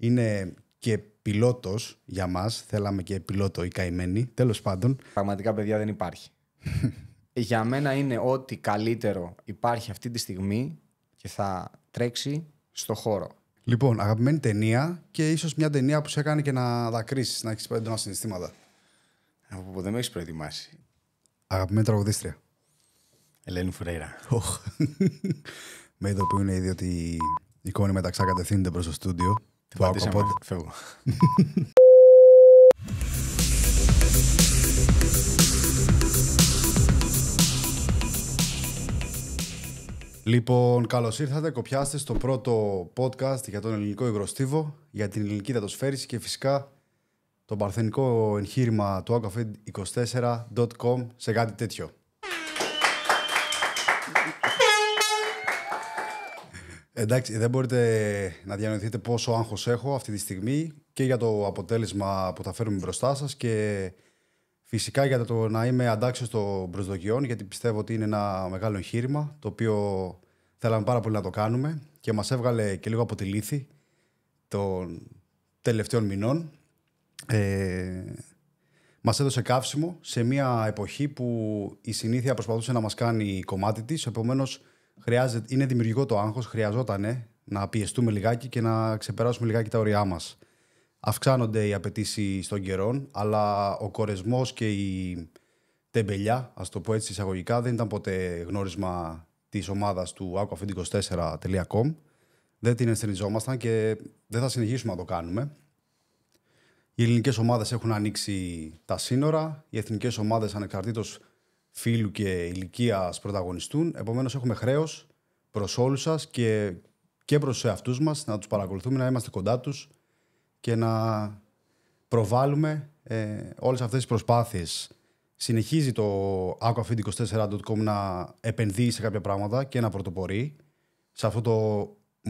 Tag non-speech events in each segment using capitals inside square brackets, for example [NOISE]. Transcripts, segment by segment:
είναι και πιλότος για μας. Θέλαμε και πιλότο ή καημένη, τέλος πάντων. Πραγματικά, παιδιά, δεν υπάρχει. [LAUGHS] για μένα είναι ό,τι καλύτερο υπάρχει αυτή τη στιγμή και θα τρέξει στο χώρο. Λοιπόν, αγαπημένη ταινία και ίσως μια ταινία που σε έκανε και να δακρύσεις, να έχεις πέντε συναισθήματα. Από που δεν με έχεις προετοιμάσει. Αγαπημένη τραγουδίστρια. Ελένη Φουρέιρα. [LAUGHS] με ειδοποιούν ήδη ότι η εικόνη μεταξά κατευθύνεται προς το στούντιο του Πότε... Φεύγω. Λοιπόν, καλώς ήρθατε, κοπιάστε στο πρώτο podcast για τον ελληνικό υγροστίβο, για την ελληνική δατοσφαίριση και φυσικά το παρθενικό εγχείρημα του aquafed24.com σε κάτι τέτοιο. Εντάξει, δεν μπορείτε να διανοηθείτε πόσο άγχος έχω αυτή τη στιγμή και για το αποτέλεσμα που θα φέρουμε μπροστά σας. και φυσικά για το να είμαι αντάξιος των προσδοκιών γιατί πιστεύω ότι είναι ένα μεγάλο εγχείρημα το οποίο θέλαμε πάρα πολύ να το κάνουμε και μας έβγαλε και λίγο από τη λύθη των τελευταίων μηνών. Ε, μας έδωσε καύσιμο σε μια εποχή που η συνήθεια προσπαθούσε να μας κάνει κομμάτι της, επομένως χρειάζεται, είναι δημιουργικό το άγχος, χρειαζόταν να πιεστούμε λιγάκι και να ξεπεράσουμε λιγάκι τα όρια μας. Αυξάνονται οι απαιτήσει των καιρών, αλλά ο κορεσμός και η τεμπελιά, ας το πω έτσι εισαγωγικά, δεν ήταν ποτέ γνώρισμα της ομάδας του aquafit24.com. Δεν την ενστερνιζόμασταν και δεν θα συνεχίσουμε να το κάνουμε. Οι ελληνικές ομάδες έχουν ανοίξει τα σύνορα. Οι εθνικές ομάδες ανεξαρτήτως φίλου και ηλικία πρωταγωνιστούν. Επομένως, έχουμε χρέος προς όλους σας και, και προς εαυτούς μας να τους παρακολουθούμε, να είμαστε κοντά τους και να προβάλλουμε ε, όλες αυτές τις προσπάθειες. Συνεχίζει το aquafit 24com να επενδύει σε κάποια πράγματα και να πρωτοπορεί σε αυτό το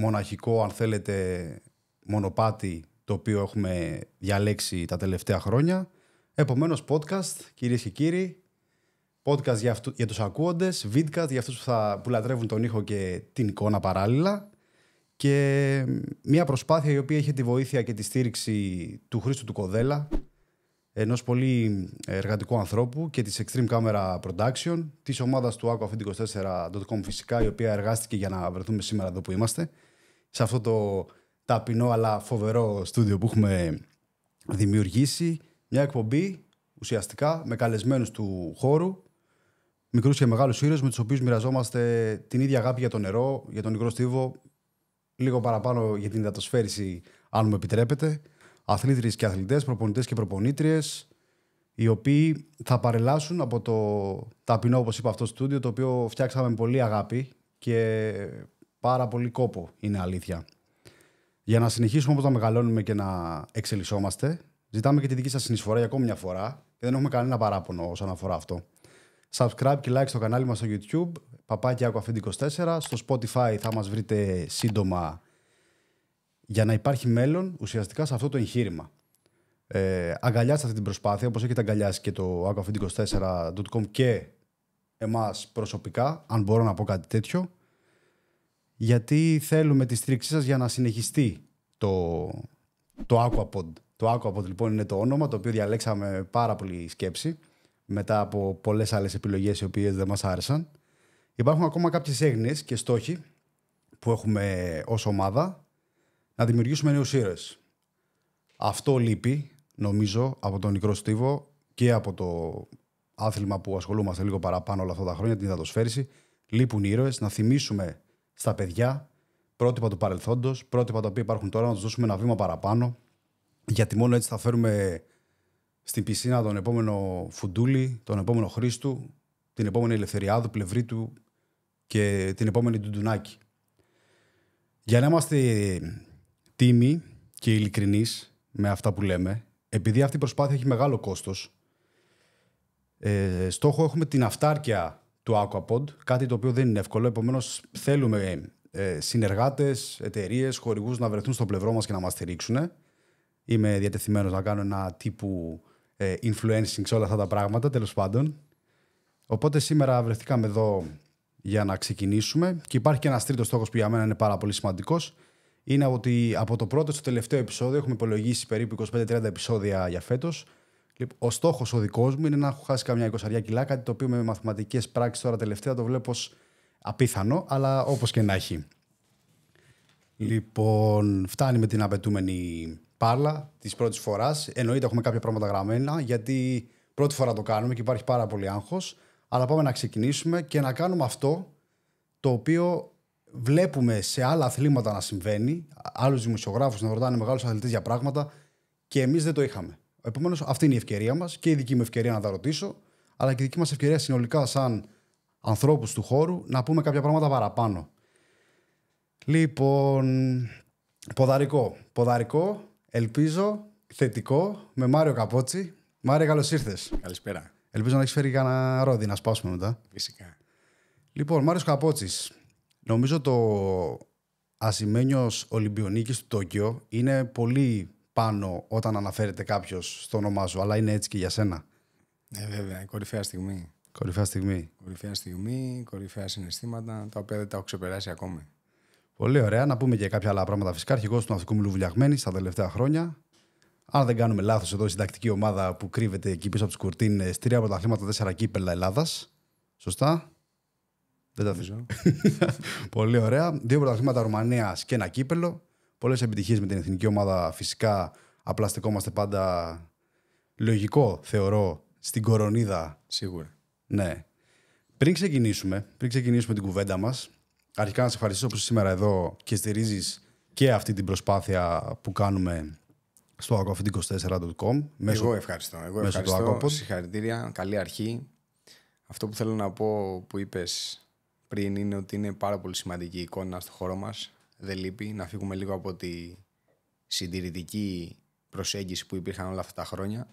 μοναχικό, αν θέλετε, μονοπάτι το οποίο έχουμε διαλέξει τα τελευταία χρόνια. Επομένως, podcast, κυρίες και κύριοι, podcast για, αυτού, για τους ακούοντες, vidcast για αυτούς που, θα, που λατρεύουν τον ήχο και την εικόνα παράλληλα και μια προσπάθεια η οποία είχε τη βοήθεια και τη στήριξη του Χρήστου του Κοδέλα ενός πολύ εργατικού ανθρώπου και της Extreme Camera Production της ομάδας του Aqua 24.com φυσικά η οποία εργάστηκε για να βρεθούμε σήμερα εδώ που είμαστε σε αυτό το ταπεινό αλλά φοβερό στούντιο που έχουμε δημιουργήσει μια εκπομπή ουσιαστικά με καλεσμένους του χώρου μικρούς και μεγάλους ήρωες με τους οποίους μοιραζόμαστε την ίδια αγάπη για το νερό, για τον υγρό στίβο, λίγο παραπάνω για την υδατοσφαίριση, αν μου επιτρέπετε. Αθλήτριες και αθλητές, προπονητές και προπονήτριες, οι οποίοι θα παρελάσουν από το ταπεινό, όπως είπα, αυτό στούντιο, το οποίο φτιάξαμε με πολύ αγάπη και πάρα πολύ κόπο, είναι αλήθεια. Για να συνεχίσουμε όπω να μεγαλώνουμε και να εξελισσόμαστε, ζητάμε και τη δική σας συνεισφορά για ακόμη μια φορά και δεν έχουμε κανένα παράπονο όσον αφορά αυτό subscribe και like στο κανάλι μας στο YouTube, παπάκι Άκου 24. Στο Spotify θα μας βρείτε σύντομα για να υπάρχει μέλλον ουσιαστικά σε αυτό το εγχείρημα. Ε, αγκαλιάστε αυτή την προσπάθεια, όπως έχετε αγκαλιάσει και το aquafit24.com και εμάς προσωπικά, αν μπορώ να πω κάτι τέτοιο, γιατί θέλουμε τη στήριξή σας για να συνεχιστεί το, το Aquapod. Το Aquapod λοιπόν είναι το όνομα, το οποίο διαλέξαμε πάρα πολύ σκέψη μετά από πολλές άλλες επιλογές οι οποίες δεν μας άρεσαν. Υπάρχουν ακόμα κάποιες έγνοιες και στόχοι που έχουμε ως ομάδα να δημιουργήσουμε νέους ήρωες. Αυτό λείπει, νομίζω, από τον μικρό στίβο και από το άθλημα που ασχολούμαστε λίγο παραπάνω όλα αυτά τα χρόνια, την ιδατοσφαίριση. Λείπουν ήρωες, να θυμίσουμε στα παιδιά πρότυπα του παρελθόντος, πρότυπα τα οποία υπάρχουν τώρα, να τους δώσουμε ένα βήμα παραπάνω, γιατί μόνο έτσι θα φέρουμε στην πισίνα τον επόμενο Φουντούλη, τον επόμενο Χρήστου, την επόμενη Ελευθεριάδου, πλευρή του και την επόμενη Ντουντουνάκη. Για να είμαστε τίμοι και ειλικρινείς με αυτά που λέμε, επειδή αυτή η προσπάθεια έχει μεγάλο κόστος, ε, στόχο έχουμε την αυτάρκεια του Aquapod, κάτι το οποίο δεν είναι εύκολο. Επομένως, θέλουμε ε, συνεργάτες, εταιρείες, χορηγούς να βρεθούν στο πλευρό μας και να μας στηρίξουν. Είμαι διατεθειμένος να κάνω ένα τύπου ε, influencing σε όλα αυτά τα πράγματα, τέλος πάντων. Οπότε σήμερα βρεθήκαμε εδώ για να ξεκινήσουμε και υπάρχει και ένας τρίτος στόχος που για μένα είναι πάρα πολύ σημαντικός. Είναι ότι από το πρώτο στο τελευταίο επεισόδιο έχουμε υπολογίσει περίπου 25-30 επεισόδια για φέτος. Λοιπόν, ο στόχος ο δικός μου είναι να έχω χάσει καμιά εικοσαριά κιλά, κάτι το οποίο με μαθηματικές πράξεις τώρα τελευταία το βλέπω ως απίθανο, αλλά όπως και να έχει. Λοιπόν, φτάνει με την απαιτούμενη πάρλα της πρώτης φοράς. Εννοείται έχουμε κάποια πράγματα γραμμένα, γιατί πρώτη φορά το κάνουμε και υπάρχει πάρα πολύ άγχος. Αλλά πάμε να ξεκινήσουμε και να κάνουμε αυτό το οποίο βλέπουμε σε άλλα αθλήματα να συμβαίνει. Άλλους δημοσιογράφους να ρωτάνε μεγάλους αθλητές για πράγματα και εμείς δεν το είχαμε. Επομένως, αυτή είναι η ευκαιρία μας και η δική μου ευκαιρία να τα ρωτήσω, αλλά και η δική μας ευκαιρία συνολικά, σαν ανθρώπους του χώρου, να πούμε κάποια πράγματα παραπάνω. Λοιπόν, ποδαρικό. Ποδαρικό Ελπίζω θετικό με Μάριο Καπότσι. Μάριο, καλώς ήρθες. Καλησπέρα. Ελπίζω να έχεις φέρει κανένα ρόδι να σπάσουμε μετά. Φυσικά. Λοιπόν, Μάριος Καπότσι. Νομίζω το ασημένιος Ολυμπιονίκης του Τόκιο είναι πολύ πάνω όταν αναφέρεται κάποιος στο όνομά σου, αλλά είναι έτσι και για σένα. Ε, βέβαια, κορυφαία στιγμή. Κορυφαία στιγμή. Κορυφαία στιγμή, κορυφαία συναισθήματα, τα οποία δεν τα έχω ξεπεράσει ακόμη. Πολύ ωραία. Να πούμε και κάποια άλλα πράγματα. Φυσικά, αρχηγός του Ναυτικού Μιλού Βουλιαγμένη στα τελευταία χρόνια. Αν δεν κάνουμε λάθος, εδώ η συντακτική ομάδα που κρύβεται εκεί πίσω από τις κουρτίνες, τρία από τα χρήματα, τέσσερα κύπελα Ελλάδας. Σωστά. Δεν τα θυμίζω. [LAUGHS] Πολύ ωραία. Δύο από τα χρήματα Ρουμανία και ένα κύπελο. Πολλές επιτυχίες με την εθνική ομάδα. Φυσικά, απλά στεκόμαστε πάντα λογικό, θεωρώ, στην κορονίδα. Σίγουρα. Ναι. Πριν ξεκινήσουμε, πριν ξεκινήσουμε την κουβέντα μας, αρχικά να σε ευχαριστήσω που είσαι σήμερα εδώ και στηρίζεις και αυτή την προσπάθεια που κάνουμε στο agrofit 24com Εγώ ευχαριστώ. Εγώ μέσω ευχαριστώ. Συγχαρητήρια. Καλή αρχή. Αυτό που θέλω να πω που είπες πριν είναι ότι είναι πάρα πολύ σημαντική η εικόνα στο χώρο μας. Δεν λείπει. Να φύγουμε λίγο από τη συντηρητική προσέγγιση που υπήρχαν όλα αυτά τα χρόνια.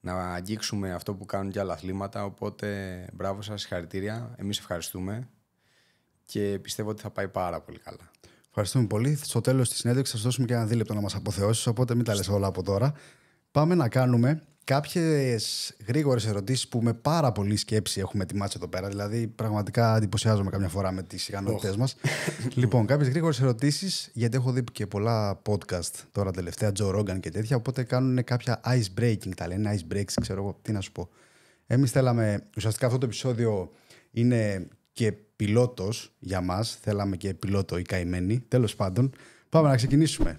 Να αγγίξουμε αυτό που κάνουν και άλλα αθλήματα. Οπότε μπράβο σας, συγχαρητήρια. Εμείς ευχαριστούμε και πιστεύω ότι θα πάει πάρα πολύ καλά. Ευχαριστούμε πολύ. Στο τέλος της συνέντευξης θα σα δώσουμε και ένα δίλεπτο να μας αποθεώσεις, οπότε μην τα λες όλα από τώρα. Πάμε να κάνουμε κάποιες γρήγορες ερωτήσεις που με πάρα πολύ σκέψη έχουμε ετοιμάσει εδώ πέρα. Δηλαδή, πραγματικά εντυπωσιάζομαι καμιά φορά με τις ικανότητέ oh. μας. λοιπόν, κάποιες γρήγορες ερωτήσεις, γιατί έχω δει και πολλά podcast τώρα τελευταία, Joe Rogan και τέτοια. Οπότε κάνουν κάποια ice breaking, τα λένε ice breaks, ξέρω εγώ τι να σου πω. Εμείς θέλαμε, ουσιαστικά αυτό το επεισόδιο είναι και πιλότος για μας. Θέλαμε και πιλότο ή καημένη. Τέλος πάντων, πάμε να ξεκινήσουμε.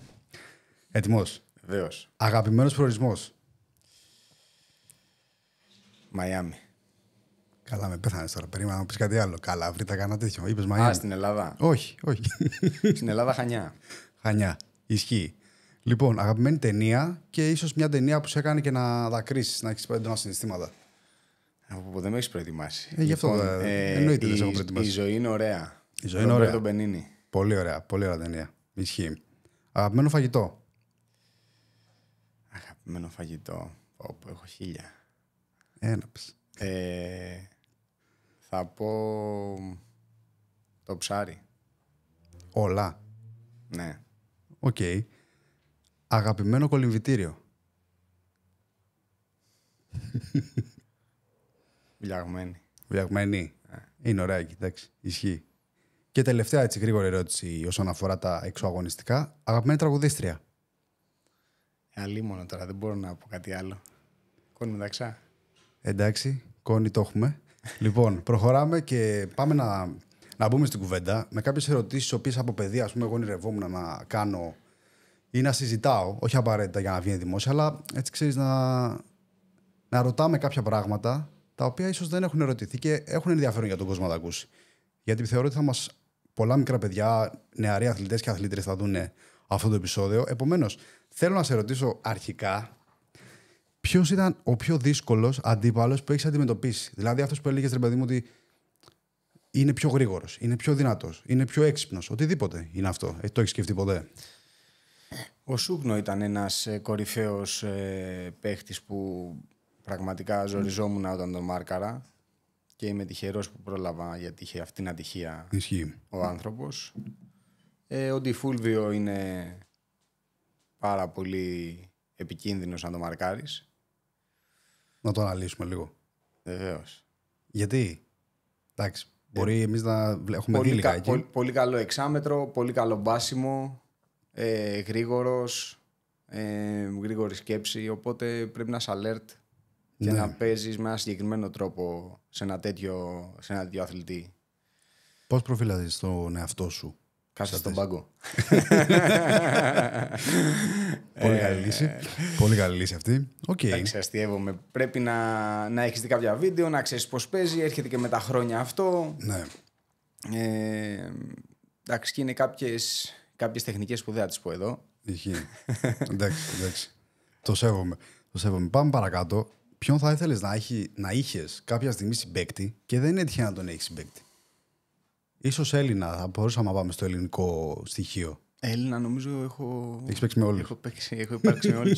Έτοιμος. Βεβαίως. Αγαπημένος προορισμός. Μαϊάμι. Καλά, με πέθανε τώρα. Περίμενα να πεις κάτι άλλο. Καλά, βρήκα κανένα τέτοιο. Είπε Μαϊάμι. Α, στην Ελλάδα. Όχι, όχι. [LAUGHS] στην Ελλάδα, χανιά. Χανιά. Ισχύει. Λοιπόν, αγαπημένη ταινία και ίσως μια ταινία που σε έκανε και να δακρύσεις, να έχεις μας συναισθήματα. Από πού δεν με έχεις προετοιμάσει. Ε, γι' αυτό λοιπόν, ε, ε εννοείται δεν σε έχω προετοιμάσει. Η ζωή είναι ωραία. Η ζωή είναι ωραία. Το Μπενίνι. Πολύ ωραία. Πολύ ωραία ταινία. Ισχύει. Αγαπημένο φαγητό. Αγαπημένο φαγητό. Όπου έχω χίλια. Ένα ε, Θα πω το ψάρι. Όλα. Ναι. Οκ. Okay. Αγαπημένο κολυμβητήριο. [LAUGHS] Βλιαγμένη. Βλιαγμένη. Yeah. Ναι. Είναι ωραία εκεί, εντάξει. Ισχύει. Και τελευταία έτσι γρήγορη ερώτηση όσον αφορά τα εξωαγωνιστικά. Αγαπημένη τραγουδίστρια. Ε, τώρα, δεν μπορώ να πω κάτι άλλο. Κόνη μεταξά. Εντάξει, κόνη το έχουμε. [LAUGHS] λοιπόν, προχωράμε και πάμε να, να μπούμε στην κουβέντα με κάποιες ερωτήσεις, οποίες από παιδί, ας πούμε, εγώ ονειρευόμουν να κάνω ή να συζητάω, όχι απαραίτητα για να βγει δημόσια, αλλά έτσι ξέρεις να, να ρωτάμε κάποια πράγματα τα οποία ίσως δεν έχουν ερωτηθεί και έχουν ενδιαφέρον για τον κόσμο να τα ακούσει. Γιατί θεωρώ ότι θα μας πολλά μικρά παιδιά, νεαροί αθλητές και αθλήτρε θα δουν αυτό το επεισόδιο. Επομένως, θέλω να σε ρωτήσω αρχικά, ποιος ήταν ο πιο δύσκολος αντίπαλος που έχεις αντιμετωπίσει. Δηλαδή, αυτός που έλεγες ρε παιδί μου ότι είναι πιο γρήγορος, είναι πιο δυνατός, είναι πιο έξυπνος. Οτιδήποτε είναι αυτό. Ε, το έχεις σκεφτεί ποτέ. Ο Σούγνο ήταν ένας ε, κορυφαίος ε, που Πραγματικά ζοριζόμουν όταν τον μάρκαρα και είμαι τυχερός που πρόλαβα γιατί είχε αυτήν την ατυχία ο άνθρωπος. Ε, ο Ντιφούλβιο είναι πάρα πολύ επικίνδυνος να το μαρκάρεις. Να το αναλύσουμε λίγο. Βεβαίως. Γιατί, εντάξει, ε, μπορεί εμείς να έχουμε πολύ, κα, πολύ, πολύ, καλό εξάμετρο, πολύ καλό μπάσιμο, ε, γρήγορος, ε, γρήγορη σκέψη, οπότε πρέπει να είσαι alert και ναι. να παίζεις με ένα συγκεκριμένο τρόπο σε ένα τέτοιο, σε ένα τέτοιο αθλητή. Πώς προφυλάζει τον εαυτό σου, Κάτσε στον πάγκο. [LAUGHS] Πολύ καλή ε, λύση. Ε. Πολύ καλή λύση αυτή. Okay. αστείευομαι. Πρέπει να, να έχεις δει κάποια βίντεο, να ξέρεις πώς παίζει. Έρχεται και με τα χρόνια αυτό. Ναι. Ε, εντάξει, και είναι κάποιες κάποιες τεχνικές που δεν θα τις πω εδώ. [LAUGHS] εντάξει, εντάξει. Το σέβομαι. Το σέβομαι. Πάμε παρακάτω ποιον θα ήθελες να, να είχες κάποια στιγμή συμπέκτη και δεν έτυχε να τον έχεις συμπέκτη. σω Έλληνα, θα μπορούσαμε να πάμε στο ελληνικό στοιχείο. Έλληνα, νομίζω έχω. Έχεις παίξει με όλους. Έχω, παίξει, έχω υπάρξει με όλους. [LAUGHS]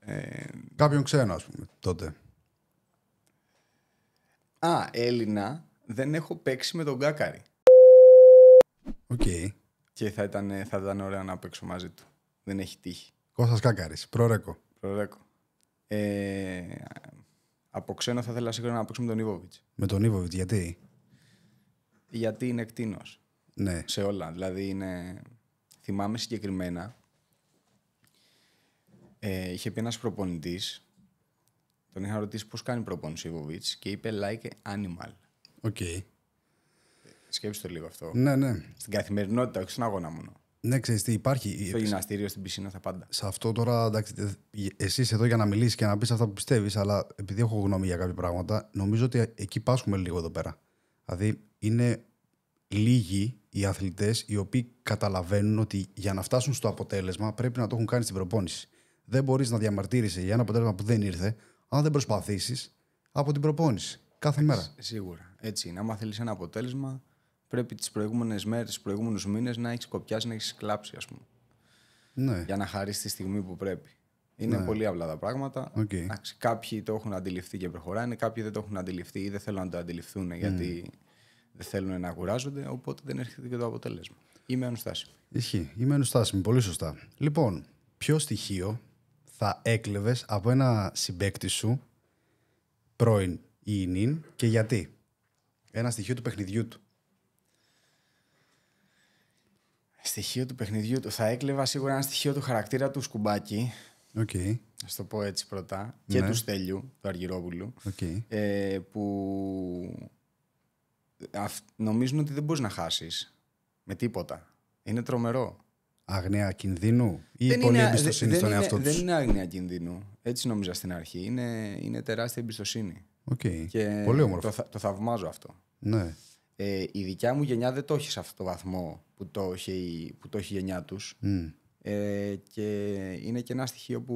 ε... Κάποιον ξένο, ας πούμε, τότε. Α, Έλληνα, δεν έχω παίξει με τον Κάκαρη. Οκ. Okay. Και θα ήταν, ε, θα ήταν ωραία να παίξω μαζί του. Δεν έχει τύχει. Κώστας Κάκαρης, προρέκο. Προρέκο. Ε, από ξένο θα ήθελα σίγουρα να παίξω με τον Ιβόβιτ. Με τον Ιβόβιτ, γιατί? Γιατί είναι εκτείνο. Ναι. Σε όλα. Δηλαδή είναι. Θυμάμαι συγκεκριμένα. Ε, είχε πει ένας προπονητής. Τον είχα ρωτήσει πώς κάνει προπόνηση Ιβόβιτ και είπε like animal. Οκ. Okay. Ε, σκέψτε το λίγο αυτό. Ναι, ναι. Στην καθημερινότητα, όχι στον αγώνα μόνο. Ναι, ξέρεις τι υπάρχει. Στο γυμναστήριο, στην πισίνα, θα πάντα. Σε αυτό τώρα, εντάξει, ε, εσύ εδώ για να μιλήσεις και να πεις αυτά που πιστεύεις, αλλά επειδή έχω γνώμη για κάποια πράγματα, νομίζω ότι εκεί πάσχουμε λίγο εδώ πέρα. Δηλαδή, είναι λίγοι οι αθλητές οι οποίοι καταλαβαίνουν ότι για να φτάσουν στο αποτέλεσμα πρέπει να το έχουν κάνει στην προπόνηση. Δεν μπορείς να διαμαρτύρεσαι για ένα αποτέλεσμα που δεν ήρθε, αν δεν προσπαθήσεις από την προπόνηση κάθε ε, μέρα. Σίγουρα. Έτσι είναι. Άμα θέλει ένα αποτέλεσμα, πρέπει τις προηγούμενες μέρες, τους προηγούμενους μήνες να έχεις κοπιάσει, να έχεις κλάψει, ας πούμε. Ναι. Για να χαρίσει τη στιγμή που πρέπει. Είναι ναι. πολύ απλά τα πράγματα. Okay. Κάποιοι το έχουν αντιληφθεί και προχωράνε, κάποιοι δεν το έχουν αντιληφθεί ή δεν θέλουν να το αντιληφθούν ναι. γιατί δεν θέλουν να κουράζονται. Οπότε δεν έρχεται και το αποτέλεσμα. Είμαι ανουστάσιμη. Ισχύει. Είμαι ανουστάσιμη. Πολύ σωστά. Λοιπόν, ποιο στοιχείο θα έκλεβες από ένα συμπέκτη σου πρώην ή νυν και γιατί. Ένα στοιχείο του παιχνιδιού του. Στοιχείο του παιχνιδιού του. Θα έκλεβα σίγουρα ένα στοιχείο του χαρακτήρα του Σκουμπάκη. Να Okay. το πω έτσι πρώτα. Και ναι. του Στέλιου, του Αργυρόπουλου. Okay. Ε, που αυ... νομίζουν ότι δεν μπορείς να χάσεις με τίποτα. Είναι τρομερό. Αγνέα κινδύνου ή δεν πολύ εμπιστοσύνη στον εαυτό του. Δεν είναι αγνέα κινδύνου. Έτσι νόμιζα στην αρχή. Είναι, είναι τεράστια εμπιστοσύνη. Okay. Και πολύ όμορφο. Το, το θαυμάζω αυτό. Ναι. Ε, η δικιά μου γενιά δεν το έχει σε αυτό το βαθμό που το έχει, που το η γενιά τους. Ε, και είναι και ένα στοιχείο που,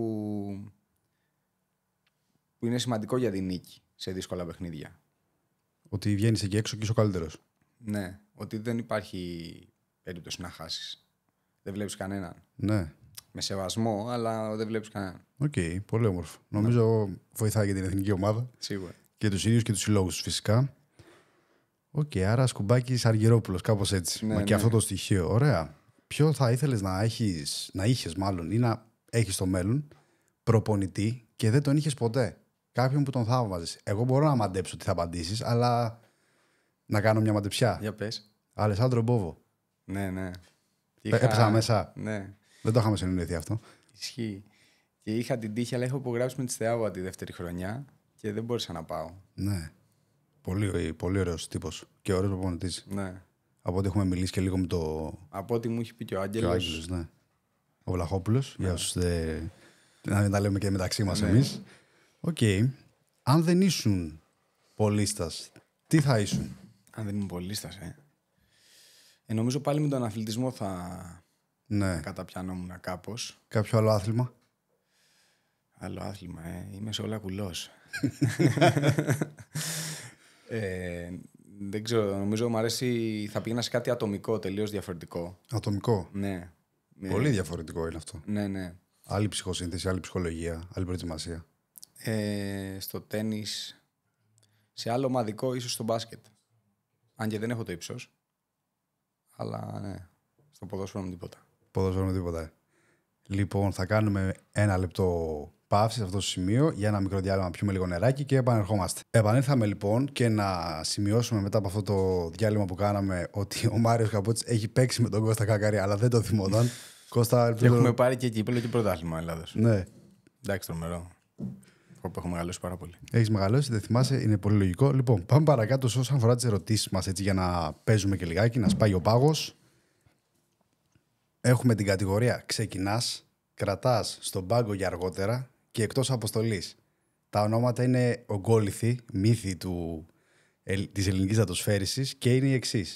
που είναι σημαντικό για την νίκη σε δύσκολα παιχνίδια. Ότι βγαίνεις εκεί έξω και είσαι ο καλύτερος. Ναι, ότι δεν υπάρχει περίπτωση να χάσεις. Δεν βλέπεις κανέναν. Ναι. Με σεβασμό, αλλά δεν βλέπεις κανέναν. Οκ, okay, πολύ όμορφο. Νομίζω ναι. βοηθάει για την εθνική ομάδα. Σίγουρα. Και τους ίδιους και τους συλλόγους φυσικά. Οκ, okay, άρα σκουμπάκι Αργυρόπουλος, κάπως έτσι. Ναι, Μα και ναι. αυτό το στοιχείο. Ωραία. Ποιο θα ήθελες να έχεις, να είχες μάλλον ή να έχεις στο μέλλον προπονητή και δεν τον είχες ποτέ. Κάποιον που τον θαύμαζες. Εγώ μπορώ να μαντέψω τι θα απαντήσεις, αλλά να κάνω μια μαντεψιά. Για πες. Αλεσάνδρο Μπόβο. Ναι, ναι. Είχα... Έπεσα μέσα. Ναι. Δεν το είχαμε συνεννοηθεί αυτό. Ισχύει. Και είχα την τύχη, αλλά έχω υπογράψει με τη Θεάβα τη δεύτερη χρονιά και δεν μπόρεσα να πάω. Ναι. Πολύ, πολύ ωραίος τύπος και ωραίος προπονητής. Ναι. Από ό,τι έχουμε μιλήσει και λίγο με το. Από ό,τι μου έχει πει και ο Άγγελο. Ναι. Ο Βλαχόπουλος. Ναι. Για όσους δεν. Να μην τα λέμε και μεταξύ μας ναι. εμείς. Οκ. Okay. Αν δεν ήσουν πολίστας, τι θα ήσουν. Αν δεν ήμουν πολίστας, ε. ε. Νομίζω πάλι με τον αθλητισμό θα. Ναι. Καταπιανόμουν κάπως. Κάποιο άλλο άθλημα. Άλλο άθλημα, ε. Είμαι σε όλα κουλός. [LAUGHS] [LAUGHS] Ε, δεν ξέρω, νομίζω μου αρέσει. Θα πήγαινα σε κάτι ατομικό, τελείως διαφορετικό. Ατομικό. Ναι. Ε, Πολύ διαφορετικό είναι αυτό. Ναι, ναι. Άλλη ψυχοσύνθεση, άλλη ψυχολογία, άλλη προετοιμασία. Ε, στο τέννη. Σε άλλο ομαδικό, ίσως στο μπάσκετ. Αν και δεν έχω το ύψος. Αλλά ναι. Στο ποδόσφαιρο με τίποτα. Ποδόσφαιρο με τίποτα. Λοιπόν, θα κάνουμε ένα λεπτό παύση αυτό το σημείο για ένα μικρό διάλειμμα, πιούμε λίγο νεράκι και επανερχόμαστε. Επανήλθαμε λοιπόν και να σημειώσουμε μετά από αυτό το διάλειμμα που κάναμε ότι ο Μάριος Καπότη έχει παίξει με τον Κώστα Κακάρη, αλλά δεν το θυμόταν. [LAUGHS] Κώστα, και έχουμε πάρει και κύπελο και πρωτάθλημα Ελλάδος. Ναι. Εντάξει, τρομερό. Όπου έχω μεγαλώσει πάρα πολύ. Έχεις μεγαλώσει, δεν θυμάσαι, είναι πολύ λογικό. Λοιπόν, πάμε παρακάτω σε όσον αφορά τις ερωτήσεις μας, για να παίζουμε και λιγάκι, να σπάει ο πάγος. Έχουμε την κατηγορία ξεκινάς, κρατάς στον πάγκο για αργότερα και εκτός αποστολής. Τα ονόματα είναι ογκώληθη, μύθη του, της ελληνικής και είναι οι εξής.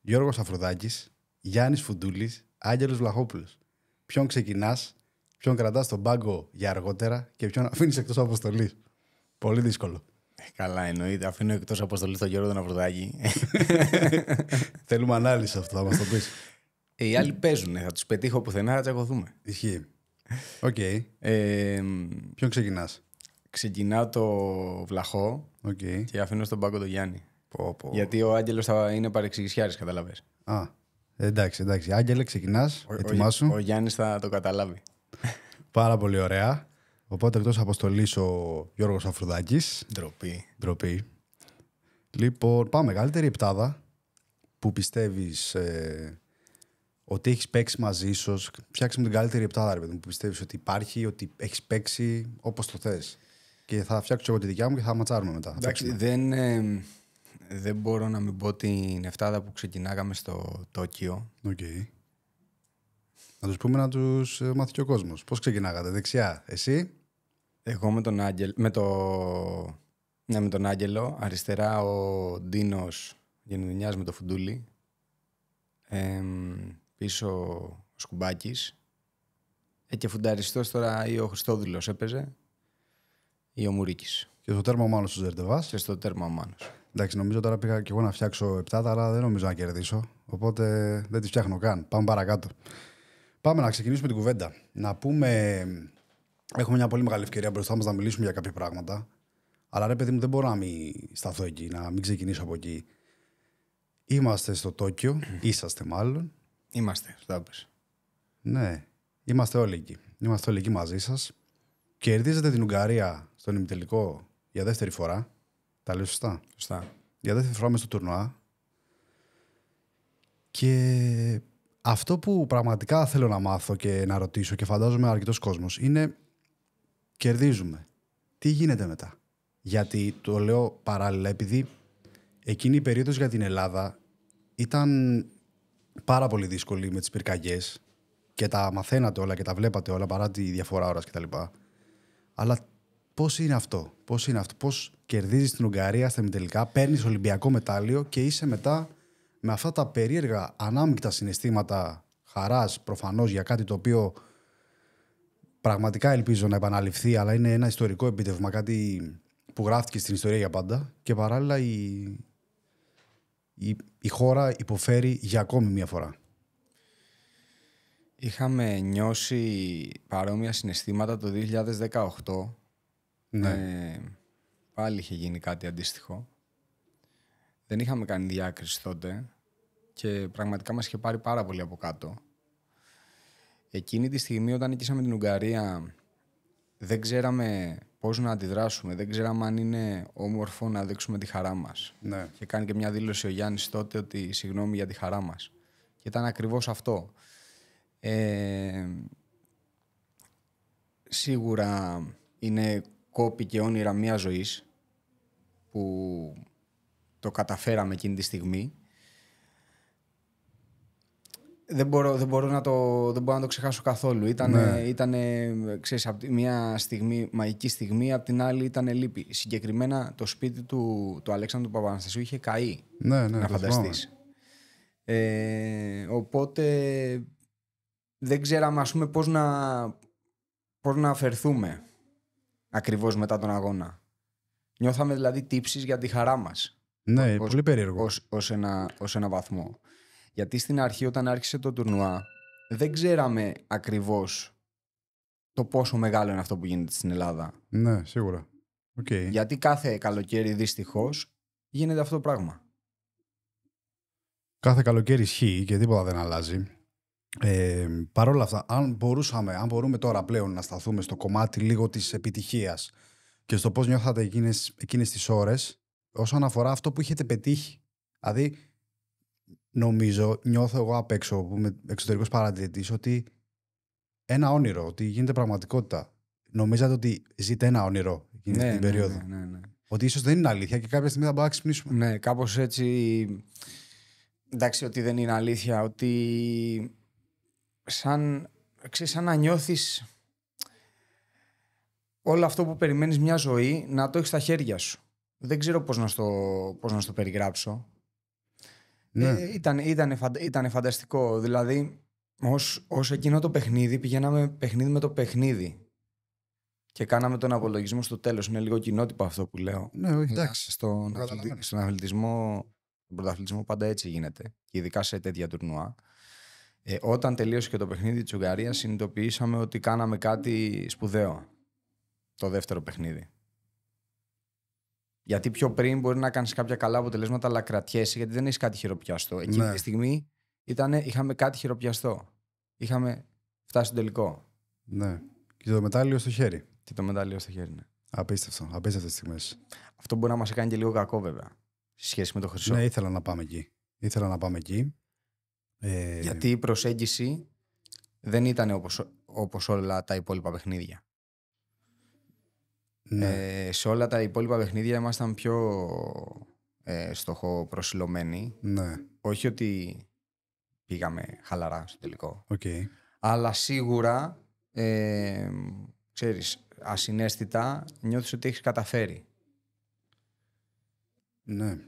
Γιώργος Αφροδάκης, Γιάννης Φουντούλης, Άγγελος Βλαχόπουλος. Ποιον ξεκινάς, ποιον κρατάς τον πάγκο για αργότερα και ποιον αφήνεις εκτός αποστολής. Πολύ δύσκολο. Ε, καλά, εννοείται. Αφήνω εκτός αποστολής τον Γιώργο Αφροδάκη. [LAUGHS] Θέλουμε ανάλυση αυτό, θα μας το πεις. Ε, οι άλλοι παίζουν. Θα τους πετύχω πουθενά, θα τσακωθούμε. Ισχύει. Οκ. Okay. Ε, ποιον ξεκινάς. Ξεκινάω το βλαχό okay. και αφήνω στον πάγκο τον Γιάννη. Πω, Γιατί ο Άγγελος θα είναι παρεξηγησιάρης, καταλαβέ. Α. Εντάξει, εντάξει. Άγγελε, ξεκινάς. Ετοιμάσου. Ο, ο, Γιάννης θα το καταλάβει. Πάρα πολύ ωραία. Οπότε εκτός αποστολής ο Γιώργος Αφρουδάκης. Ντροπή. Ντροπή. Λοιπόν, πάμε. μεγαλύτερη επτάδα που πιστεύεις ε, ότι έχεις παίξει μαζί, ίσω φτιάξε με την καλύτερη επτάδα, ρε μου, που πιστεύεις ότι υπάρχει, ότι έχεις παίξει όπως το θες. Και θα φτιάξω εγώ τη δικιά μου και θα ματσάρουμε μετά. Εντάξει, δεν, ε, δεν μπορώ να μην πω την επτάδα που ξεκινάγαμε στο Τόκιο. Okay. Να τους πούμε να τους ε, μάθει και ο κόσμος. Πώς ξεκινάγατε, δεξιά, εσύ. Εγώ με τον, Άγγελ, με, το... ναι, με τον Άγγελο, αριστερά ο Ντίνος Γενουδινιά με το Φουντούλη. Ε, πίσω ο Σκουμπάκης. Ε, και φουνταριστός τώρα ή ο Χριστόδηλο έπαιζε ή ο Μουρίκης. Και στο τέρμα ο Μάνος του Ζερτεβάς. Και στο τέρμα ο Μάνος. Εντάξει, νομίζω τώρα πήγα και εγώ να φτιάξω επτάτα, αλλά δεν νομίζω να κερδίσω. Οπότε δεν τη φτιάχνω καν. Πάμε παρακάτω. Πάμε να ξεκινήσουμε την κουβέντα. Να πούμε. Έχουμε μια πολύ μεγάλη ευκαιρία μπροστά μας να μιλήσουμε για κάποια πράγματα. Αλλά ρε, παιδί μου, δεν μπορώ να μην σταθώ εκεί, να μην ξεκινήσω από εκεί. Είμαστε στο Τόκιο, είσαστε μάλλον, Είμαστε, θα Ναι, είμαστε όλοι εκεί. Είμαστε όλοι εκεί μαζί σας. Κερδίζετε την Ουγγαρία στον ημιτελικό για δεύτερη φορά. Τα λέω σωστά. Για δεύτερη φορά μες στο τουρνουά. Και αυτό που πραγματικά θέλω να μάθω και να ρωτήσω και φαντάζομαι αρκετός κόσμος είναι κερδίζουμε. Τι γίνεται μετά. Γιατί το λέω παράλληλα επειδή εκείνη η περίοδος για την Ελλάδα ήταν πάρα πολύ δύσκολη με τις πυρκαγιές και τα μαθαίνατε όλα και τα βλέπατε όλα παρά τη διαφορά ώρας κτλ. Αλλά πώς είναι αυτό, πώς είναι αυτό, πώς κερδίζεις την Ουγγαρία στα μητελικά, παίρνεις Ολυμπιακό μετάλλιο και είσαι μετά με αυτά τα περίεργα ανάμεικτα συναισθήματα χαράς προφανώς για κάτι το οποίο πραγματικά ελπίζω να επαναληφθεί, αλλά είναι ένα ιστορικό επίτευγμα, κάτι που γράφτηκε στην ιστορία για πάντα. Και παράλληλα η, η, χώρα υποφέρει για ακόμη μία φορά. Είχαμε νιώσει παρόμοια συναισθήματα το 2018. Ναι. Ε, πάλι είχε γίνει κάτι αντίστοιχο. Δεν είχαμε κάνει διάκριση τότε και πραγματικά μας είχε πάρει πάρα πολύ από κάτω. Εκείνη τη στιγμή όταν νικήσαμε την Ουγγαρία δεν ξέραμε Πώς να αντιδράσουμε. Δεν ξέραμε αν είναι όμορφο να δείξουμε τη χαρά μας. Ναι. Και κάνει και μια δήλωση ο Γιάννης τότε ότι συγγνώμη για τη χαρά μας. Και ήταν ακριβώς αυτό. Ε, σίγουρα είναι κόπη και όνειρα μιας ζωής που το καταφέραμε εκείνη τη στιγμή δεν μπορώ, δεν, μπορώ να το, δεν μπορώ να το ξεχάσω καθόλου. Ήταν, ναι. μια στιγμή, μαγική στιγμή, απ' την άλλη ήταν λύπη. Συγκεκριμένα το σπίτι του, του Αλέξανδρου Παπαναστασίου είχε καεί, ναι, ναι, να φανταστείς. Ε, οπότε δεν ξέραμε, ας πούμε, πώς να, πώς να αφαιρθούμε ακριβώς μετά τον αγώνα. Νιώθαμε δηλαδή τύψεις για τη χαρά μας. Ναι, πολύ περίεργο. Ως, ένα, ως ένα βαθμό. Γιατί στην αρχή όταν άρχισε το τουρνουά δεν ξέραμε ακριβώς το πόσο μεγάλο είναι αυτό που γίνεται στην Ελλάδα. Ναι, σίγουρα. Okay. Γιατί κάθε καλοκαίρι δυστυχώς, γίνεται αυτό το πράγμα. Κάθε καλοκαίρι ισχύει και τίποτα δεν αλλάζει. Ε, Παρ' όλα αυτά, αν μπορούσαμε, αν μπορούμε τώρα πλέον να σταθούμε στο κομμάτι λίγο της επιτυχίας και στο πώς νιώθατε εκείνες, εκείνες τις ώρες όσον αφορά αυτό που έχετε πετύχει. Δηλαδή, νομίζω, νιώθω εγώ απ' έξω που είμαι εξωτερικός παρατηρητής, ότι ένα όνειρο, ότι γίνεται πραγματικότητα. Νομίζατε ότι ζείτε ένα όνειρο εκείνη ναι, την ναι, περίοδο. Ναι, ναι, ναι, Ότι ίσως δεν είναι αλήθεια και κάποια στιγμή θα μπορούμε να ξυπνήσουμε. Ναι, κάπως έτσι. Εντάξει, ότι δεν είναι αλήθεια. Ότι σαν, ξέρεις, σαν να νιώθεις όλο αυτό που περιμένεις μια ζωή να το έχεις στα χέρια σου. Δεν ξέρω πώς να στο, πώς να στο περιγράψω. Ναι. ήταν, ήταν, ήταν φανταστικό. Δηλαδή, ως, ως εκείνο το παιχνίδι, πηγαίναμε παιχνίδι με το παιχνίδι. Και κάναμε τον απολογισμό στο τέλος. Είναι λίγο κοινότυπο αυτό που λέω. Ναι, όχι, εντάξει. Ε, στον, αθλητι, στον αθλητισμό, τον πρωταθλητισμό πάντα έτσι γίνεται. Και ειδικά σε τέτοια τουρνουά. Ε, όταν τελείωσε και το παιχνίδι της Ουγγαρίας, συνειδητοποιήσαμε ότι κάναμε κάτι σπουδαίο. Το δεύτερο παιχνίδι. Γιατί πιο πριν μπορεί να κάνεις κάποια καλά αποτελέσματα, αλλά κρατιέσαι γιατί δεν έχεις κάτι χειροπιαστό. Εκείνη ναι. τη στιγμή είχαμε κάτι χειροπιαστό. Είχαμε φτάσει στο τελικό. Ναι. Και το μετάλλιο στο χέρι. Και το μετάλλιο στο χέρι, ναι. Απίστευτο. Απίστευτες στιγμές. Αυτό μπορεί να μας κάνει και λίγο κακό, βέβαια. Σε σχέση με το χρυσό. Ναι, ήθελα να πάμε εκεί. Ήθελα να πάμε εκεί. Ε... Γιατί η προσέγγιση δεν ήταν όπω όλα τα υπόλοιπα παιχνίδια. Ναι. Ε, σε όλα τα υπόλοιπα παιχνίδια ήμασταν πιο ε, στοχοπροσιλωμένοι. Ναι. Όχι ότι πήγαμε χαλαρά στο τελικό. Okay. Αλλά σίγουρα, ε, ξέρεις, ασυναίσθητα νιώθεις ότι έχεις καταφέρει. Ναι.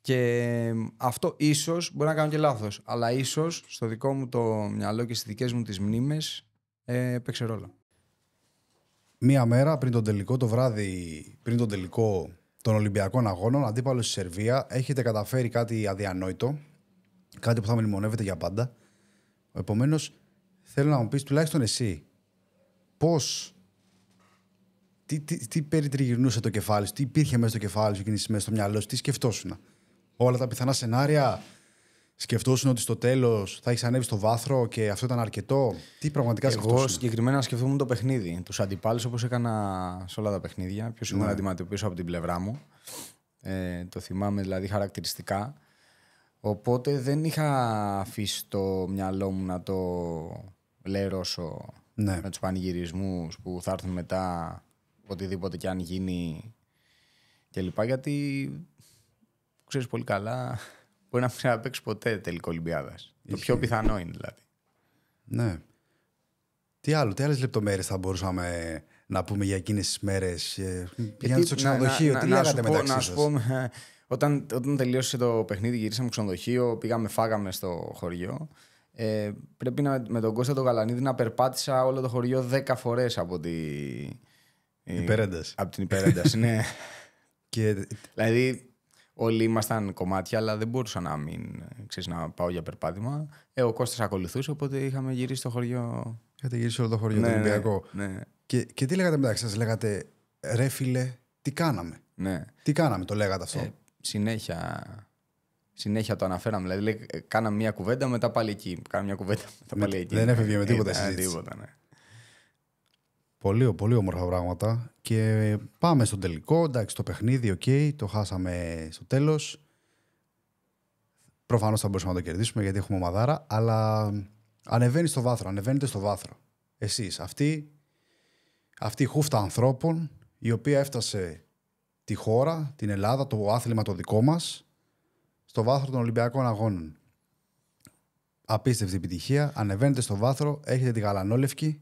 Και ε, αυτό ίσως, μπορεί να κάνω και λάθος, αλλά ίσως στο δικό μου το μυαλό και στις δικές μου τις μνήμες ε, παίξε ρόλο μία μέρα πριν τον τελικό, το βράδυ πριν τον τελικό των Ολυμπιακών Αγώνων, αντίπαλο στη Σερβίας, έχετε καταφέρει κάτι αδιανόητο, κάτι που θα μνημονεύετε για πάντα. Επομένως, θέλω να μου πεις τουλάχιστον εσύ πώς. Τι, τι, τι περιτριγυρνούσε το κεφάλι σου, τι υπήρχε μέσα στο κεφάλι σου εκείνη μέσα στο μυαλό σου, τι σκεφτόσουνα. Όλα τα πιθανά σενάρια, Σκεφτόσουν ότι στο τέλος θα έχεις ανέβει στο βάθρο και αυτό ήταν αρκετό. Τι πραγματικά σκεφτόσουν. Εγώ συγκεκριμένα σκεφτόμουν το παιχνίδι. Τους αντιπάλους όπως έκανα σε όλα τα παιχνίδια. Ποιος ήμουν ναι. να αντιμετωπίσω από την πλευρά μου. Ε, το θυμάμαι δηλαδή χαρακτηριστικά. Οπότε δεν είχα αφήσει το μυαλό μου να το λερώσω ναι. με τους πανηγυρισμούς που θα έρθουν μετά οτιδήποτε και αν γίνει κλπ. Γιατί ξέρεις πολύ καλά μπορεί να να παίξει ποτέ τελικό Ολυμπιάδας. Το πιο πιθανό είναι δηλαδή. Ναι. Τι άλλο, τι άλλες λεπτομέρειες θα μπορούσαμε να πούμε για εκείνες ε, τις μέρες, για στο ξενοδοχείο, τι λέγατε μεταξύ σας. Να σου ε, όταν, όταν τελείωσε το παιχνίδι, γυρίσαμε ξενοδοχείο, πήγαμε, φάγαμε στο χωριό. Ε, πρέπει να, με τον Κώστα τον Καλανίδη να περπάτησα όλο το χωριό 10 φορές από τη. Από την υπερένταση, ναι. [LAUGHS] Δηλαδή Όλοι ήμασταν κομμάτια, αλλά δεν μπορούσα να μην ξέρεις, να πάω για περπάτημα. Ε, ο Κώστας ακολουθούσε, οπότε είχαμε γυρίσει στο χωριό. Είχατε γυρίσει όλο το χωριό, ναι, το Ολυμπιακό. Ναι. Και, τι λέγατε μετά, σας. λέγατε ρε φίλε, τι κάναμε. Ναι. Τι κάναμε, το λέγατε αυτό. Ε, συνέχεια συνέχεια το αναφέραμε. Δηλαδή, κάναμε μια κουβέντα, μετά πάλι εκεί. Κάναμε μια κουβέντα, μετά πάλι εκεί. Δεν έφευγε με τίποτα ε, συζήτηση. Τίποτα, ναι. Πολύ, πολύ όμορφα πράγματα. Και πάμε στο τελικό. Εντάξει, το παιχνίδι, οκ, το χάσαμε στο τέλος. Προφανώς θα μπορούσαμε να το κερδίσουμε γιατί έχουμε μαδάρα, αλλά ανεβαίνει στο βάθρο, ανεβαίνετε στο βάθρο. Εσείς, αυτή, αυτή η χούφτα ανθρώπων η οποία έφτασε τη χώρα, την Ελλάδα, το άθλημα το δικό μας, στο βάθρο των Ολυμπιακών Αγώνων. Απίστευτη επιτυχία. Ανεβαίνετε στο βάθρο, έχετε τη γαλανόλευκη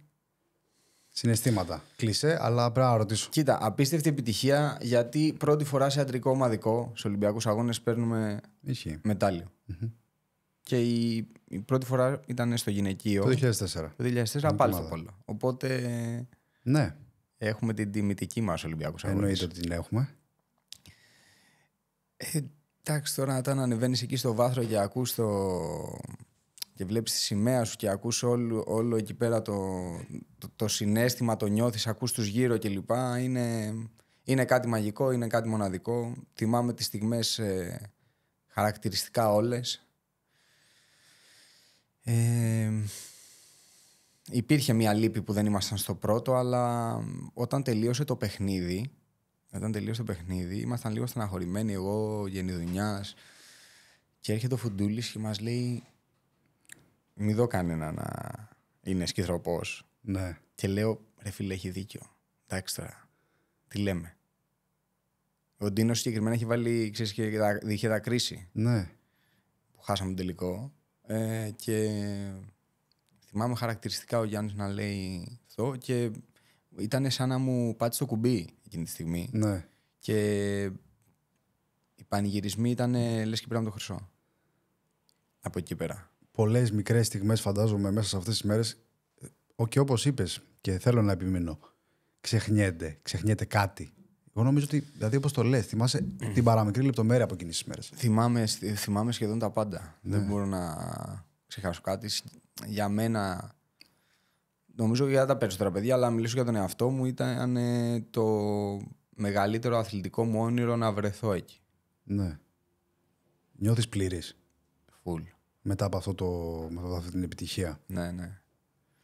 Συναισθήματα. Κλεισέ, αλλά πρέπει να ρωτήσω. Κοίτα, απίστευτη επιτυχία γιατί πρώτη φορά σε αντρικό ομαδικό, σε Ολυμπιακούς Αγώνες, Είχε. Και η, πρώτη φορά ήταν στο γυναικείο. Το 2004. Το 2004 πάλι στο πόλο. Οπότε. Ναι. Έχουμε την τιμητική μας Ολυμπιακούς Αγώνες. Εννοείται ότι την έχουμε. Ε, εντάξει, τώρα όταν ανεβαίνεις εκεί στο βάθρο και ακούς το και βλέπεις τη σημαία σου και ακούς όλο, όλο εκεί πέρα το, το, συνέστημα, το νιώθεις, ακούς τους γύρω κλπ. Είναι, είναι κάτι μαγικό, είναι κάτι μοναδικό. Θυμάμαι τις στιγμές ε, χαρακτηριστικά όλες. Ε, υπήρχε μια λύπη που δεν ήμασταν στο πρώτο, αλλά όταν τελείωσε το παιχνίδι, όταν τελείωσε το παιχνίδι, ήμασταν λίγο στεναχωρημένοι εγώ, Δουνιάς, και έρχεται ο Φουντούλης και μας λέει μην δω κανένα να είναι σκυθροπός. Ναι. Και λέω, ρε φίλε, έχει δίκιο. Εντάξει τώρα. Τι λέμε. Ο Ντίνος συγκεκριμένα έχει βάλει, ξέρεις, και τα, κρίση Ναι. Που χάσαμε το τελικό. Ε, και θυμάμαι χαρακτηριστικά ο Γιάννης να λέει αυτό και ήταν σαν να μου πάτησε το κουμπί εκείνη τη στιγμή. Ναι. Και οι πανηγυρισμοί ήταν λες και με το χρυσό. Από εκεί πέρα. Πολλές μικρές στιγμές φαντάζομαι μέσα σε αυτές τις μέρες και όπως είπες, και θέλω να επιμείνω ξεχνιέται, ξεχνιέται κάτι εγώ νομίζω ότι, δηλαδή όπως το λες, θυμάσαι [CLEARS THROAT] την παραμικρή λεπτομέρεια από εκείνες τις μέρες. Θυμάμαι, θυμάμαι σχεδόν τα πάντα. Ναι. Δεν μπορώ να ξεχάσω κάτι. Για μένα, νομίζω για τα περισσότερα παιδιά, αλλά μιλήσω για τον εαυτό μου, ήταν ε, το μεγαλύτερο αθλητικό μου όνειρο να βρεθώ εκεί. Ναι. Νιώθεις πλήρης. Φουλ μετά από, αυτό το, μετά αυτή την επιτυχία. Ναι, ναι.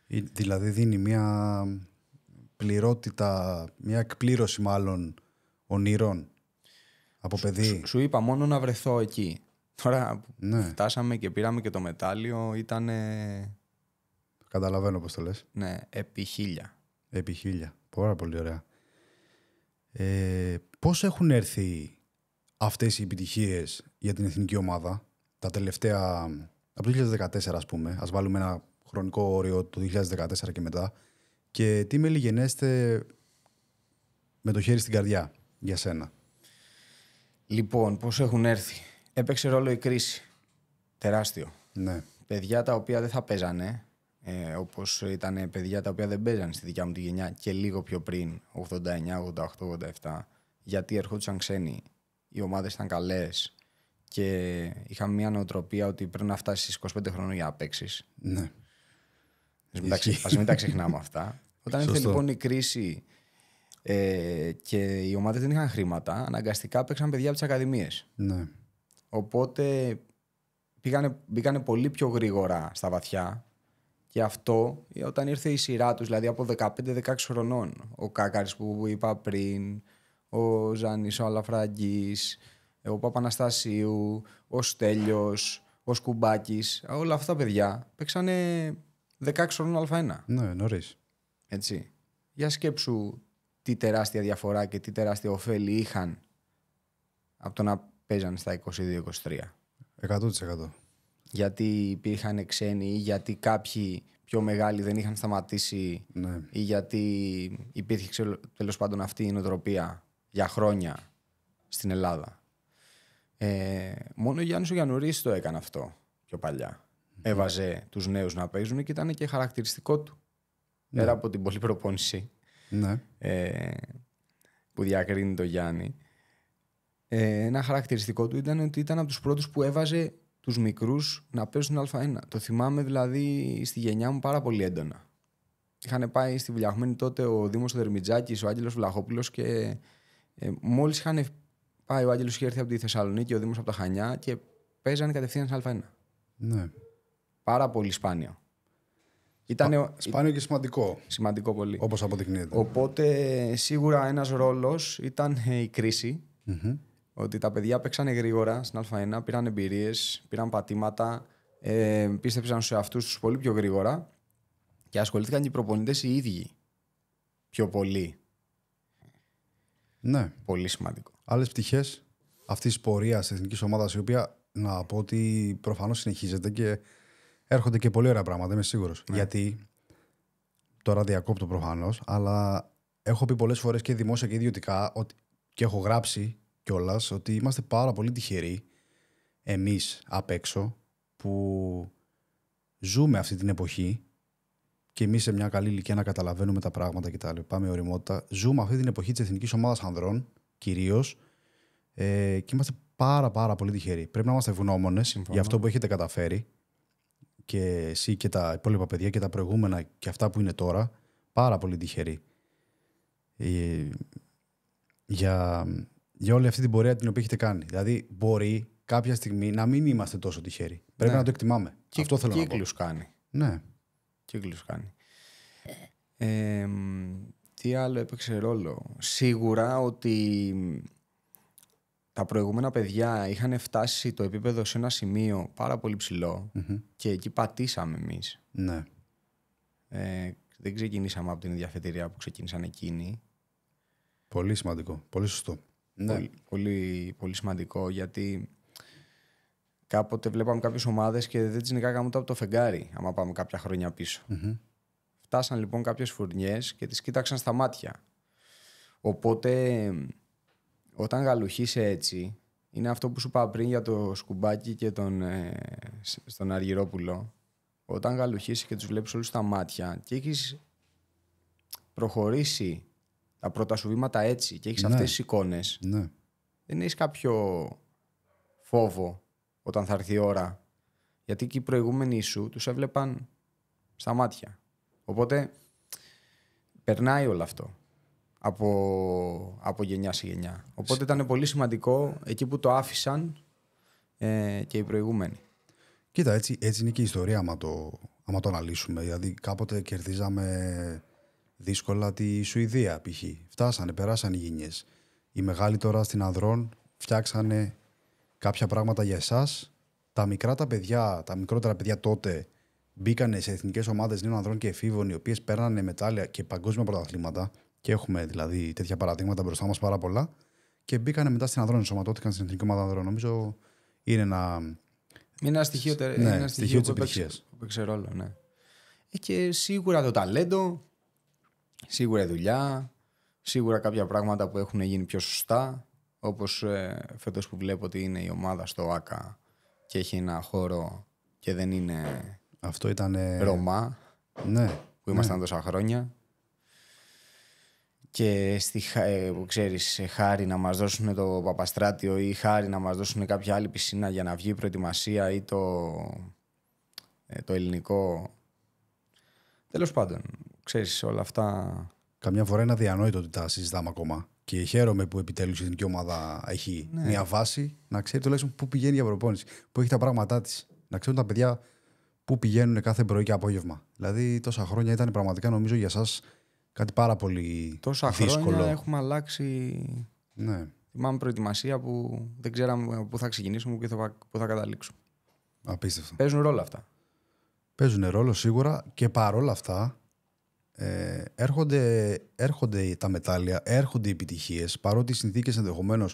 Δηλαδή δίνει μια πληρότητα, μια εκπλήρωση μάλλον ονείρων από παιδί. Σου, είπα μόνο να βρεθώ εκεί. Τώρα ναι. φτάσαμε και πήραμε και το μετάλλιο, ήταν... Καταλαβαίνω πώς το λες. Ναι, επί χίλια. Επί χίλια. Πάρα πολύ ωραία. Ε, πώς έχουν έρθει αυτές οι επιτυχίες για την εθνική ομάδα τα τελευταία. από το 2014, ας πούμε, ας βάλουμε ένα χρονικό όριο του 2014 και μετά. Και τι με λιγενέστε με το χέρι στην καρδιά για σένα. Λοιπόν, πώς έχουν έρθει. Έπαιξε ρόλο η κρίση. Τεράστιο. Ναι. Παιδιά τα οποία δεν θα παίζανε, ε, όπως ήταν παιδιά τα οποία δεν παίζανε στη δικιά μου τη γενιά και λίγο πιο πριν, 89, 88, 87, γιατί ερχόντουσαν ξένοι, οι ομάδες ήταν καλές, και είχαμε μια νοοτροπία ότι πρέπει να φτάσεις 25 χρόνια για να παίξεις. Ναι. Ας μην, τα ξεχνάμε αυτά. [LAUGHS] Όταν ήρθε λοιπόν η κρίση ε, και οι ομάδες δεν είχαν χρήματα, αναγκαστικά παίξαν παιδιά από τις ακαδημίες. Ναι. Οπότε πήγανε, μπήκανε πολύ πιο γρήγορα στα βαθιά. Και αυτό ε, όταν ήρθε η σειρά τους, δηλαδή από 15-16 χρονών. Ο Κάκαρης που είπα πριν, ο Ζανής, ο Αλαφραγκή. Ε, ο Παπαναστασίου, ο Στέλιος, ο Σκουμπάκης, όλα αυτά τα παιδιά παίξανε 16 χρόνων Α1. Ναι, νωρίς. Έτσι. Για σκέψου τι τεράστια διαφορά και τι τεράστια ωφέλη είχαν από το να παίζανε στα 22-23. 100%. Γιατί υπήρχαν ξένοι ή γιατί κάποιοι πιο μεγάλοι δεν είχαν σταματήσει ναι. ή γιατί υπήρχε τέλος πάντων αυτή η νοοτροπία για χρόνια στην Ελλάδα. Ε, μόνο ο Γιάννης ο το έκανε αυτό πιο παλια Έβαζε τους νέους να παίζουν και ήταν και χαρακτηριστικό του. Mm-hmm. Πέρα από την πολλή προπόνηση ναι. ε, που διακρίνει το Γιάννη. Ε, ένα χαρακτηριστικό του ήταν ότι ήταν από τους πρώτους που έβαζε τους μικρούς να παίζουν Α1. Το θυμάμαι δηλαδή στη γενιά μου πάρα πολύ έντονα. Είχαν πάει στη Βουλιαχμένη τότε ο Δήμος Δερμιτζάκης, ο Άγγελος Βλαχόπουλος και ε, μόλις είχαν Πάει ο Άγγελος είχε έρθει από τη Θεσσαλονίκη, ο Δήμος από τα Χανιά και παίζανε κατευθείαν σε Α1. Ναι. Πάρα πολύ σπάνιο. Σπάνιο και σημαντικό. Σημαντικό πολύ. Όπως αποδεικνύεται. Οπότε σίγουρα ένας ρόλος ήταν ε, η κρίση. Mm-hmm. Ότι τα παιδιά παίξανε γρήγορα στην Α1, πήραν εμπειρίες, πήραν πατήματα, ε, πίστεψαν σε αυτού τους πολύ πιο γρήγορα και ασχολήθηκαν και οι προπονητές οι ίδιοι πιο πολύ ναι. Πολύ σημαντικό. Άλλες πτυχές αυτής της πορείας τη εθνικής ομάδας, η οποία να πω ότι προφανώς συνεχίζεται και έρχονται και πολύ ωραία πράγματα, είμαι σίγουρος. Ναι. Γιατί τώρα διακόπτω προφανώς, αλλά έχω πει πολλές φορές και δημόσια και ιδιωτικά ότι, και έχω γράψει κιόλας ότι είμαστε πάρα πολύ τυχεροί εμείς απ' έξω που ζούμε αυτή την εποχή και εμείς σε μια καλή ηλικία να καταλαβαίνουμε τα πράγματα και τα λοιπά. με οριμότητα. Ζούμε αυτή την εποχή της εθνικής ομάδας ανδρών κυρίως ε, και είμαστε πάρα, πάρα πολύ τυχεροί. Πρέπει να είμαστε ευγνώμονες για αυτό που έχετε καταφέρει και εσύ και τα υπόλοιπα παιδιά και τα προηγούμενα και αυτά που είναι τώρα. Πάρα πολύ τυχεροί. Ε, για, για όλη αυτή την πορεία την οποία έχετε κάνει. Δηλαδή, μπορεί κάποια στιγμή να μην είμαστε τόσο τυχεροί. Πρέπει ναι. να το εκτιμάμε. Αυτό θέλω να πω. Κύκλους κάνει. Ναι. Κύκλους κάνει. τι άλλο έπαιξε ρόλο. Σίγουρα ότι τα προηγούμενα παιδιά είχαν φτάσει το επίπεδο σε ένα σημείο πάρα πολύ και εκεί πατήσαμε εμείς. Ναι. Ε, δεν ξεκινήσαμε από την ίδια φετηρία που ξεκίνησαν εκείνοι. Πολύ σημαντικό. Πολύ σωστό. Ναι. πολύ, πολύ σημαντικό γιατί Κάποτε βλέπαμε κάποιες ομάδες και δεν τις νικάγαμε ούτε από το φεγγάρι, άμα πάμε κάποια χρόνια πίσω. Φτάσαν λοιπόν κάποιες φουρνιές και τις κοίταξαν στα μάτια. Οπότε, όταν γαλουχεί έτσι, είναι αυτό που σου είπα πριν για το σκουμπάκι και τον, ε, στον Αργυρόπουλο. Όταν γαλουχείς και τους βλέπεις όλους στα μάτια και έχεις προχωρήσει τα πρώτα σου βήματα έτσι και έχεις ναι. αυτές τις εικόνες, ναι. δεν έχεις κάποιο φόβο όταν θα έρθει η ώρα. Γιατί και οι προηγούμενοι σου τους έβλεπαν στα μάτια. Οπότε περνάει όλο αυτό από, από γενιά σε γενιά. Οπότε ήταν πολύ σημαντικό εκεί που το άφησαν ε, και οι προηγούμενοι. Κοίτα, έτσι, έτσι είναι και η ιστορία άμα το, άμα το αναλύσουμε. Δηλαδή κάποτε κερδίζαμε δύσκολα τη Σουηδία π.χ. Φτάσανε, περάσαν οι γενιές. Οι μεγάλοι τώρα στην Ανδρών φτιάξανε κάποια πράγματα για εσάς. Τα μικρά τα παιδιά, τα μικρότερα παιδιά τότε μπήκαν σε εθνικές ομάδες νέων ανδρών και εφήβων, οι οποίες παίρνανε μετάλλια και παγκόσμια πρωταθλήματα. Και έχουμε δηλαδή τέτοια παραδείγματα μπροστά μας πάρα πολλά. Και μπήκανε μετά στην ανδρών, ενσωματώθηκαν στην εθνική ομάδα ανδρών. Νομίζω είναι ένα. Είναι ένα στοιχείο, ναι, είναι ένα στοιχείο, της Που παίξε ρόλο, ναι. Ε, και σίγουρα το ταλέντο, σίγουρα η δουλειά, σίγουρα κάποια πράγματα που έχουν γίνει πιο σωστά όπως ε, φέτος που βλέπω ότι είναι η ομάδα στο ΆΚΑ και έχει ένα χώρο και δεν είναι Αυτό ήταν... Ρωμά ναι, που ναι. ήμασταν τόσα χρόνια και στη, ε, ξέρεις, χάρη να μας δώσουν το Παπαστράτιο ή χάρη να μας δώσουν κάποια άλλη πισίνα για να βγει η προετοιμασία ή το, ε, το ελληνικό. Τέλος πάντων, ξέρεις όλα αυτά... Καμιά φορά είναι αδιανόητο ότι τα συζητάμε ακόμα. Και χαίρομαι που επιτέλους η εθνική ομάδα έχει ναι. μια βάση να ξέρει τουλάχιστον πού πηγαίνει για προπόνηση, που πηγαινει η προπονηση που εχει τα πράγματά της. Να ξέρουν τα παιδιά πού πηγαίνουν κάθε πρωί και απόγευμα. Δηλαδή, τόσα χρόνια ήταν πραγματικά νομίζω για εσά κάτι πάρα πολύ τόσα δύσκολο. Τόσα χρόνια έχουμε αλλάξει. Ναι. Θυμάμαι προετοιμασία που δεν ξέραμε πού θα ξεκινήσουμε και πού θα καταλήξουμε. Απίστευτο. Παίζουν ρόλο αυτά. Παίζουν ρόλο σίγουρα και παρόλα αυτά ε, έρχονται, έρχονται τα μετάλλια, έρχονται οι επιτυχίες, παρότι οι συνθήκες ενδεχομένως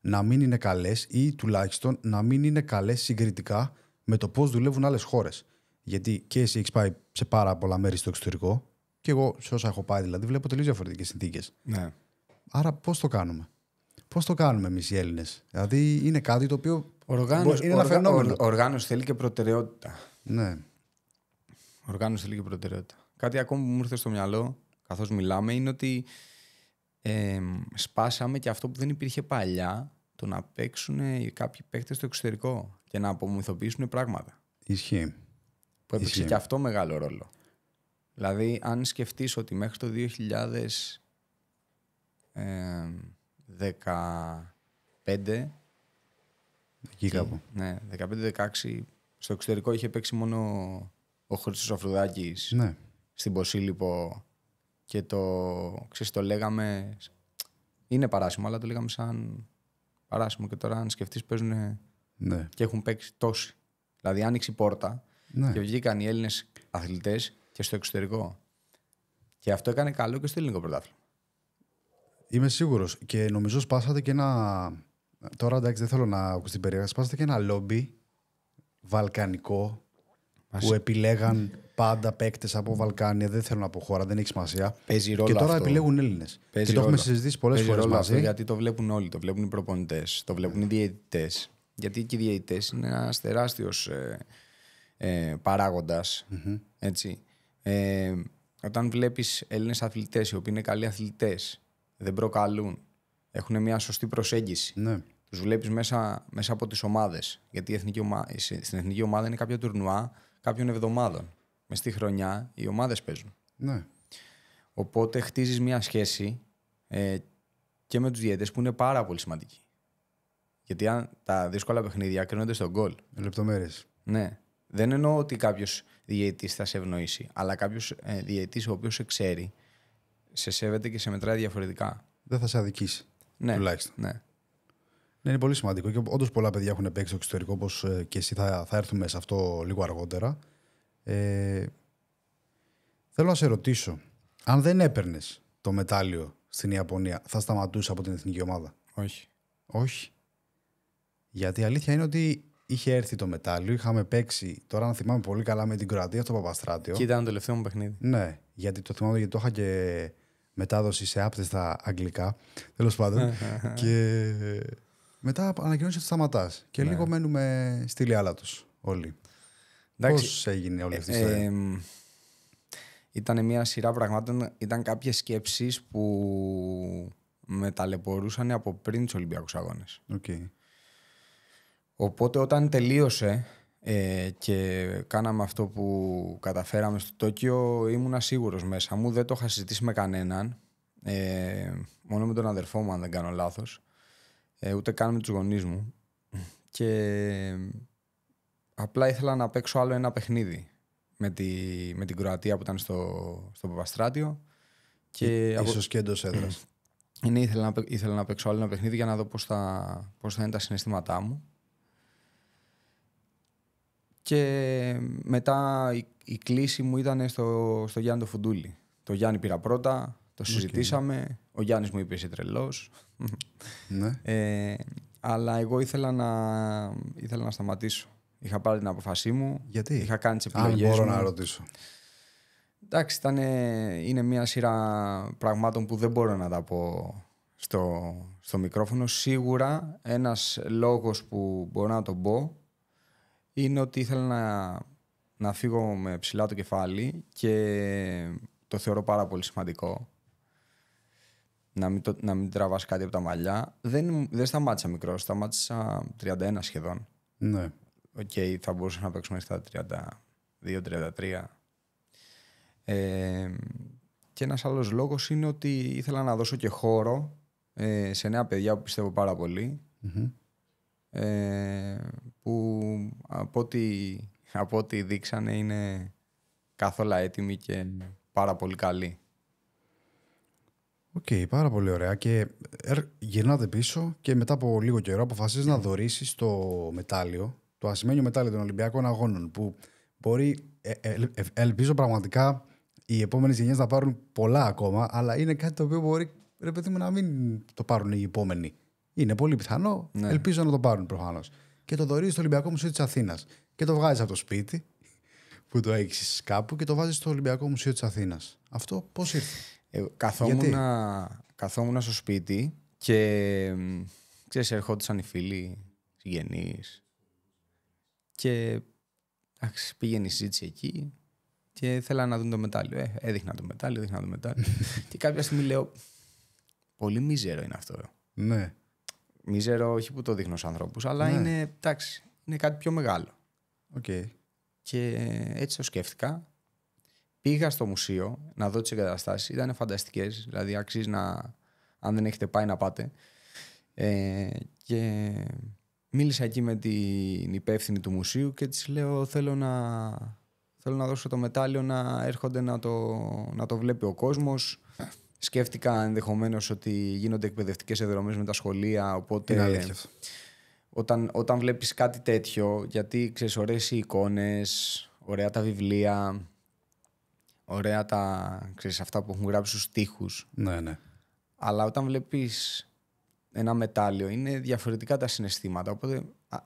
να μην είναι καλές ή τουλάχιστον να μην είναι καλές συγκριτικά με το πώς δουλεύουν άλλες χώρες. Γιατί και εσύ έχεις πάει σε πάρα πολλά μέρη στο εξωτερικό και εγώ σε όσα έχω πάει δηλαδή βλέπω τελείως διαφορετικές συνθήκες. Ναι. Άρα πώς το κάνουμε. Πώς το κάνουμε εμείς οι Έλληνες. Δηλαδή είναι κάτι το οποίο. Οργάνωση, είναι Οργάνωση θέλει και προτεραιότητα. Ναι. Οργάνωση θέλει και προτεραιότητα. Κάτι ακόμη που μου ήρθε στο μυαλό καθώς μιλάμε είναι ότι σπάσαμε και αυτό που δεν υπήρχε παλιά το να παίξουν κάποιοι παίκτες στο εξωτερικό και να απομυθοποιήσουν πράγματα. Ισχύει. Που έπαιξε Ισχύει. και αυτό μεγάλο ρόλο. Δηλαδή, αν σκεφτείς ότι μέχρι το 2015 ε, Εκεί κάπου. Ναι, 15-16 στο εξωτερικό είχε παίξει μόνο ο Χρήστος Αφρουδάκης ναι στην Ποσίλυπο και το, ξέρεις, το λέγαμε... Είναι παράσιμο, αλλά το λέγαμε σαν παράσιμο και τώρα αν σκεφτείς παίζουν ναι. και έχουν παίξει τόσοι. Δηλαδή άνοιξε η πόρτα ναι. και βγήκαν οι Έλληνες αθλητές και στο εξωτερικό. Και αυτό έκανε καλό και στο ελληνικό πρωτάθλημα. Είμαι σίγουρος και νομίζω σπάσατε και ένα... Τώρα εντάξει δεν θέλω να ακούς την περίεργα. Σπάσατε και ένα λόμπι βαλκανικό που επιλέγαν πάντα παίκτες από Βαλκάνια. Δεν θέλουν από χώρα, δεν έχει σημασία. Παίζει ρόλο. Και τώρα επιλέγουν Έλληνες. Και το έχουμε συζητήσει πολλές φορέ μαζί. γιατί το βλέπουν όλοι. Το βλέπουν οι προπονητές, το βλέπουν οι διαιτητές. Γιατί και οι διαιτητές είναι ένας τεράστιος ε, ε, παραγοντα Έτσι. Ε, όταν βλέπεις Έλληνες αθλητές οι οποίοι είναι καλοί αθλητές, δεν προκαλούν, έχουν μια σωστή προσέγγιση. Ναι. Τους βλέπεις μέσα, μέσα από τις ομάδες. Γιατί η εθνική στην εθνική ομάδα είναι κάποια τουρνουά κάποιων εβδομάδων. Μες στη χρονιά οι ομάδες παίζουν. Ναι. Οπότε χτίζεις μια σχέση ε, και με τους διαιτές που είναι πάρα πολύ σημαντική. Γιατί αν τα δύσκολα παιχνίδια κρίνονται στον γκολ. Λεπτομέρειες. Ναι. Δεν εννοώ ότι κάποιος διαιτής θα σε ευνοήσει, αλλά κάποιος ε, ο οποίος σε ξέρει, σε σέβεται και σε μετράει διαφορετικά. Δεν θα σε αδικήσει. Ναι, τουλάχιστον. Ναι. Ναι, είναι πολύ σημαντικό και όντως πολλά παιδιά έχουν παίξει στο εξωτερικό, όπως ε, και εσύ θα, θα έρθουμε σε αυτό λίγο αργότερα. Ε, θέλω να σε ρωτήσω, αν δεν έπαιρνες το μετάλλιο στην Ιαπωνία, θα σταματούσε από την εθνική ομάδα. Όχι. Όχι. Γιατί η αλήθεια είναι ότι είχε έρθει το μετάλλιο, είχαμε παίξει, τώρα αν θυμάμαι πολύ καλά, με την Κροατία στο Παπαστράτιο. Και ήταν το τελευταίο μου παιχνίδι. Ναι, γιατί το θυμάμαι γιατί το είχα και μετάδοση σε άπτεστα αγγλικά. Τέλος πάντων. [LAUGHS] και μετά ανακοινώνεις ότι σταματάς. Και ναι. λίγο μένουμε στη λιάλα τους όλοι. Πώς έγινε όλη αυτή η ε, ιστορία. ήταν μια σειρά πραγμάτων. Ήταν κάποιες σκέψεις που με ταλαιπωρούσαν από πριν τους Ολυμπιακούς Αγώνες. Οπότε όταν τελείωσε ε, και κάναμε αυτό που καταφέραμε στο Τόκιο, ήμουνα σίγουρος μέσα μου. Δεν το είχα συζητήσει με κανέναν. Ε, μόνο με τον αδερφό μου, αν δεν κάνω λάθος ε, ούτε καν με τους γονείς μου και απλά ήθελα να παίξω άλλο ένα παιχνίδι με, τη, με την Κροατία που ήταν στο, στο Παπαστράτιο και ίσως και εντός έδρας [CLEARS THROAT] ναι, ήθελα, να, ήθελα να παίξω άλλο ένα παιχνίδι για να δω πώς θα, πώς θα είναι τα συναισθήματά μου και μετά η, κλήση κλίση μου ήταν στο, στο Γιάννη το Φουντούλη. Το Γιάννη πήρα πρώτα, το συζητήσαμε, ο Γιάννης μου είπε είσαι τρελός. Ναι. Ε, αλλά εγώ ήθελα να, ήθελα να σταματήσω. Είχα πάρει την αποφασή μου. Γιατί? Είχα κάνει τις επιλογέ. Αν μπορώ να ρωτήσω. Εντάξει, ήταν, είναι μια σειρά πραγμάτων που δεν μπορώ να τα πω στο, στο μικρόφωνο. Σίγουρα ένας λόγος που μπορώ να τον πω είναι ότι ήθελα να, να φύγω με ψηλά το κεφάλι και το θεωρώ πάρα πολύ σημαντικό να μην, το, να μην τραβάς κάτι από τα μαλλιά. Δεν, δεν σταμάτησα μικρός, σταμάτησα 31 σχεδόν. Ναι. Οκ, θα μπορούσα να παίξω μέχρι τα 32-33. Ε, και ένας άλλος λόγος είναι ότι ήθελα να δώσω και χώρο ε, σε νέα παιδιά που πιστεύω πάρα ε, που από ό,τι, από ό,τι δείξανε είναι καθόλου έτοιμοι και πάρα πολύ καλοί. Οκ, okay, πάρα πολύ ωραία. Και ε, γυρνάτε πίσω και μετά από λίγο καιρό αποφασίζεις να δωρήσεις το μετάλλιο, το ασημένιο μετάλλιο των Ολυμπιακών Αγώνων. Που μπορεί, ε, ε, ελπίζω πραγματικά οι επόμενες γενιές να πάρουν πολλά ακόμα, αλλά είναι κάτι το οποίο μπορεί ρε παιδί μου να μην το πάρουν οι επόμενοι. Είναι πολύ πιθανό, ναι. ελπίζω να το πάρουν προφανώς. Και το δωρίζει στο Ολυμπιακό Μουσείο της Αθήνας. Και το βγάζεις από το σπίτι που το έχεις κάπου και το βάζεις στο Ολυμπιακό Μουσείο της Αθήνας. Αυτό πώς ήρθε. Ε, καθόμουν, στο σπίτι και ξέρεις, ερχόντουσαν οι φίλοι, συγγενείς και πήγαινε η συζήτηση εκεί και ήθελα να δουν το μετάλλιο. Ε, έδειχνα το μετάλλιο, έδειχνα το μετάλλιο. [LAUGHS] και κάποια στιγμή λέω, πολύ μίζερο είναι αυτό. Ε». Ναι. Μίζερο όχι που το δείχνω στους ανθρώπους, αλλά ναι. είναι, είναι κάτι πιο μεγάλο. Okay. Και έτσι το σκέφτηκα Πήγα στο μουσείο να δω τις εγκαταστάσεις. Ήταν φανταστικές. Δηλαδή, αξίζει να. Αν δεν έχετε πάει, να πάτε. Ε, και μίλησα εκεί με την υπεύθυνη του μουσείου και της λέω: Θέλω να, θέλω να δώσω το μετάλλιο να έρχονται να το, να το βλέπει ο κόσμος. Σκέφτηκα ενδεχομένως ότι γίνονται εκπαιδευτικές εδρομές με τα σχολεία. Οπότε. Είναι όταν, όταν βλέπεις κάτι τέτοιο, γιατί ξέρεις, ωραίες εικόνες, ωραία τα βιβλία, ωραία τα, ξέρεις, αυτά που έχουν γράψει στους τοίχους. Ναι, ναι. Αλλά όταν βλέπεις ένα μετάλλιο είναι διαφορετικά τα συναισθήματα. Οπότε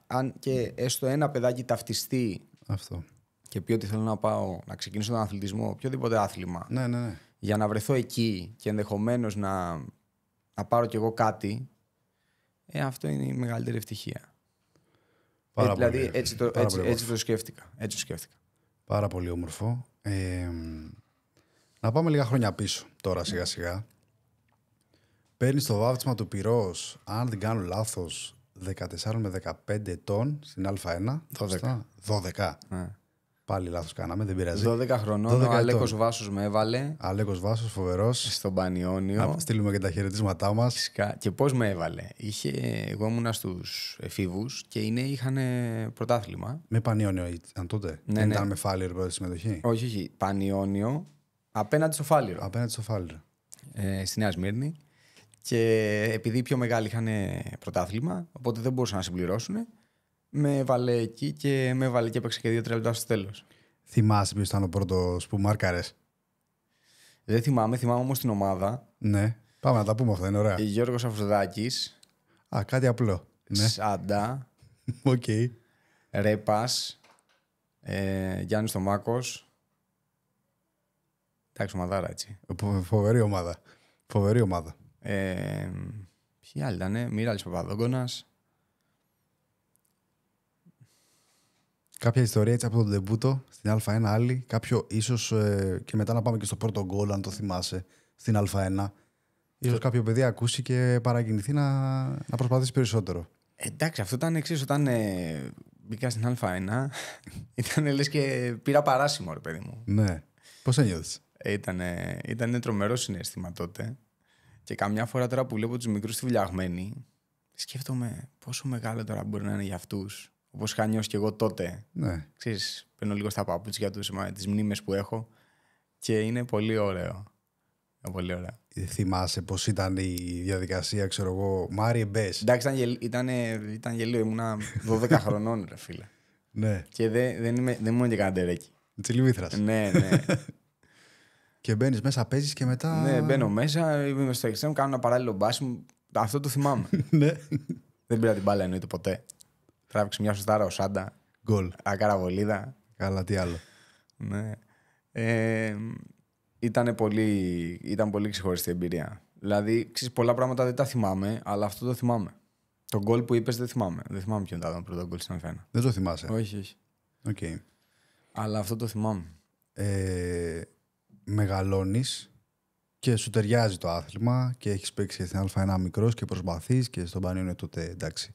αν και έστω ένα παιδάκι ταυτιστεί Αυτό. και πει ότι θέλω να πάω να ξεκινήσω τον αθλητισμό, οποιοδήποτε άθλημα, ναι, ναι, ναι. για να βρεθώ εκεί και ενδεχομένως να, πάρω κι εγώ κάτι, ε, αυτό είναι η μεγαλύτερη ευτυχία. Πάρα ε, δηλαδή πολύ, έτσι, το, έτσι, έτσι, σκέφτηκα, έτσι το σκέφτηκα. Πάρα πολύ όμορφο. Ε, να πάμε λίγα χρόνια πίσω τώρα σιγά σιγά. Παίρνεις το βάφτισμα του πυρός, αν δεν κάνω λάθος, 14 με 15 ετών στην Α1. 12. 12. Πάλι λάθος κάναμε, δεν πειράζει. 12 χρονών. 12 ο Αλέκος Βάσος με έβαλε. Αλέκος Βάσος, φοβερός. Στον Πανιόνιο. Να στείλουμε και τα χαιρετίσματά μας. Και πώς με έβαλε. Είχε, εγώ ήμουνα στους εφήβους και είναι, είχαν πρωτάθλημα. Με Πανιόνιο ήταν τότε. Ναι, δεν ναι. ήταν με Φάλιρο πρώτη συμμετοχή. Όχι, όχι. Πανιόνιο απέναντι στο Φάλιρο. Απέναντι στο Φάλιρο. Ε, στη Νέα Σμύρνη. Και επειδή οι πιο μεγάλοι είχαν πρωτάθλημα, οπότε δεν μπορούσαν να συμπληρώσουν με έβαλε εκεί και με έβαλε και έπαιξε και δύο-τρία λεπτά στο τέλος. Θυμάσαι ποιος ήταν ο πρώτος που μάρκαρες. Δεν θυμάμαι, θυμάμαι όμως την ομάδα. Ναι. Πάμε να τα πούμε αυτά, είναι ωραία. Ε, Γιώργος Αφροδάκης. Α, κάτι απλό. Ναι. Σάντα. [LAUGHS] Οκ. okay. Ρέπας. Ε, Γιάννης Τομάκο. Εντάξει, ομαδάρα έτσι. Ε, φοβερή ομάδα. Φοβερή ομάδα. Ε, ποιοι άλλοι ήταν, Μίραλ Παπαδόγκονας. κάποια ιστορία έτσι από τον Τεμπούτο στην Α1 άλλη. Κάποιο ίσως ε, και μετά να πάμε και στο πρώτο γκολ, αν το θυμάσαι, στην Α1. Ίσως κάποιο παιδί ακούσει και παρακινηθεί να, να προσπαθήσει περισσότερο. Εντάξει, αυτό ήταν εξής. Όταν ε, μπήκα στην Α1, [LAUGHS] ήταν λες και πήρα παράσημο, ρε παιδί μου. Ναι. Πώς ένιωθε. Ήταν τρομερό συνέστημα τότε. Και καμιά φορά τώρα που βλέπω τους μικρούς τυβλιαγμένοι, σκέφτομαι πόσο μεγάλο τώρα μπορεί να είναι για αυτούς Όπως είχα νιώσει και εγώ τότε. Ναι. Ξέρεις, παίρνω λίγο στα παπούτσια τους τις μνήμες που έχω και είναι πολύ ωραίο. Είναι Πολύ ωραίο. Ε, θυμάσαι πώς ήταν η διαδικασία, ξέρω εγώ, Μάριε Μπέ. Εντάξει, ήταν, γελ... ήταν, ήταν γελίο. Ήμουνα 12 [LAUGHS] χρονών, ρε φίλε. Ναι. Και δεν, δεν, είμαι, δεν μου και κανένα τερέκι. Τσιλιβήθρα. Ναι, ναι. [LAUGHS] και μπαίνεις μέσα, παίζεις και μετά. Ναι, μπαίνω μέσα, είμαι στο εξτρέμ, κάνω ένα παράλληλο μπάσιμο. Αυτό το θυμάμαι. [LAUGHS] ναι. δεν πήρα την μπάλα εννοείται ποτέ. Τράβηξε μια σωστά ο Σάντα. Γκολ. Ακαραβολίδα. Καλά, τι άλλο. ναι. Ε, ήταν πολύ, ήταν πολύ ξεχωριστή εμπειρία. Δηλαδή, ξέρεις, πολλά πράγματα δεν τα θυμάμαι, αλλά αυτό το θυμάμαι. Το γκολ που είπες δεν θυμάμαι. Δεν θυμάμαι ποιον ήταν το πρώτο γκολ στην Δεν το θυμάσαι. Όχι, όχι. Okay. Αλλά αυτό το θυμάμαι. Ε, Μεγαλώνεις και σου ταιριάζει το άθλημα και έχεις παίξει στην Α1 μικρός και προσπαθείς και στον πανίνο τότε εντάξει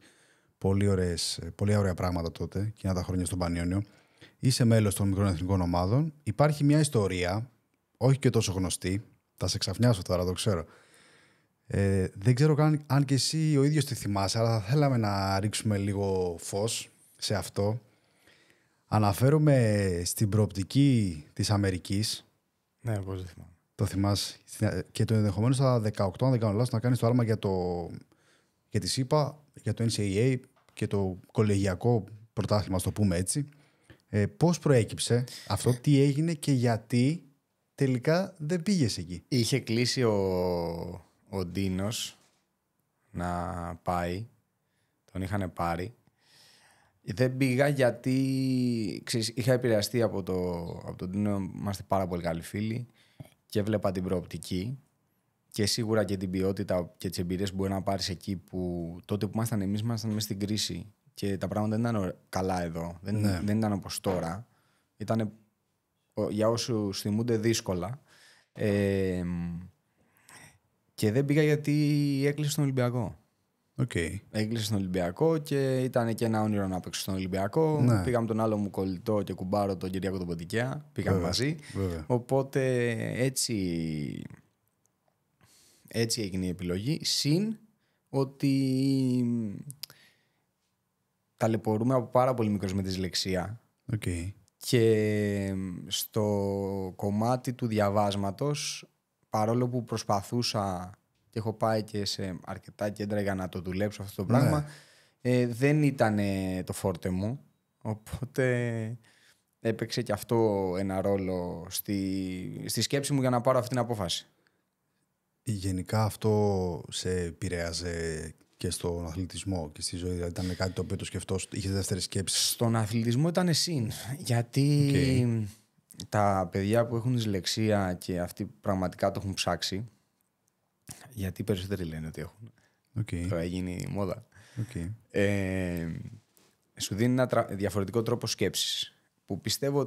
πολύ, ωραίες, πολύ ωραία πράγματα τότε, κοινά τα χρόνια στον Πανιόνιο. Είσαι μέλος των μικρών εθνικών ομάδων. Υπάρχει μια ιστορία, όχι και τόσο γνωστή. Θα σε ξαφνιάσω τώρα, το ξέρω. Ε, δεν ξέρω καν αν και εσύ ο ίδιος τη θυμάσαι, αλλά θα θέλαμε να ρίξουμε λίγο φως σε αυτό. Αναφέρομαι στην προοπτική της Αμερικής. Ναι, πώ δεν θυμάμαι. Το θυμάσαι. Και το ενδεχομένως στα 18, αν δεν κάνω λάθος, να κάνεις το άρμα για, το... για τη ΣΥΠΑ για το NCAA και το κολεγιακό πρωτάθλημα, το πούμε έτσι. Ε, πώς προέκυψε αυτό, τι έγινε και γιατί τελικά δεν πήγες εκεί. Είχε κλείσει ο, ο να πάει, τον είχαν πάρει. Δεν πήγα γιατί ξέρεις, είχα επηρεαστεί από, το, από τον Ντίνο, είμαστε πάρα πολύ καλοί φίλοι και έβλεπα την προοπτική και σίγουρα και την ποιότητα και τις εμπειρίες που μπορεί να πάρεις εκεί που τότε που ήμασταν εμείς, ήμασταν μέσα στην κρίση και τα πράγματα δεν ήταν καλά εδώ. Δεν, ναι. δεν ήταν όπως τώρα. Ήταν για όσους θυμούνται δύσκολα. Ε, και δεν πήγα γιατί έκλεισε στον Ολυμπιακό. Okay. Έκλεισε στον Ολυμπιακό και ήταν και ένα όνειρο να παίξω στον Ολυμπιακό. Ναι. Πήγα τον άλλο μου κολλητό και κουμπάρο τον Κυριακό τον Ποντικέα. Πήγαμε μαζί. Οπότε έτσι έτσι έγινε η επιλογή. Συν ότι ταλαιπωρούμε από πάρα πολύ μικρός με δυσλεξία. Okay. Και στο κομμάτι του διαβάσματος, παρόλο που προσπαθούσα και έχω πάει και σε αρκετά κέντρα για να το δουλέψω αυτό το ναι. πράγμα, ε, δεν ήταν το φόρτε μου. Οπότε έπαιξε και αυτό ένα ρόλο στη, στη σκέψη μου για να πάρω αυτή την απόφαση. Γενικά αυτό σε επηρέαζε και στον αθλητισμό και στη ζωή. Δηλαδή ήταν κάτι το οποίο το σκεφτός, είχες δεύτερη σκέψη. Στον αθλητισμό ήταν εσύ. Γιατί τα παιδιά που έχουν δυσλεξία και αυτοί πραγματικά το έχουν ψάξει. Γιατί περισσότεροι λένε ότι έχουν. Okay. έγινε γίνει μόδα. Okay. Ε, σου δίνει ένα διαφορετικό τρόπο σκέψης που πιστεύω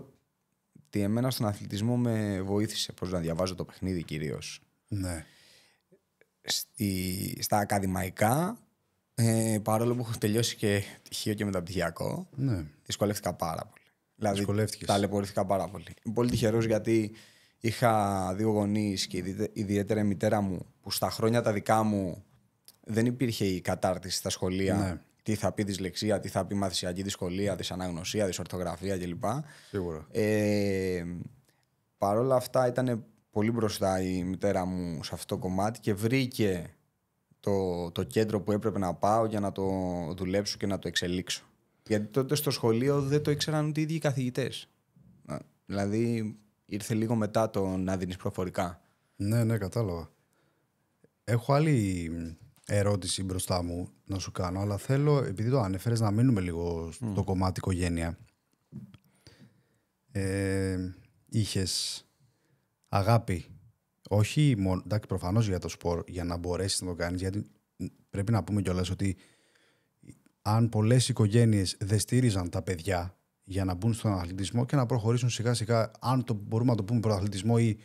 ότι εμένα στον αθλητισμό με βοήθησε πώς να διαβάζω το παιχνίδι κυρίως. Ναι στη, στα ακαδημαϊκά, ε, παρόλο που έχω τελειώσει και πτυχίο και μεταπτυχιακό, ναι. δυσκολεύτηκα πάρα πολύ. Δηλαδή, ταλαιπωρήθηκα πάρα πολύ. Είμαι πολύ τυχερός γιατί είχα δύο γονείς και ιδιαίτερα η μητέρα μου που στα χρόνια τα δικά μου δεν υπήρχε η κατάρτιση στα σχολεία. Ναι. Τι θα πει δυσλεξία, τι θα πει μαθησιακή δυσκολία, δυσαναγνωσία, δυσορθογραφία κλπ. Σίγουρα. Ε, Παρ' όλα αυτά ήταν πολύ μπροστά η μητέρα μου σε αυτό το κομμάτι και βρήκε το, το κέντρο που έπρεπε να πάω για να το δουλέψω και να το εξελίξω. Γιατί τότε στο σχολείο δεν το ήξεραν ούτε οι ίδιοι οι καθηγητές. Δηλαδή ήρθε λίγο μετά το να δίνεις προφορικά. Ναι, ναι, κατάλαβα. Έχω άλλη ερώτηση μπροστά μου να σου κάνω, αλλά θέλω, επειδή το ανέφερες, να μείνουμε λίγο στο κομμάτι οικογένεια. Ε, είχες αγάπη. Όχι μόνο, εντάξει, προφανώς για το σπορ, για να μπορέσεις να το κάνεις. Γιατί πρέπει να πούμε κιόλας ότι αν πολλές οικογένειες δεν στήριζαν τα παιδιά για να μπουν στον αθλητισμό και να προχωρήσουν σιγά σιγά, αν το μπορούμε να το πούμε πρωταθλητισμό ή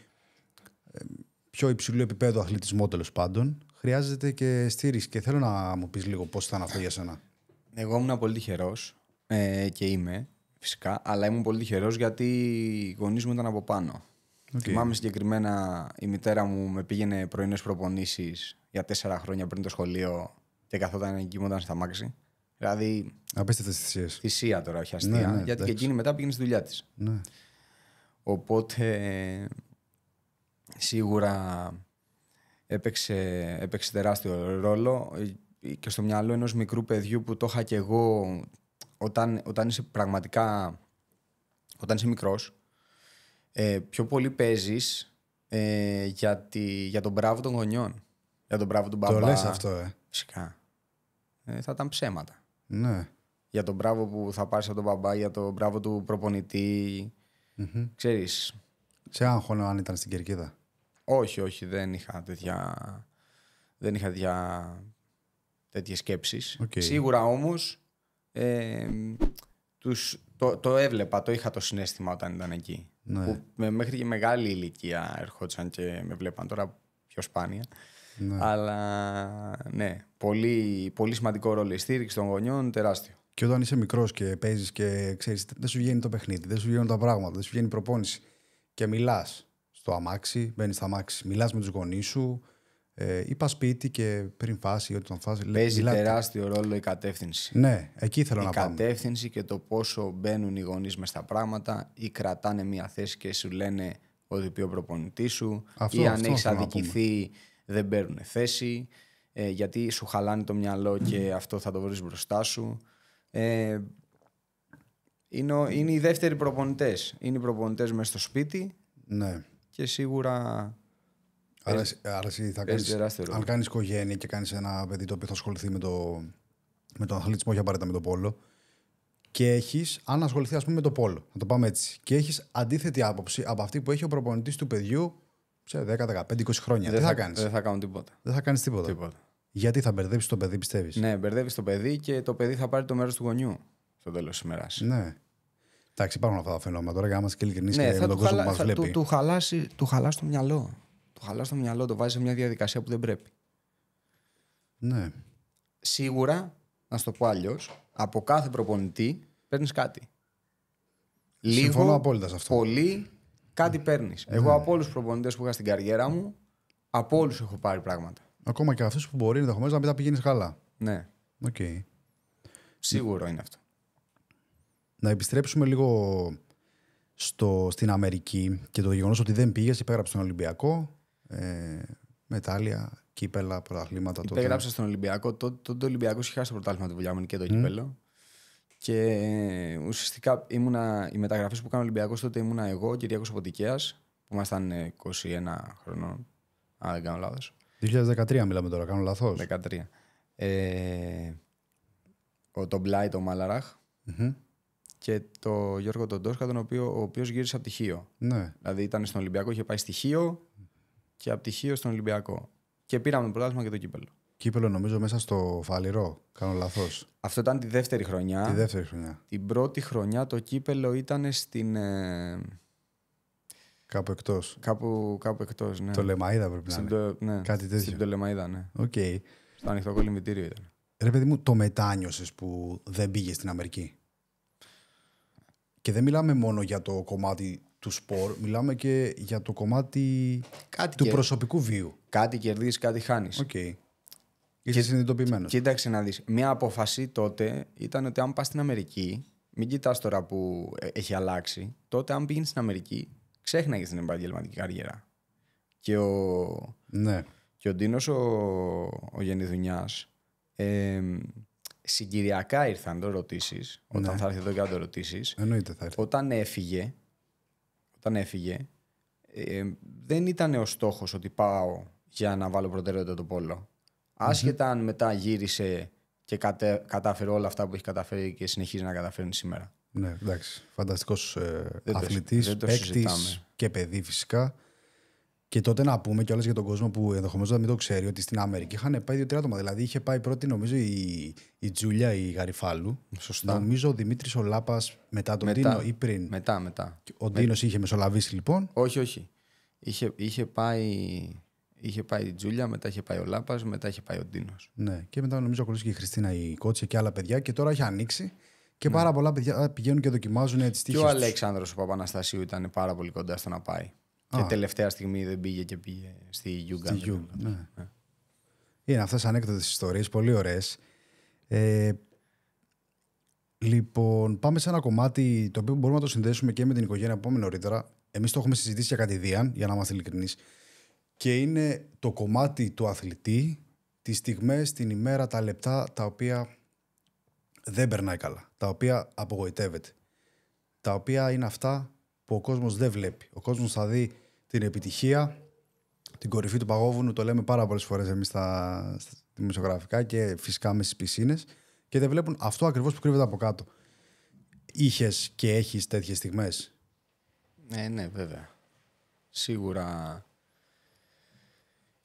πιο υψηλού επίπεδου αθλητισμό τέλος πάντων, χρειάζεται και στήριξη. Και θέλω να μου πεις λίγο πώς ήταν αυτό για σένα. Εγώ ήμουν πολύ τυχερός ε, και είμαι φυσικά, αλλά ήμουν πολύ τυχερός γιατί οι γονείς μου ήταν από πάνω. Okay. Θυμάμαι συγκεκριμένα η μητέρα μου με πήγαινε πρωινές προπονήσεις για τέσσερα χρόνια πριν το σχολείο και καθόταν εκεί ήταν στα μάξι. Δηλαδή. Απίστευτες θυσίες. Θυσία τώρα, όχι αστεία. Ναι, ναι γιατί εντάξει. και εκείνη μετά πήγαινε στη δουλειά της. Ναι. Οπότε σίγουρα έπαιξε, έπαιξε τεράστιο ρόλο ε, και στο μυαλό ενός μικρού παιδιού που το είχα και εγώ όταν, είσαι πραγματικά όταν είσαι μικρός ε, πιο πολύ παίζεις ε, για, για τον μπράβο των γονιών. Για τον μπράβο του μπαμπά. Το λες αυτό, ε. Φυσικά. Ε, θα ήταν ψέματα. Ναι. Για τον μπράβο που θα πάρεις από τον μπαμπά, για τον μπράβο του προπονητη mm-hmm. Ξέρεις. Σε άγχωνο αν ήταν στην κερκίδα. Όχι, όχι, δεν είχα τέτοια, δεν είχα τέτοια, τέτοιες σκέψεις. Σίγουρα όμως ε, το, το έβλεπα, το είχα το συνέστημα όταν ήταν εκεί. Ναι. με, μέχρι και μεγάλη ηλικία ερχόντουσαν και με βλέπαν τώρα πιο σπάνια. Ναι. Αλλά ναι, πολύ, πολύ σημαντικό ρόλο η στήριξη των γονιών, τεράστιο. Και όταν είσαι μικρός και παίζεις και ξέρεις, δεν σου βγαίνει το παιχνίδι, δεν σου βγαίνουν τα πράγματα, δεν σου βγαίνει η προπόνηση. Και μιλάς στο αμάξι, μπαίνεις στα αμάξι, μιλάς με τους γονείς σου, ε, είπα σπίτι και πριν φάση, όταν φάση. Παίζει τεράστιο ρόλο η κατεύθυνση. Ναι, εκεί θέλω να πάω. Η κατεύθυνση και το πόσο μπαίνουν οι γονείς μες στα πράγματα ή κρατάνε μια θέση και σου λένε ότι πει προπονητής σου. Αυτό, ή αν έχει αδικηθεί, δεν παίρνουν θέση. Ε, γιατί σου χαλάνε το μυαλό και mm. αυτό θα το βρεις μπροστά σου. Ε, είναι, είναι οι δεύτεροι προπονητές. Είναι οι προπονητές μέσα στο σπίτι. Ναι. Και σίγουρα Άρα, εσύ, κάνεις, αν κάνεις οικογένεια και κάνεις ένα παιδί το οποίο θα ασχοληθεί με, το, με τον αθλητισμό, όχι απαραίτητα με το πόλο, και έχεις, αν ασχοληθεί ας πούμε, με το πόλο, να το πάμε έτσι, και έχεις αντίθετη άποψη από αυτή που έχει ο προπονητής του παιδιού σε 10, 15, 20 χρόνια. Δεν Τι θα, θα κάνεις. Δεν θα κάνω τίποτα. Δεν θα τίποτα. τίποτα. Γιατί θα μπερδέψεις το παιδί, πιστεύεις. Ναι, μπερδεύεις το παιδί και το παιδί θα πάρει το μέρος του γονιού στο τέλος της ημέρας. Ναι. Εντάξει, υπάρχουν αυτά τα φαινόμενα τώρα για να είμαστε ειλικρινεί και με ναι, τον κόσμο που μα βλέπει. Του, του, του χαλάσει το μυαλό χαλάς στο μυαλό, το βάζεις σε μια διαδικασία που δεν πρέπει. Ναι. Σίγουρα, να σου το πω αλλιώς, από κάθε προπονητή παίρνεις κάτι. Λίγο, Συμφωνώ απόλυτα σε αυτό. Πολύ, κάτι παίρνεις. Ναι. Εγώ από όλους τους προπονητές που είχα στην καριέρα μου, από όλους έχω πάρει πράγματα. Ακόμα και αυτούς που μπορεί ενδεχομένως να μην πηγαίνεις καλά. Ναι. Okay. Σίγουρο είναι αυτό. Να επιστρέψουμε λίγο στο, στην Αμερική και το γεγονός ότι δεν πήγες, υπέγραψες τον Ολυμπιακό ε, μετάλλια, κύπελα, πρωταθλήματα. Υπέγραψα στον Ολυμπιακό. Τότε το, το, Ολυμπιακός είχε χάσει το πρωτάθλημα του μου και το mm. κύπελο. Και ε, ουσιαστικά ήμουνα, οι μεταγραφές που κάνω Ολυμπιακός τότε ήμουνα εγώ, ο από Αποδικαία, που ήμασταν 21 ε, χρονών. Αν δεν κάνω λάθος. 2013 μιλάμε τώρα, κάνω λάθος. 13. Ε, ο, τον Μπλάι, μαλαραχ mm-hmm. και το Γιώργο Τοντοσκα, τον οποίο, ο οποίος γύρισε από τυχείο. Ναι. Δηλαδή ήταν στον Ολυμπιακό, είχε πάει στοιχείο, και από τη Χίο στον Ολυμπιακό. Και πήραμε το πρωτάθλημα και το κύπελο. Κύπελο νομίζω μέσα στο Φαλιρό. Κάνω λάθος. Αυτό ήταν τη δεύτερη χρονιά. Τη δεύτερη χρονιά. Την πρώτη χρονιά το κύπελο ήταν στην. Ε... Κάπου εκτός. Κάπου, κάπου εκτός, ναι. Το Λεμαίδα πρέπει να είναι. ναι. Κάτι τέτοιο. Στην το ναι. Okay. Στο ανοιχτό κολυμπητήριο ήταν. Ρε παιδί μου, το μετάνιωσες που δεν πήγες στην Αμερική. Και δεν μιλάμε μόνο για το κομμάτι του σπορ, μιλάμε και για το κομμάτι κάτι του προσωπικού βίου. Κάτι κερδίζεις, κάτι χάνεις. Okay. Είσαι συνειδητοποιημένο. Κοίταξε να δεις. Μία απόφαση τότε ήταν ότι αν πας στην Αμερική, μην κοιτάς τώρα που ε, έχει αλλάξει. Τότε, αν πήγαινες στην Αμερική, ξέχναγες την επαγγελματική καριέρα. Και ο. Ναι. Και ο Ντίνος ο, ο Γεννηδουνιά. Ε, συγκυριακά ήρθαν το ρωτήσεις. Όταν ναι. θα έρθει εδώ και να το ρωτήσεις. Εννοείται Όταν έφυγε, όταν έφυγε, ε, δεν ήταν ο στόχος ότι πάω για να βάλω προτεραιότητα το πόλο. Άσχετα αν μετά γύρισε και κατέ, κατάφερε όλα αυτά που έχει καταφέρει και συνεχίζει να καταφέρνει σήμερα. Ναι, εντάξει. φανταστικός ε, αθλητή, και παιδί φυσικά. Και τότε να πούμε κιόλας για τον κόσμο που ενδεχομένως να μην το ξέρει ότι στην Αμερική είχαν πάει δύο-τρία άτομα. Δηλαδή είχε πάει πρώτη, νομίζω, η, η Τζούλια η Γαριφάλου. Σωστά. Νομίζω ο Δημήτρης Ολάπας μετά τον μετά, Ντίνο ή πριν. Μετά, μετά. Ο Ντίνο μετά... η Τζούλια, μετά είχε πάει ο ντινο ειχε μεσολαβησει λοιπον μετά είχε πάει ο Ντίνο. Ναι, και μετά νομίζω ακολούθησε και η Χριστίνα η Κότσια και άλλα παιδιά και τώρα έχει ανοίξει. Και ναι. πάρα πολλά παιδιά πηγαίνουν και δοκιμάζουν τι τύχε. Και ο Αλέξανδρος ο Παπαναστασίου ήταν πάρα πολύ κοντά στο να πάει. Και τελευταία στιγμή δεν πήγε και πήγε στη Γιούγκα. Στη ναι. Γιούγκα, ναι. ναι. Είναι αυτές ανέκδοτες ιστορίες, πολύ ωραίες. Ε, λοιπόν, πάμε σε ένα κομμάτι το οποίο μπορούμε να το συνδέσουμε και με την οικογένεια που πάμε νωρίτερα. Εμείς το έχουμε συζητήσει για κατηδίαν, για να είμαστε ειλικρινείς. Και είναι το κομμάτι του αθλητή, τις στιγμές, την ημέρα, τα λεπτά τα οποία δεν περνάει καλά, τα οποία απογοητεύεται, τα οποία είναι αυτά που ο κόσμος δεν βλέπει. Ο κόσμος θα δει την επιτυχία, την κορυφή του παγόβουνου. Το λέμε πάρα πολλές φορές εμείς στα, δημοσιογραφικά και φυσικά με στις πισίνες. Και δεν βλέπουν αυτό ακριβώς που κρύβεται από κάτω. Είχες και έχεις τέτοιες στιγμές. Ναι, ε, ναι, βέβαια. Σίγουρα.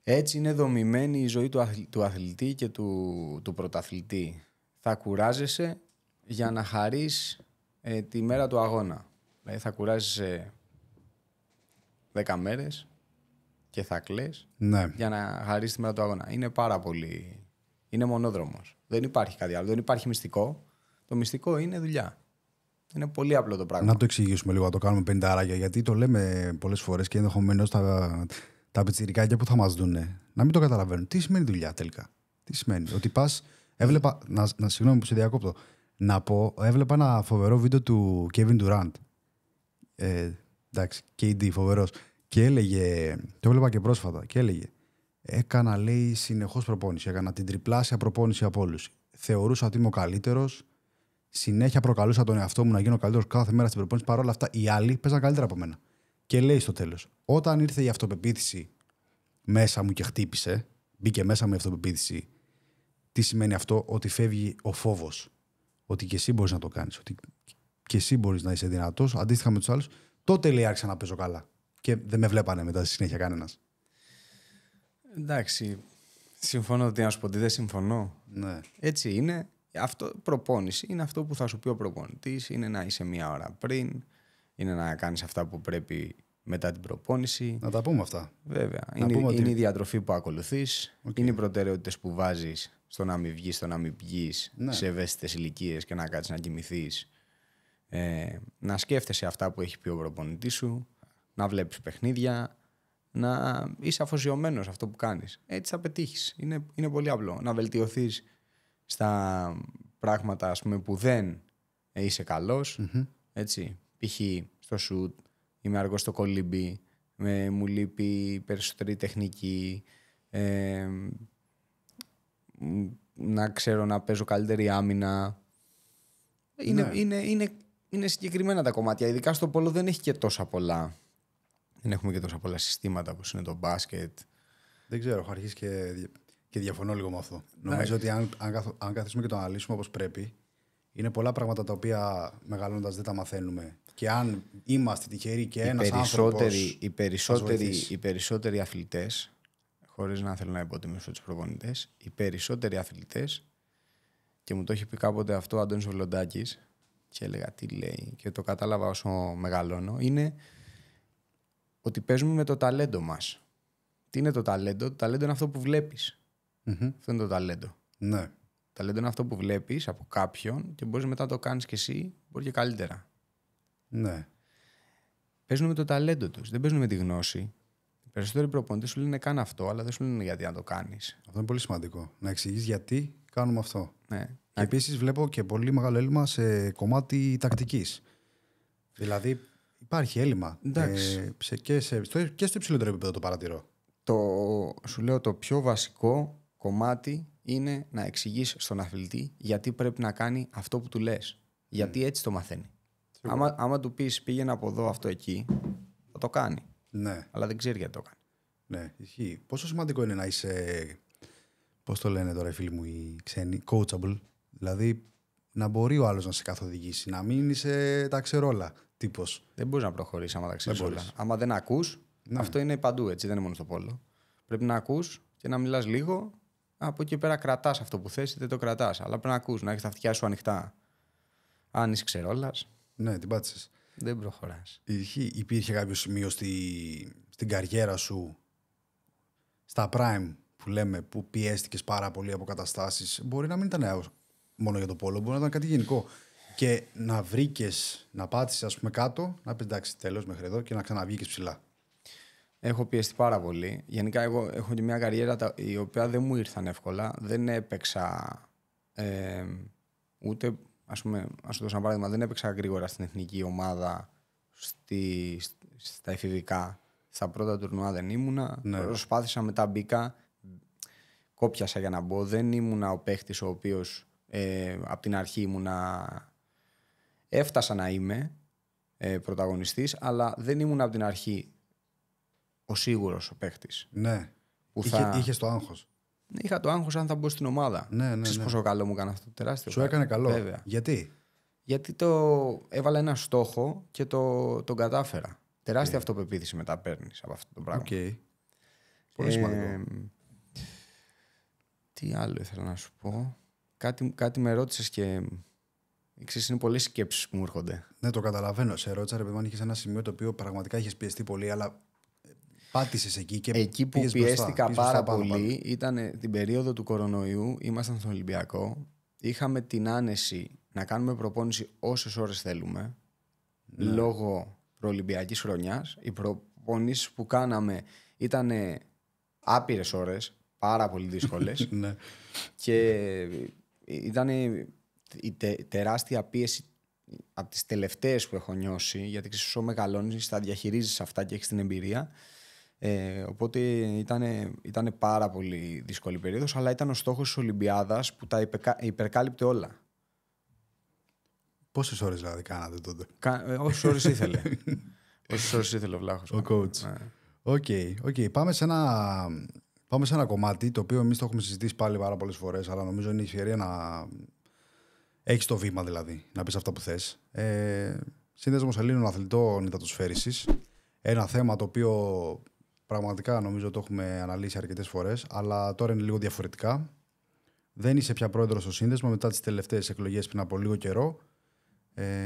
Έτσι είναι δομημένη η ζωή του, του αθλητή και του, του πρωταθλητή. Θα κουράζεσαι για να χαρείς ε, τη μέρα του αγώνα. Δηλαδή θα κουράζεσαι Δέκα μέρες και θα κλε ναι. για να χαρίσεις τη μέρα του αγώνα. Είναι πάρα πολύ. Είναι μονόδρομος. Δεν υπάρχει κάτι άλλο. Δεν υπάρχει μυστικό. Το μυστικό είναι δουλειά. Είναι πολύ απλό το πράγμα. Να το εξηγήσουμε λίγο, να το κάνουμε πέντε άραγια, γιατί το λέμε πολλές φορές και ενδεχομένως τα, τα πιτσιρικάκια που θα μας δουν να μην το καταλαβαίνουν. Τι σημαίνει δουλειά τελικά. Τι σημαίνει. Ότι πας. Έβλεπα. Να, να, συγγνώμη που σε διακόπτω. Να πω, έβλεπα ένα φοβερό βίντεο του Kevin Durant. Ε, Εντάξει, KD φοβερός. Και έλεγε, το έβλεπα και πρόσφατα, και έλεγε, έκανα λέει συνεχώς προπόνηση. Έκανα την τριπλάσια προπόνηση από όλους. Θεωρούσα ότι είμαι ο καλύτερος. Συνέχεια προκαλούσα τον εαυτό μου να γίνω καλύτερος κάθε μέρα στην προπόνηση. Παρ' όλα αυτά, οι άλλοι παίζαν καλύτερα από μένα. Και λέει στο τέλος, όταν ήρθε η αυτοπεποίθηση μέσα μου και χτύπησε, μπήκε μέσα μου η αυτοπεποίθηση, τι σημαίνει αυτό, ότι φεύγει ο φόβος. Ότι και εσύ μπορείς να το κάνεις. Ότι και εσύ μπορείς να είσαι δυνατός, αντίστοιχα με τους άλλους, Τότε λέει άρχισα να παίζω καλά. Και δεν με βλέπανε μετά στη συνέχεια κανένας. Εντάξει. Συμφωνώ ότι να σου πω ότι δεν συμφωνώ. Ναι. Έτσι είναι. Αυτό προπόνηση είναι αυτό που θα σου πει ο προπονητής. Είναι να είσαι μία ώρα πριν. Είναι να κάνεις αυτά που πρέπει μετά την προπόνηση. Να τα πούμε αυτά. Βέβαια. είναι, η διατροφή που ακολουθείς. Είναι οι προτεραιότητες που βάζεις στο να μην βγεις, στο να μην πηγεί ναι. σε ευαίσθητες ηλικίες και να κάτσεις να κοιμηθείς. Ε, να σκέφτεσαι αυτά που έχει πει ο προπονητής σου, να βλέπεις παιχνίδια, να είσαι αφοσιωμένος σε αυτό που κάνεις. Έτσι θα Είναι, είναι πολύ απλό. Να βελτιωθείς στα πράγματα ας πούμε, που δεν είσαι Έτσι. Π.χ. στο σουτ, είμαι αργός στο κολύμπι, με, μου λείπει περισσότερη τεχνική, ε, να ξέρω να παίζω καλύτερη άμυνα. Είναι, ναι. είναι, είναι, είναι συγκεκριμένα τα κομμάτια. Ειδικά στο πόλο δεν έχει και τόσα πολλά. Δεν έχουμε και τόσα πολλά συστήματα όπως είναι το μπάσκετ. Δεν ξέρω, έχω αρχίσει και, και διαφωνώ λίγο με αυτό. Νομίζω ότι αν, αν, αν καθίσουμε και το αναλύσουμε όπως πρέπει, είναι πολλά πράγματα τα οποία μεγαλώντα δεν τα μαθαίνουμε. Και αν είμαστε τυχεροί και ένας άνθρωπος. Οι περισσότεροι, οι περισσότεροι αθλητές, χωρίς να θέλω να υποτιμήσω τους προπονητές, οι περισσότεροι αθλητές, και μου το έχει πει κάποτε αυτό ο Αντώνης και έλεγα τι λέει και το κατάλαβα όσο μεγαλώνω, είναι ότι παίζουμε με το ταλέντο μας. Τι είναι το ταλέντο? Το ταλέντο είναι αυτό που βλέπεις. Αυτό είναι το ταλέντο. Ναι. Το ταλέντο είναι αυτό που βλέπεις από κάποιον και μπορείς μετά να το κάνεις και εσύ, μπορεί και καλύτερα. Ναι. Παίζουν με το ταλέντο τους, δεν παίζουν με τη γνώση. Οι περισσότεροι προπονητές σου λένε καν αυτό, αλλά δεν σου λένε γιατί να το κάνεις. Αυτό είναι πολύ σημαντικό. Να εξηγείς γιατί κάνουμε αυτό. Ναι. Επίσης, βλέπω και πολύ μεγάλο έλλειμμα σε κομμάτι τακτικής. Δηλαδή, υπάρχει έλλειμμα. Ε, και, σε, στο, και στο υψηλότερο επίπεδο το παρατηρώ. Το, σου λέω το πιο βασικό κομμάτι είναι να εξηγείς στον αθλητή γιατί πρέπει να κάνει αυτό που του λες. Γιατί mm. έτσι το μαθαίνει. Άμα, άμα του πεις πήγαινε από εδώ αυτό εκεί, θα το κάνει. Ναι. Αλλά δεν ξέρει γιατί το κάνει. Ναι, Πόσο σημαντικό είναι να είσαι. Πώς το λένε τώρα οι φίλοι μου οι ξένοι, coachable. Δηλαδή να μπορεί ο άλλος να σε καθοδηγήσει, να μην είσαι ξερόλα τύπος. Δεν μπορείς να προχωρήσεις άμα τα όλα. Άμα δεν ακούς, ναι. αυτό είναι παντού έτσι, δεν είναι μόνο στο πόλο. Πρέπει να ακούς και να μιλάς λίγο. Από εκεί πέρα κρατάς αυτό που θες δεν το κρατάς. Αλλά πρέπει να ακούς, να έχεις τα αυτιά σου ανοιχτά. Αν είσαι ξερόλας. Ναι, την πάτησες. Δεν προχωράς. Υπήρχε κάποιο σημείο στη, στην καριέρα σου, στα prime που λέμε, που πιέστηκες πάρα πολύ από καταστάσεις. Μπορεί να μην ήταν μόνο για το πόλο, μπορεί να ήταν κάτι γενικό. Και να βρήκες, να πάτησες, ας πούμε, κάτω, να πεις εντάξει, τέλος μέχρι εδώ και να ξαναβγήκες ψηλά. Έχω πιεστεί πάρα πολύ. Γενικά, εγώ έχω και μια καριέρα η οποία δεν μου ήρθαν εύκολα. Δεν έπαιξα ε, ούτε, ας πούμε, ας το δώσω ένα παράδειγμα, δεν έπαιξα γρήγορα στην εθνική ομάδα στη, στα εφηβικά. Στα πρώτα τουρνουά δεν ήμουνα. Ναι. Προσπάθησα μετά μπήκα. Κόπιασα για να μπω. Δεν ήμουνα ο παίχτης ο οποίος. Ε, από την αρχή μου να Έφτασα να είμαι ε, πρωταγωνιστής, αλλά δεν ήμουν από την αρχή ο σίγουρος ο παίχτης. Ναι. Που Είχε, Είχες το άγχος. Είχα το άγχος αν θα μπω στην ομάδα. Ναι, ναι, ναι. πόσο καλό μου έκανε αυτό το τεράστιο. Σου έκανε καλό. Βέβαια. Γιατί? Γιατί το έβαλα ένα στόχο και το, τον κατάφερα. Τεράστια okay. αυτοπεποίθηση μετά παίρνεις από αυτό το πράγμα. Okay. Πολύ σημαντικό. τι άλλο ήθελα να σου πω κάτι, κάτι με ρώτησες και. Ξέρεις, είναι πολλές σκέψεις που μου έρχονται. Ναι, το καταλαβαίνω. Σε ρώτησα, ρε παιδί αν είχες ένα σημείο το οποίο πραγματικά είχες πιεστεί πολύ, αλλά πάτησες εκεί και Εκεί που πιέστηκα πάρα πολύ ήταν την περίοδο του κορονοϊού. Ήμασταν στον Ολυμπιακό. Είχαμε την άνεση να κάνουμε προπόνηση όσες ώρες θέλουμε. Ναι. Λόγω προολυμπιακής χρονιάς. Οι προπονήσεις που κάναμε ήταν άπειρες ώρες. Πάρα πολύ δύσκολες. [LAUGHS] Ναι. και ήταν η τεράστια πίεση από τις τελευταίες που έχω νιώσει, γιατί ξέρεις όσο μεγαλώνεις, τα διαχειρίζεις αυτά και έχεις την εμπειρία. Ε, οπότε ήταν, ήταν πάρα πολύ δύσκολη περίοδος, αλλά ήταν ο στόχος της Ολυμπιάδας που τα υπερκάλυπτε όλα. Πόσες ώρες δηλαδή κάνατε τότε. Κα... Ε, Όσες ήθελε. [LAUGHS] Όσες ώρες ήθελε ο Βλάχος. Ο ναι. coach. Ναι. Οκ, okay, okay. πάμε σε ένα Πάμε σε ένα κομμάτι το οποίο εμείς το έχουμε συζητήσει πάλι πάρα πολλές φορές, αλλά νομίζω είναι η ευκαιρία να έχεις το βήμα δηλαδή, να πεις αυτά που θες. Ε, Σύνδεσμος Ελλήνων Αθλητών Ιδατοσφαίριση. Ένα θέμα το οποίο πραγματικά νομίζω το έχουμε αναλύσει αρκετές φορές, αλλά τώρα είναι λίγο διαφορετικά. Δεν είσαι πια πρόεδρος στο σύνδεσμο μετά τις τελευταίες εκλογές πριν από λίγο καιρό. Ε,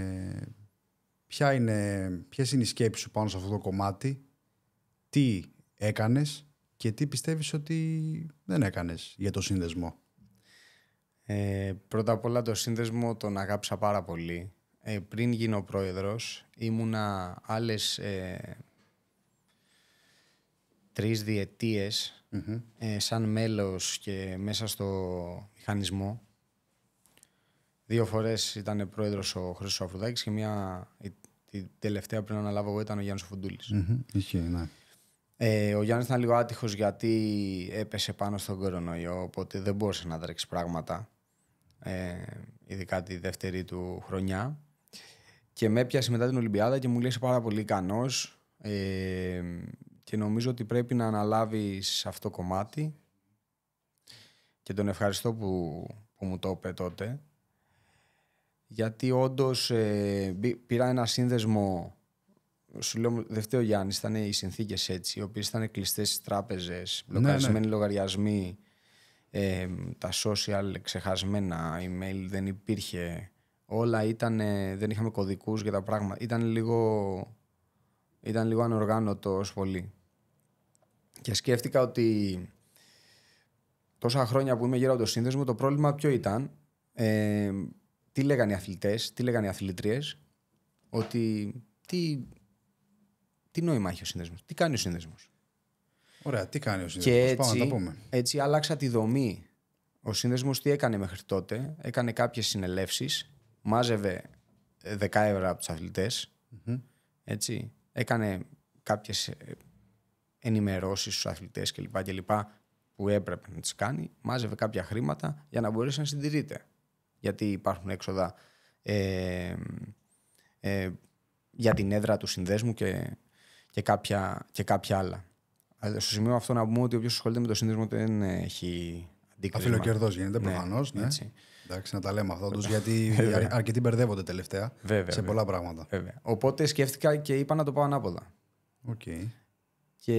είναι, ποιες είναι οι σκέψεις σου πάνω σε αυτό το κομμάτι, τι έκανες και τι πιστεύεις ότι δεν έκανες για το σύνδεσμο. Ε, πρώτα απ' όλα το σύνδεσμο τον αγάπησα πάρα πολύ. Ε, πριν γίνω πρόεδρος ήμουνα άλλες ε, τρεις διετιες ε, σαν μέλος και μέσα στο μηχανισμό. Δύο φορές ήταν πρόεδρος ο Χρήστος Αφρουδάκης και μια, η, τελευταία πριν αναλάβω εγώ ήταν ο Γιάννης Είχε, ναι. Ε, ο Γιάννης ήταν λίγο άτυχος γιατί έπεσε πάνω στον κορονοϊό, οπότε δεν μπορούσε να τρέξει πράγματα, ε, ειδικά τη δεύτερη του χρονιά. Και με έπιασε μετά την Ολυμπιάδα και μου λέει πάρα πολύ ικανός ε, και νομίζω ότι πρέπει να αναλάβεις αυτό το κομμάτι και τον ευχαριστώ που, που μου το είπε τότε γιατί όντως ε, πήρα ένα σύνδεσμο σου λέω, δεν φταίει ο Γιάννης, ήταν οι συνθήκες έτσι, οι οποίες ήταν κλειστές στις τράπεζες, μπλοκαρισμένοι ναι, ναι. λογαριασμοί, τα social ξεχασμένα, email δεν υπήρχε. Όλα ήταν, δεν είχαμε κωδικούς για τα πράγματα. Ήταν λίγο, ήταν λίγο ανοργάνωτο πολύ. Και σκέφτηκα ότι τόσα χρόνια που είμαι από γύρω το σύνδεσμο, το πρόβλημα ποιο ήταν. τι λέγανε οι αθλητές, τι λέγανε οι αθλητρίες, ότι τι τι νόημα έχει ο σύνδεσμο, τι κάνει ο σύνδεσμο. Ωραία, τι κάνει ο σύνδεσμο. Πάμε να τα πούμε. έτσι άλλαξα τη δομή. Ο σύνδεσμο τι έκανε μέχρι τότε, έκανε κάποιες συνελεύσεις, μάζευε 10 ε, ευρώ από τους αθλητε Έτσι, έκανε κάποιες ενημερώσεις στους αθλητές κλπ, κλπ. που έπρεπε να τις κάνει, μάζευε κάποια χρήματα για να μπορέσει να συντηρείται. Γιατί υπάρχουν έξοδα ε, ε, για την έδρα του συνδέσμου και και κάποια, και κάποια άλλα. Ε, στο σημείο αυτό να πούμε ότι όποιος ασχολείται με το σύνδεσμο δεν έχει αντίκρισμα. Αφιλοκερδό γίνεται προφανώς. Ναι, ναι. Εντάξει, να τα λέμε αυτά τους, γιατί [LAUGHS] αρκετοί μπερδεύονται τελευταία βέβαια, σε πολλά πράγματα. Βέβαια. Οπότε σκέφτηκα και είπα να το πάω ανάποδα. Okay. Και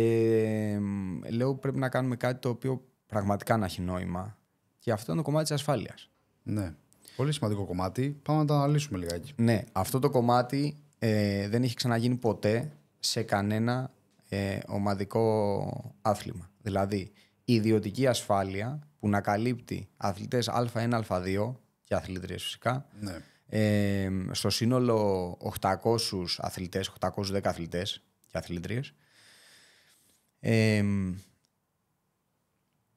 λέω πρέπει να κάνουμε κάτι το οποίο πραγματικά να έχει νόημα. Και αυτό είναι το κομμάτι της ασφάλειας. Ναι. Πολύ σημαντικό κομμάτι. Πάμε να το αναλύσουμε λιγάκι. Ναι. Αυτό το κομμάτι ε, δεν έχει ξαναγίνει ποτέ σε κανένα ε, ομαδικό άθλημα. Δηλαδή, η ιδιωτική ασφάλεια που να καλύπτει αθλητές Α1, Α2 και αθλήτριες φυσικά, ναι. ε, στο σύνολο 800 αθλητές, 810 αθλητές και αθλήτριες. Ε,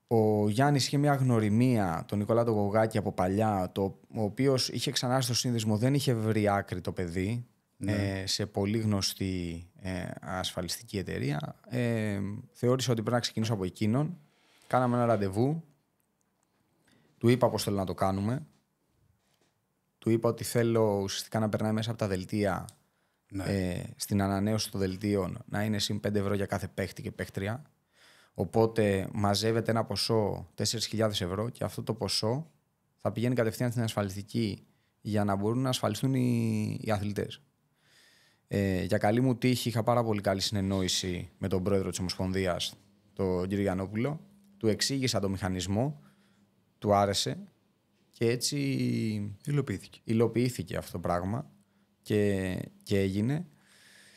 ο Γιάννης είχε μια γνωριμία, τον Νικόλα τον Γογάκη από παλιά, το, ο οποίος είχε ξανά στο σύνδεσμο, δεν είχε βρει άκρη το παιδί. Ναι. Ε, σε πολύ γνωστή ε, ασφαλιστική εταιρεία. Ε, ότι πρέπει να ξεκινήσω από εκείνον. Κάναμε ένα ραντεβού. Του είπα πώς θέλω να το κάνουμε. Του είπα ότι θέλω ουσιαστικά να περνάει μέσα από τα δελτία ναι. ε, στην ανανέωση των δελτίων να είναι συν 5 ευρώ για κάθε παίχτη και παίχτρια. Οπότε μαζεύεται ένα ποσό 4.000 ευρώ και αυτό το ποσό θα πηγαίνει κατευθείαν στην ασφαλιστική για να μπορούν να ασφαλιστούν οι, οι αθλητές. Ε, για καλή μου τύχη είχα πάρα πολύ καλή συνεννόηση με τον πρόεδρο της Ομοσπονδίας, τον κύριο Του εξήγησα το μηχανισμό, του άρεσε και έτσι υλοποιήθηκε, υλοποιήθηκε αυτό το πράγμα και, και έγινε.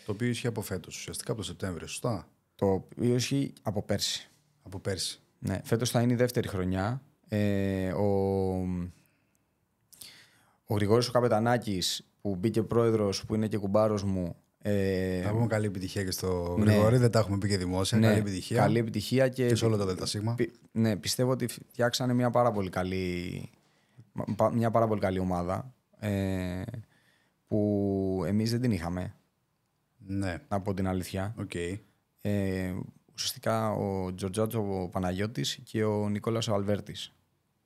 Το οποίο ισχύει από φέτος, ουσιαστικά από το Σεπτέμβριο, σωστά. Το οποίο ισχύει από πέρσι. Από πέρσι. Ναι, φέτος θα είναι η δεύτερη χρονιά. Ε, ο, ο Γρηγόρης που μπήκε πρόεδρος, που είναι και κουμπάρος μου. Ε, να πούμε καλή επιτυχία και στο ναι. Γρηγόρη, δεν τα έχουμε πει και δημόσια. Ναι, καλή επιτυχία. Καλή επιτυχία και, και σε όλο το ΔΣ. Πι, ναι, πιστεύω ότι φτιάξανε μια πάρα πολύ καλή, μια πάρα πολύ καλή ομάδα ε, που εμείς δεν την είχαμε. Ναι. Από την αλήθεια. Okay. Ε, ουσιαστικά ο Τζορτζάτζο ο Παναγιώτης και ο Νικόλας ο Αλβέρτης.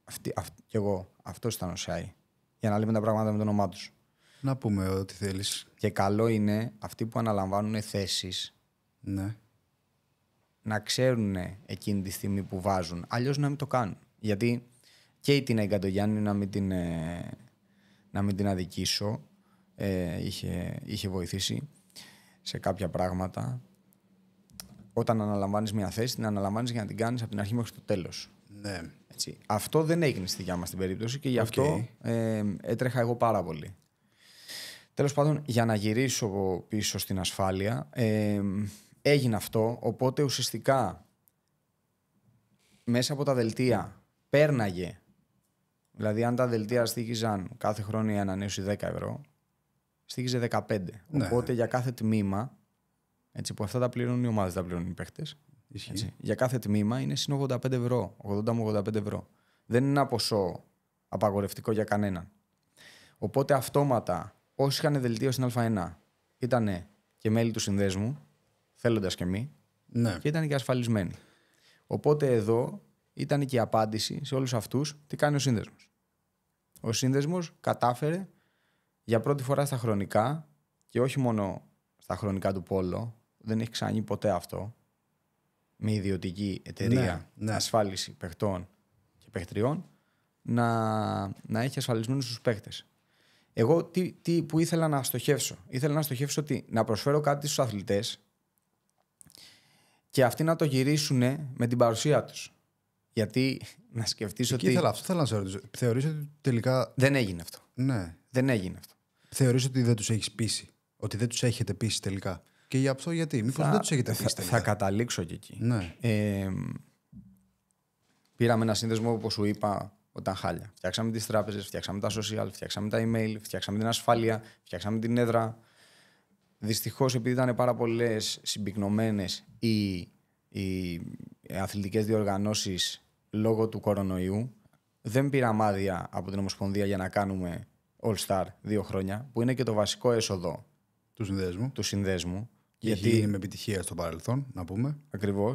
Αυτή, και εγώ. Αυτός ήταν ο Σάι. Για να λέμε τα πράγματα με το όνομά τους. Να πούμε ό,τι θέλεις. Και καλό είναι αυτοί που αναλαμβάνουν θέσεις. Ναι. Να ξέρουν εκείνη τη στιγμή που βάζουν. Αλλιώς να μην το κάνουν. Γιατί και η τινα Εγκατογιάννη να μην την, ε, να μην την αδικήσω. Ε, είχε, είχε βοηθήσει σε κάποια πράγματα. Όταν αναλαμβάνεις μια θέση, την αναλαμβάνεις για να την κάνεις από την αρχή μέχρι το τέλος. Ναι. Έτσι. Αυτό δεν έγινε στη δικιά μας την περίπτωση και γι' αυτό ε, έτρεχα εγώ πάρα πολύ. Τέλος πάντων, για να γυρίσω πίσω στην ασφάλεια, ε, έγινε αυτό. Οπότε ουσιαστικά μέσα από τα δελτία πέρναγε. Δηλαδή, αν τα δελτία στήχιζαν κάθε χρόνο η ανανέωση 10 ευρώ, στήχιζε 15. Ναι, ναι. Οπότε για κάθε τμήμα, έτσι, που αυτά τα πληρώνουν οι ομάδες, τα πληρώνουν οι παίχτε. Για κάθε τμήμα είναι συν 85 ευρώ, 80 με 85 ευρώ. Δεν είναι ένα ποσό απαγορευτικό για κανέναν. Οπότε αυτόματα όσοι είχαν δελτίο στην Α1 ήταν και μέλη του συνδέσμου, θέλοντας και μη, ναι. και ήταν και ασφαλισμένοι. Οπότε εδώ ήταν και η απάντηση σε όλους αυτούς τι κάνει ο σύνδεσμος. Ο σύνδεσμος κατάφερε για πρώτη φορά στα χρονικά και όχι μόνο στα χρονικά του Πόλο, δεν έχει ξανεί ποτέ αυτό, με ιδιωτική εταιρεία ναι, ναι, ασφάλιση παιχτών και παιχτριών, να, να έχει ασφαλισμένους τους παίχτες. Εγώ τι, τι, που ήθελα να στοχεύσω. Ήθελα να στοχεύσω ότι να προσφέρω κάτι στους αθλητές και αυτοί να το γυρίσουν με την παρουσία τους. Γιατί [LAUGHS] να σκεφτείς Εκεί ότι... Ήθελα, αυτό θέλω να σε ρωτήσω. Θεωρείς ότι τελικά... Δεν έγινε αυτό. Ναι. Δεν έγινε αυτό. Θεωρείς ότι δεν τους έχεις πείσει. Ότι δεν τους έχετε πείσει τελικά. Και για αυτό γιατί. Μήπως δεν τους έχετε πείσει θα, τελικά. Θα καταλήξω και εκεί. Ναι. πήραμε ένα σύνδεσμο όπως σου είπα όταν χάλια. Φτιάξαμε τις τράπεζες, φτιάξαμε τα social, φτιάξαμε τα email, φτιάξαμε την ασφάλεια, φτιάξαμε την έδρα. Δυστυχώς, επειδή ήταν πάρα πολλές συμπυκνωμένες οι, οι αθλητικές διοργανώσεις λόγω του κορονοϊού, δεν πήραμε άδεια από την Ομοσπονδία για να κάνουμε All Star δύο χρόνια, που είναι και το βασικό έσοδο του συνδέσμου. Του συνδέσμου και γιατί γίνει με επιτυχία στο παρελθόν, να πούμε. Ακριβώς.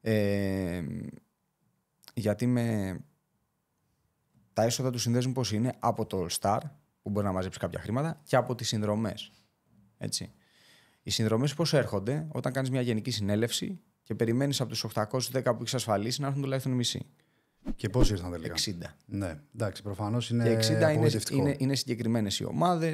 Ε, γιατί με τα έσοδα του συνδέσμου πώς είναι από το All Star, που μπορεί να μαζέψει κάποια χρήματα, και από τις συνδρομές. Έτσι. Οι συνδρομές πώς έρχονται όταν κάνεις μια γενική συνέλευση και περιμένεις από τους 810 που έχεις ασφαλίσει να έρθουν τουλάχιστον μισή. Και πώς ήρθαν τελικά. 60. Ναι, εντάξει, προφανώς είναι. Και 60 είναι, είναι, είναι συγκεκριμένες οι ομάδες.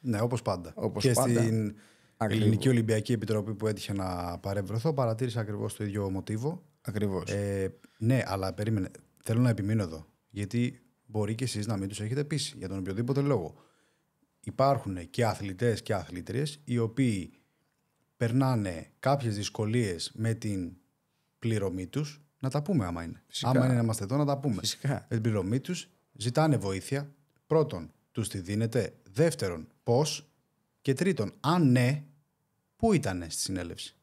Ναι, όπως πάντα. Όπως και πάντα. στην ακριβώς. Ελληνική Ολυμπιακή Επιτροπή που έτυχε να παρευρεθώ, παρατήρησα ακριβώς το ίδιο μοτίβο. Ακριβώς. Ε, ναι, αλλά περίμενε. Θέλω να επιμείνω εδώ. Γιατί μπορεί και εσείς να μην τους έχετε πείσει για τον οποιοδήποτε λόγο. Υπάρχουν και αθλητές και αθλήτριες οι οποίοι περνάνε κάποιες δυσκολίες με την πληρωμή τους. Να τα πούμε, άμα είναι. Φυσικά. Άμα είναι να είμαστε εδώ, να τα πούμε. Φυσικά. Με την πληρωμή τους ζητάνε βοήθεια. Πρώτον, τους τη δίνετε. Δεύτερον, πώς. Και τρίτον, αν ναι, πού ήταν στη συνέλευση.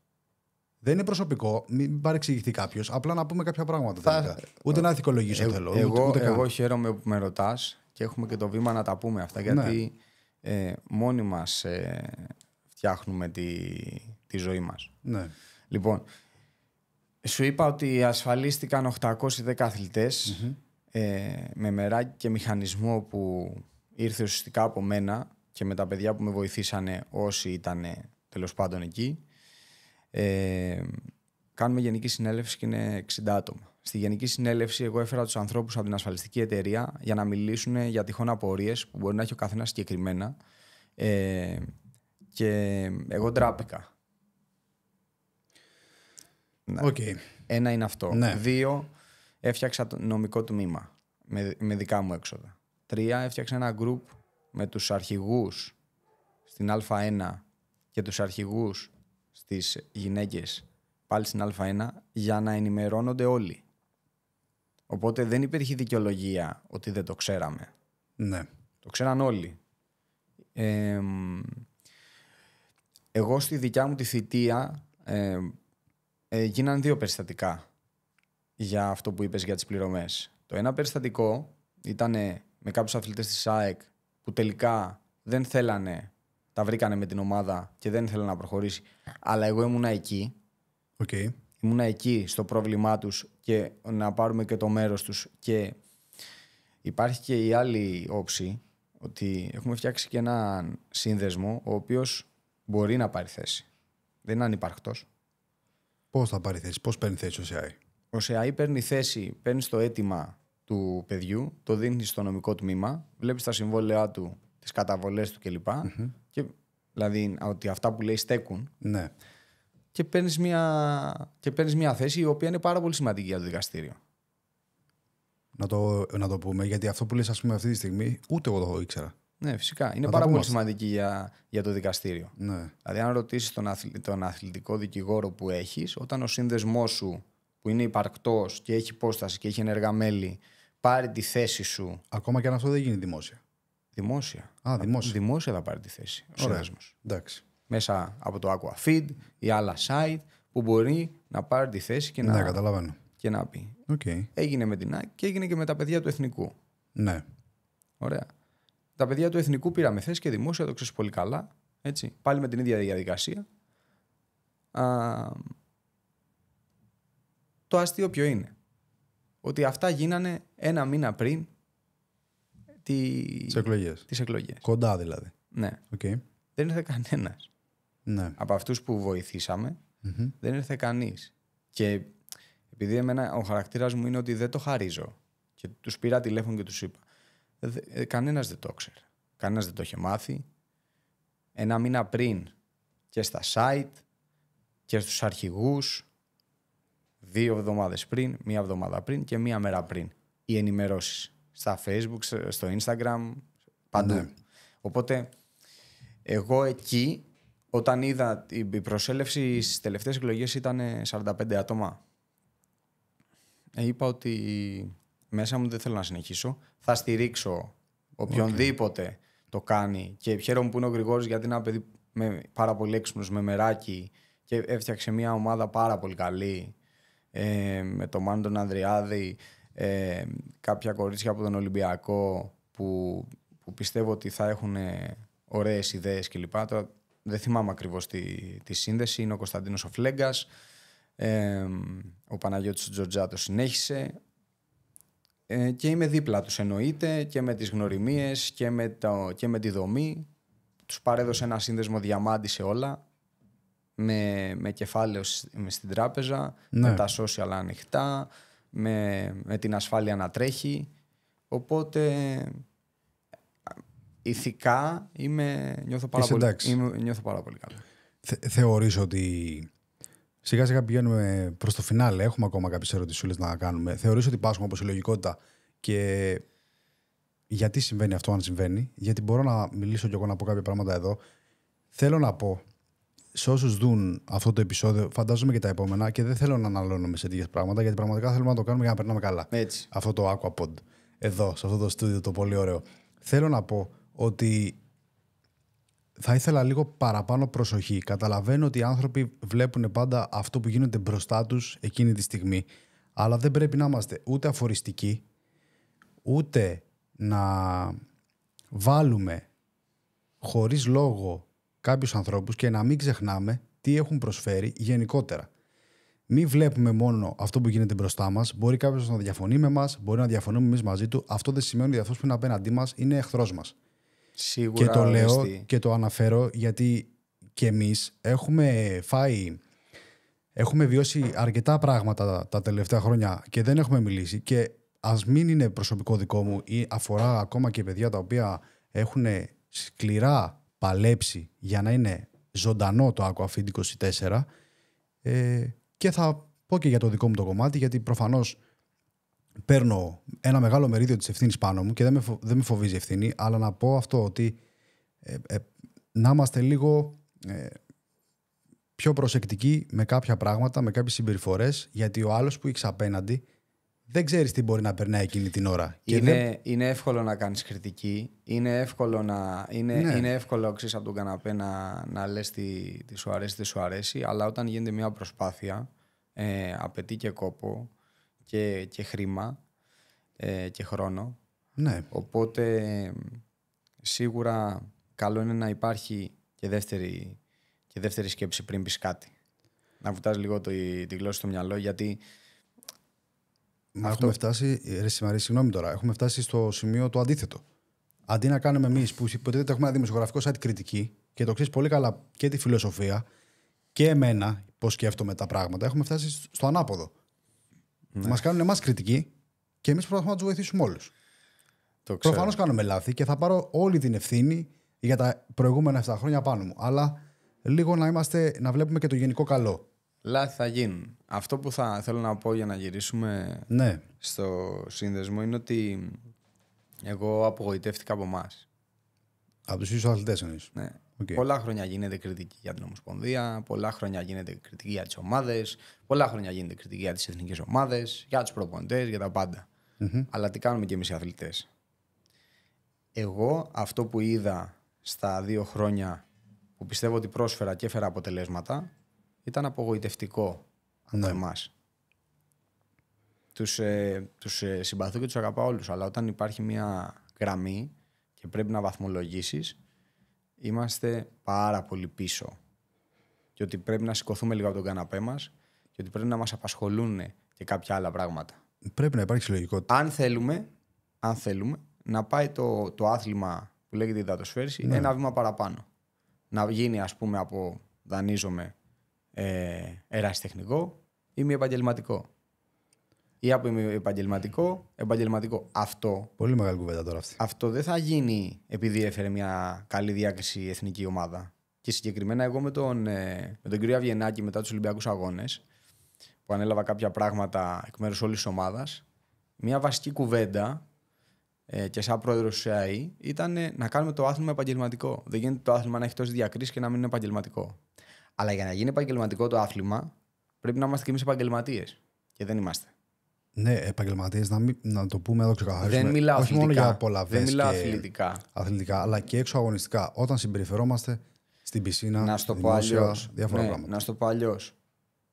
Δεν είναι προσωπικό, μην παρεξηγηθεί κάποιος. Απλά να πούμε κάποια πράγματα. Θα... Ούτε να ηθικολογήσω ε, θέλω. Εγώ, ούτε, εγώ χαίρομαι που με ρωτάς και έχουμε και το βήμα να τα πούμε αυτά. Ναι. Γιατί ε, μόνοι μας ε, φτιάχνουμε τη, τη ζωή μας. Ναι. Λοιπόν, σου είπα ότι ασφαλίστηκαν 810 αθλητε ε, με μεράκι και μηχανισμό που ήρθε ουσιαστικά από μένα και με τα παιδιά που με βοηθήσανε όσοι ήταν τέλος πάντων εκεί. Ε, κάνουμε γενική συνέλευση και είναι 60 άτομα. Στη Γενική Συνέλευση, εγώ έφερα τους ανθρώπους από την ασφαλιστική εταιρεία για να μιλήσουν για τυχόν απορίες που μπορεί να έχει ο καθένας συγκεκριμένα. Ε, και εγώ ντράπηκα. Okay. Ναι. Ένα είναι αυτό. Ναι. Δύο, έφτιαξα το νομικό τμήμα με, με δικά μου έξοδα. Τρία, έφτιαξα ένα γκρουπ με τους αρχηγούς στην Α1 και τους αρχηγούς στις γυναίκες πάλι στην Α1 για να ενημερώνονται όλοι. Οπότε δεν υπήρχε δικαιολογία ότι δεν το ξέραμε. Ναι. Το ξέραν όλοι. εγώ στη δικιά μου τη θητεία ε, γίναν δύο περιστατικά για αυτό που είπες για τις πληρωμές. Το ένα περιστατικό ήταν με κάποιους αθλητές της ΑΕΚ που τελικά δεν θέλανε τα βρήκανε με την ομάδα και δεν ήθελε να προχωρήσει. Αλλά εγώ ήμουνα εκεί. Okay. Ήμουνα εκεί στο πρόβλημά τους και να πάρουμε και το μέρος τους. Και υπάρχει και η άλλη όψη ότι έχουμε φτιάξει και έναν σύνδεσμο ο οποίος μπορεί να πάρει θέση. Δεν είναι ανυπαρκτός. Πώς θα πάρει θέση, πώς παίρνει θέση ο ΣΕΑΗ. Ο ΣΕΑΗ παίρνει θέση, παίρνει το αίτημα του παιδιού, το δίνει στο νομικό τμήμα, βλέπεις τα συμβόλαιά του, τις καταβολές του κλπ. Δηλαδή ότι αυτά που λέει στέκουν. Ναι. Και παίρνεις μια, μια θέση η οποία είναι πάρα πολύ σημαντική για το δικαστήριο. Να το, να το πούμε, γιατί αυτό που λες ας πούμε αυτή τη στιγμή ούτε εγώ το ήξερα. Ναι, φυσικά. Είναι να πάρα πολύ σημαντική για, για το δικαστήριο. Ναι. Δηλαδή, αν ρωτήσεις τον, τον αθλητικό δικηγόρο που έχεις, όταν ο σύνδεσμός σου που είναι υπαρκτός και έχει υπόσταση και έχει ενεργά μέλη πάρει τη θέση σου. Ακόμα και αν αυτό δεν γίνει δημόσια. Δημόσια. Α, δημόσια. Δημόσια θα πάρει τη θέση ο σύνδεσμο. Μέσα από το Aquafeed ή άλλα site που μπορεί να πάρει τη θέση και, να, ναι, καταλαβαίνω. και να πει. Okay. Έγινε με την ΑΕΚ και έγινε και με τα παιδιά του Εθνικού. Ναι. Ωραία. Τα παιδιά του Εθνικού πήραμε θέση και δημόσια, το ξέρεις πολύ καλά. Έτσι. Πάλι με την ίδια διαδικασία. Α, το αστείο ποιο είναι. Ότι αυτά γίνανε ένα μήνα πριν τη... τις Κοντά δηλαδή. Ναι. Okay. Δεν ήρθε κανένας. Ναι. Από αυτούς που βοηθησαμε δεν ήρθε κανείς. Και επειδή εμένα ο χαρακτήρας μου είναι ότι δεν το χαρίζω και τους πήρα τηλέφωνο και τους είπα. κανένας δεν το ξέρει. Κανένας δεν το είχε μάθει. Ένα μήνα πριν και στα site και στους αρχηγούς δύο εβδομάδες πριν, μία εβδομάδα πριν και μία μέρα πριν οι ενημερώσεις στα facebook, στο instagram, παντού. Ναι. Οπότε εγώ εκεί όταν είδα η προσέλευση στις τελευταίες εκλογές ήταν 45 άτομα. Ε, είπα ότι μέσα μου δεν θέλω να συνεχίσω. Θα στηρίξω οποιονδήποτε το κάνει. Και χαίρομαι που είναι ο Γρηγόρης γιατί είναι ένα παιδί με πάρα πολύ έξυπνος, με μεράκι και έφτιαξε μια ομάδα πάρα πολύ καλή ε, με τον Μάντον Ανδριάδη, ε, κάποια κορίτσια από τον Ολυμπιακό που, που πιστεύω ότι θα έχουν ε, ωραίες ιδέες κλπ. Τώρα δεν θυμάμαι ακριβώς τη, σύνδεση. Είναι ο Κωνσταντίνος ο Φλέγκας, ε, ο Παναγιώτης Τζορτζάτο συνέχισε και είμαι δίπλα τους εννοείται και με τις γνωριμίες και με, το, και με τη δομή. Τους παρέδωσε ένα σύνδεσμο διαμάτισε σε όλα με, με κεφάλαιο στην τράπεζα, ναι. με τα social ανοιχτά, με, με την ασφάλεια να τρέχει. Οπότε ηθικά είμαι, νιώθω, πάρα πολύ, είμαι, νιώθω πάρα πολύ καλά. ότι σιγά σιγά πηγαίνουμε προς το φινάλε, έχουμε ακόμα κάποιες ερωτησούλες να κάνουμε. Θεωρείς ότι πάσχουμε από συλλογικότητα και γιατί συμβαίνει αυτό αν συμβαίνει, γιατί μπορώ να μιλήσω κι εγώ να πω κάποια πράγματα εδώ. Θέλω να πω σε όσους δουν αυτό το επεισόδιο, φαντάζομαι και τα επόμενα, και δεν θέλω να αναλώνουμε σε τέτοιες πράγματα, γιατί πραγματικά θέλουμε να το κάνουμε για να περνάμε καλά. Έτσι. Αυτό το Aquapod. Εδώ, σε αυτό το στούδιο το πολύ ωραίο. Θέλω να πω ότι θα ήθελα λίγο παραπάνω προσοχή. Καταλαβαίνω ότι οι άνθρωποι βλέπουν πάντα αυτό που γίνεται μπροστά τους εκείνη τη στιγμή. Αλλά δεν πρέπει να είμαστε ούτε αφοριστικοί, ούτε να βάλουμε χωρίς λόγο Κάποιους ανθρώπους και να μην ξεχνάμε τι έχουν προσφέρει γενικότερα. Μην βλέπουμε μόνο αυτό που γίνεται μπροστά μας. Μπορεί κάποιος να διαφωνεί με εμά, μπορεί να διαφωνούμε εμείς μαζί του. Αυτό δεν σημαίνει ότι αυτός που είναι απέναντί μας είναι εχθρός μας. Σίγουρα. Και το λέω και το αναφέρω γιατί και εμείς έχουμε φάει. Έχουμε βιώσει αρκετά πράγματα τα τελευταία χρόνια και δεν έχουμε μιλήσει. Και ας μην είναι προσωπικό δικό μου ή αφορά ακόμα και παιδιά τα οποία έχουν σκληρά παλέψει για να είναι ζωντανό το Aquafit 24 ε, και θα πω και για το δικό μου το κομμάτι γιατί προφανώς παίρνω ένα μεγάλο μερίδιο της ευθύνης πάνω μου και δεν με, δεν με φοβίζει η ευθύνη αλλά να πω αυτό ότι ε, ε, να είμαστε λίγο πιο προσεκτικοί με κάποια πράγματα, με κάποιες συμπεριφορές γιατί ο άλλος που έχει απέναντι δεν ξέρεις τι μπορεί να περνάει εκείνη την ώρα. Είναι, είναι εύκολο να κάνεις κριτική. Είναι εύκολο, να, είναι, ναι. είναι εύκολο από τον καναπέ να, να λες τι, σου αρέσει, τι σου αρέσει. Αλλά όταν γίνεται μια προσπάθεια, ε, απαιτεί και κόπο και, και χρήμα ε, και χρόνο. Ναι. Οπότε σίγουρα καλό είναι να υπάρχει και δεύτερη, και δεύτερη σκέψη πριν πεις κάτι. Να βουτάς λίγο τη γλώσσα στο μυαλό γιατί Έχουμε φτάσει, ρε συγγνώμη τώρα, έχουμε φτάσει στο σημείο το αντίθετο. Αντί να κάνουμε εμείς που υποτίθεται έχουμε ένα δημοσιογραφικό site κριτική και το ξέρεις πολύ καλά και τη φιλοσοφία και εμένα, πώς σκέφτομαι τα πράγματα, έχουμε φτάσει στο ανάποδο. Ναι. Μας κάνουν εμάς κριτική και εμείς προσπαθούμε να τους βοηθήσουμε όλους. Το Προφανώς κάνουμε λάθη και θα πάρω όλη την ευθύνη για τα προηγούμενα 7 χρόνια πάνω μου. Αλλά λίγο να, είμαστε, να βλέπουμε και το γενικό καλό λάθη θα γίνουν. Αυτό που θα θέλω να πω για να γυρίσουμε ναι. στο σύνδεσμο είναι ότι εγώ απογοητεύτηκα από εμάς. Από τους ίδιου αθλητέ εννοείς. Ναι. Okay. Πολλά χρόνια γίνεται κριτική για την Ομοσπονδία, πολλά χρόνια γίνεται κριτική για τις ομάδες, πολλά χρόνια γίνεται κριτική για τις εθνικές ομάδες, για τους προπονητές, για τα παντα Αλλά τι κάνουμε κι εμείς οι αθλητές. Εγώ αυτό που είδα στα δύο χρόνια που πιστεύω ότι πρόσφερα και έφερα αποτελέσματα ήταν απογοητευτικό από ναι. εμάς. Τους ε, τους, ε, συμπαθώ και τους αγαπάω όλους. αλλά όταν υπάρχει μια γραμμή και πρέπει να βαθμολογήσεις, είμαστε πάρα πολύ πίσω. Και ότι πρέπει να σηκωθούμε λίγο από τον καναπέ μας και ότι πρέπει να μας απασχολούν και κάποια άλλα πράγματα. Πρέπει να υπάρχει συλλογικότητα. Αν θέλουμε, αν θέλουμε να πάει το, το άθλημα που λέγεται υδατοσφαίριση, ναι. ένα βήμα παραπάνω. Να γίνει, ας πούμε, από δανείζομαι ε, ερασιτεχνικό ή μη επαγγελματικό. Ή από μη επαγγελματικό, επαγγελματικό. Αυτό. Πολύ μεγάλη κουβέντα τώρα αυτή. Αυτό δεν θα γίνει επειδή έφερε μια καλή διάκριση η εθνική ομάδα. Και συγκεκριμένα εγώ με τον, ε, με τον κύριο Αβγενάκη μετά τους Ολυμπιακούς Αγώνες, που ανέλαβα κάποια πράγματα εκ μέρους όλης της ομάδας, μια βασική κουβέντα ε, και σαν πρόεδρος του ΣΕΑΗ ήταν να κάνουμε το άθλημα επαγγελματικό. Δεν γίνεται το άθλημα να έχει τόσε διακρίσει και να μην είναι επαγγελματικό. Αλλά για να γίνει επαγγελματικό το άθλημα, πρέπει να είμαστε κι εμείς επαγγελματίες. Και δεν είμαστε. Ναι, επαγγελματίες, να, να το πούμε εδώ ξεκαθαρίσουμε. Δεν μιλάω Όχι μόνο για απολαυέ. Δεν μιλάω αθλητικά. Αθλητικά, αλλά και έξω αγωνιστικά. Όταν συμπεριφερόμαστε στην πισίνα, να στο πω αλλιώ ναι, Να στο πω αλλιώς.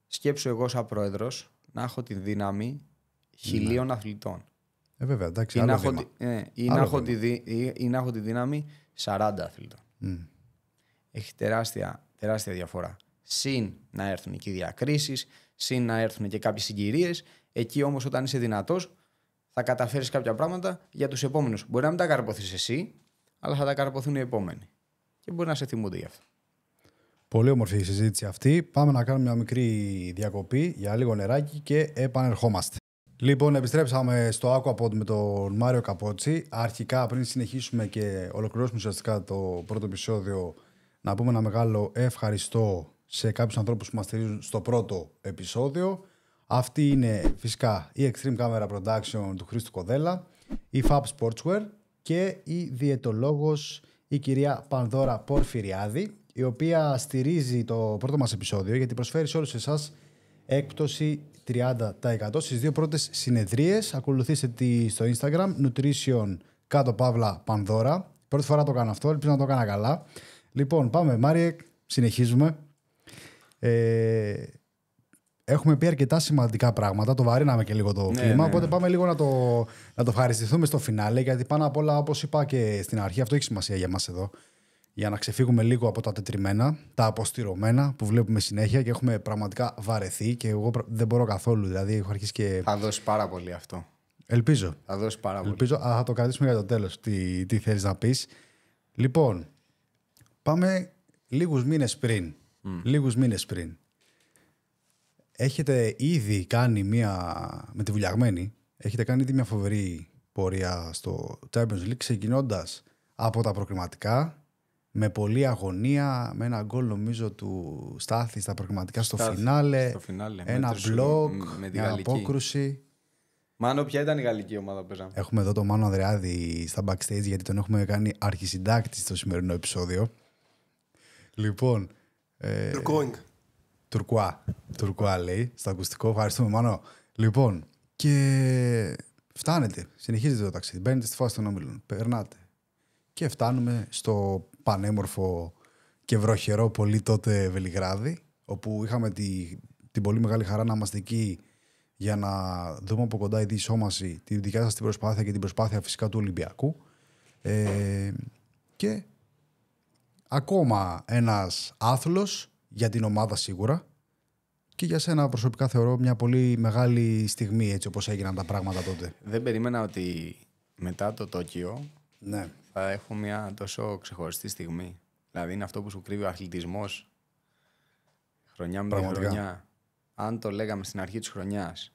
Σκέψω εγώ σαν πρόεδρος να έχω τη δύναμη χιλίων ναι. αθλητών. Ε, βέβαια, εντάξει, άλλο να, Έχω, ε, ή, να έχω τη, να έχω τη δύναμη 40 αθλητών. Mm. Έχει τεράστια τεράστια διαφορά. Συν να έρθουν εκεί διακρίσεις, συν να έρθουν και κάποιες συγκυρίες. Εκεί όμως, όταν είσαι δυνατός, θα καταφέρεις κάποια πράγματα για τους επόμενους. Μπορεί να μην τα καρποθείς εσύ, αλλά θα τα καρποθούν οι επόμενοι. Και μπορεί να σε θυμούνται γι' αυτό. Πολύ όμορφη η συζήτηση αυτή. Πάμε να κάνουμε μια μικρή διακοπή για λίγο νεράκι και επανερχόμαστε. Λοιπόν, επιστρέψαμε στο Άκου από με τον Μάριο Καπότσι. Αρχικά, πριν συνεχίσουμε και ολοκληρώσουμε ουσιαστικά το πρώτο επεισόδιο, να πούμε ένα μεγάλο ευχαριστώ σε κάποιους ανθρώπους που μας στηρίζουν στο πρώτο επεισόδιο. Αυτή είναι φυσικά η Extreme Camera Production του Χρήστου Κοδέλα, η Fab Sportswear και η διαιτολόγος η κυρία Πανδώρα Πορφυριάδη, η οποία στηρίζει το πρώτο μας επεισόδιο γιατί προσφέρει σε όλους εσάς έκπτωση 30% στις δύο πρώτες συνεδρίες. Ακολουθήστε τη στο Instagram, Nutrition κάτω Παύλα Πανδώρα. Πρώτη φορά το κάνω αυτό, ελπίζω να το έκανα καλά. Λοιπόν, πάμε. Μάριε, συνεχίζουμε. Ε, έχουμε πει αρκετά σημαντικά πράγματα. Το βαρύναμε και λίγο το ναι, κλίμα. Ναι, οπότε ναι. πάμε λίγο να το, να το ευχαριστηθούμε στο φινάλε. Γιατί πάνω απ' όλα, όπως είπα και στην αρχή, αυτό έχει σημασία για μας εδώ. Για να ξεφύγουμε λίγο από τα τετριμένα, τα αποστηρωμένα που βλέπουμε συνέχεια και έχουμε πραγματικά βαρεθεί. Και εγώ δεν μπορώ καθόλου. Δηλαδή, έχω αρχίσει και. Θα δώσει πάρα πολύ αυτό. Ελπίζω. Θα δώσει πάρα πολύ. Ελπίζω. Α, θα το κρατήσουμε για το τέλος. Τι, τι θέλεις να πεις. Λοιπόν, Πάμε λίγους μήνες πριν. Mm. Λίγους μήνες πριν. Έχετε ήδη κάνει μία, με τη βουλιαγμένη, έχετε κάνει ήδη μία φοβερή πορεία στο Champions League ξεκινώντας από τα προκριματικά με πολλή αγωνία, με ένα γκολ νομίζω του Στάθη στα προκριματικά στο, φινάλε, στο φινάλε, ένα μπλοκ, μια απόκρουση. Μάνο, ποια ήταν η γαλλική ομάδα που παίζαμε. Έχουμε εδώ τον Μάνο Ανδρεάδη στα backstage γιατί τον έχουμε κάνει αρχισυντάκτη στο σημερινό επεισόδιο. Λοιπόν. Ε, Τουρκουά. Τουρκουά λέει. Στα ακουστικό. Ευχαριστούμε, Μάνο. Λοιπόν, και φτάνετε. Συνεχίζετε το ταξίδι. Μπαίνετε στη φάση των όμιλων. Περνάτε. Και φτάνουμε στο πανέμορφο και βροχερό πολύ τότε Βελιγράδι, όπου είχαμε τη, την πολύ μεγάλη χαρά να είμαστε εκεί για να δούμε από κοντά η δυσόμαση τη δικιά σας την προσπάθεια και την προσπάθεια φυσικά του Ολυμπιακού. Ε, και ακόμα ένας άθλος για την ομάδα σίγουρα και για σένα προσωπικά θεωρώ μια πολύ μεγάλη στιγμή έτσι όπως έγιναν τα πράγματα τότε. Δεν περίμενα ότι μετά το Τόκιο ναι. θα έχω μια τόσο ξεχωριστή στιγμή. Δηλαδή είναι αυτό που σου κρύβει ο αθλητισμός χρονιά με χρονιά. Αν το λέγαμε στην αρχή της χρονιάς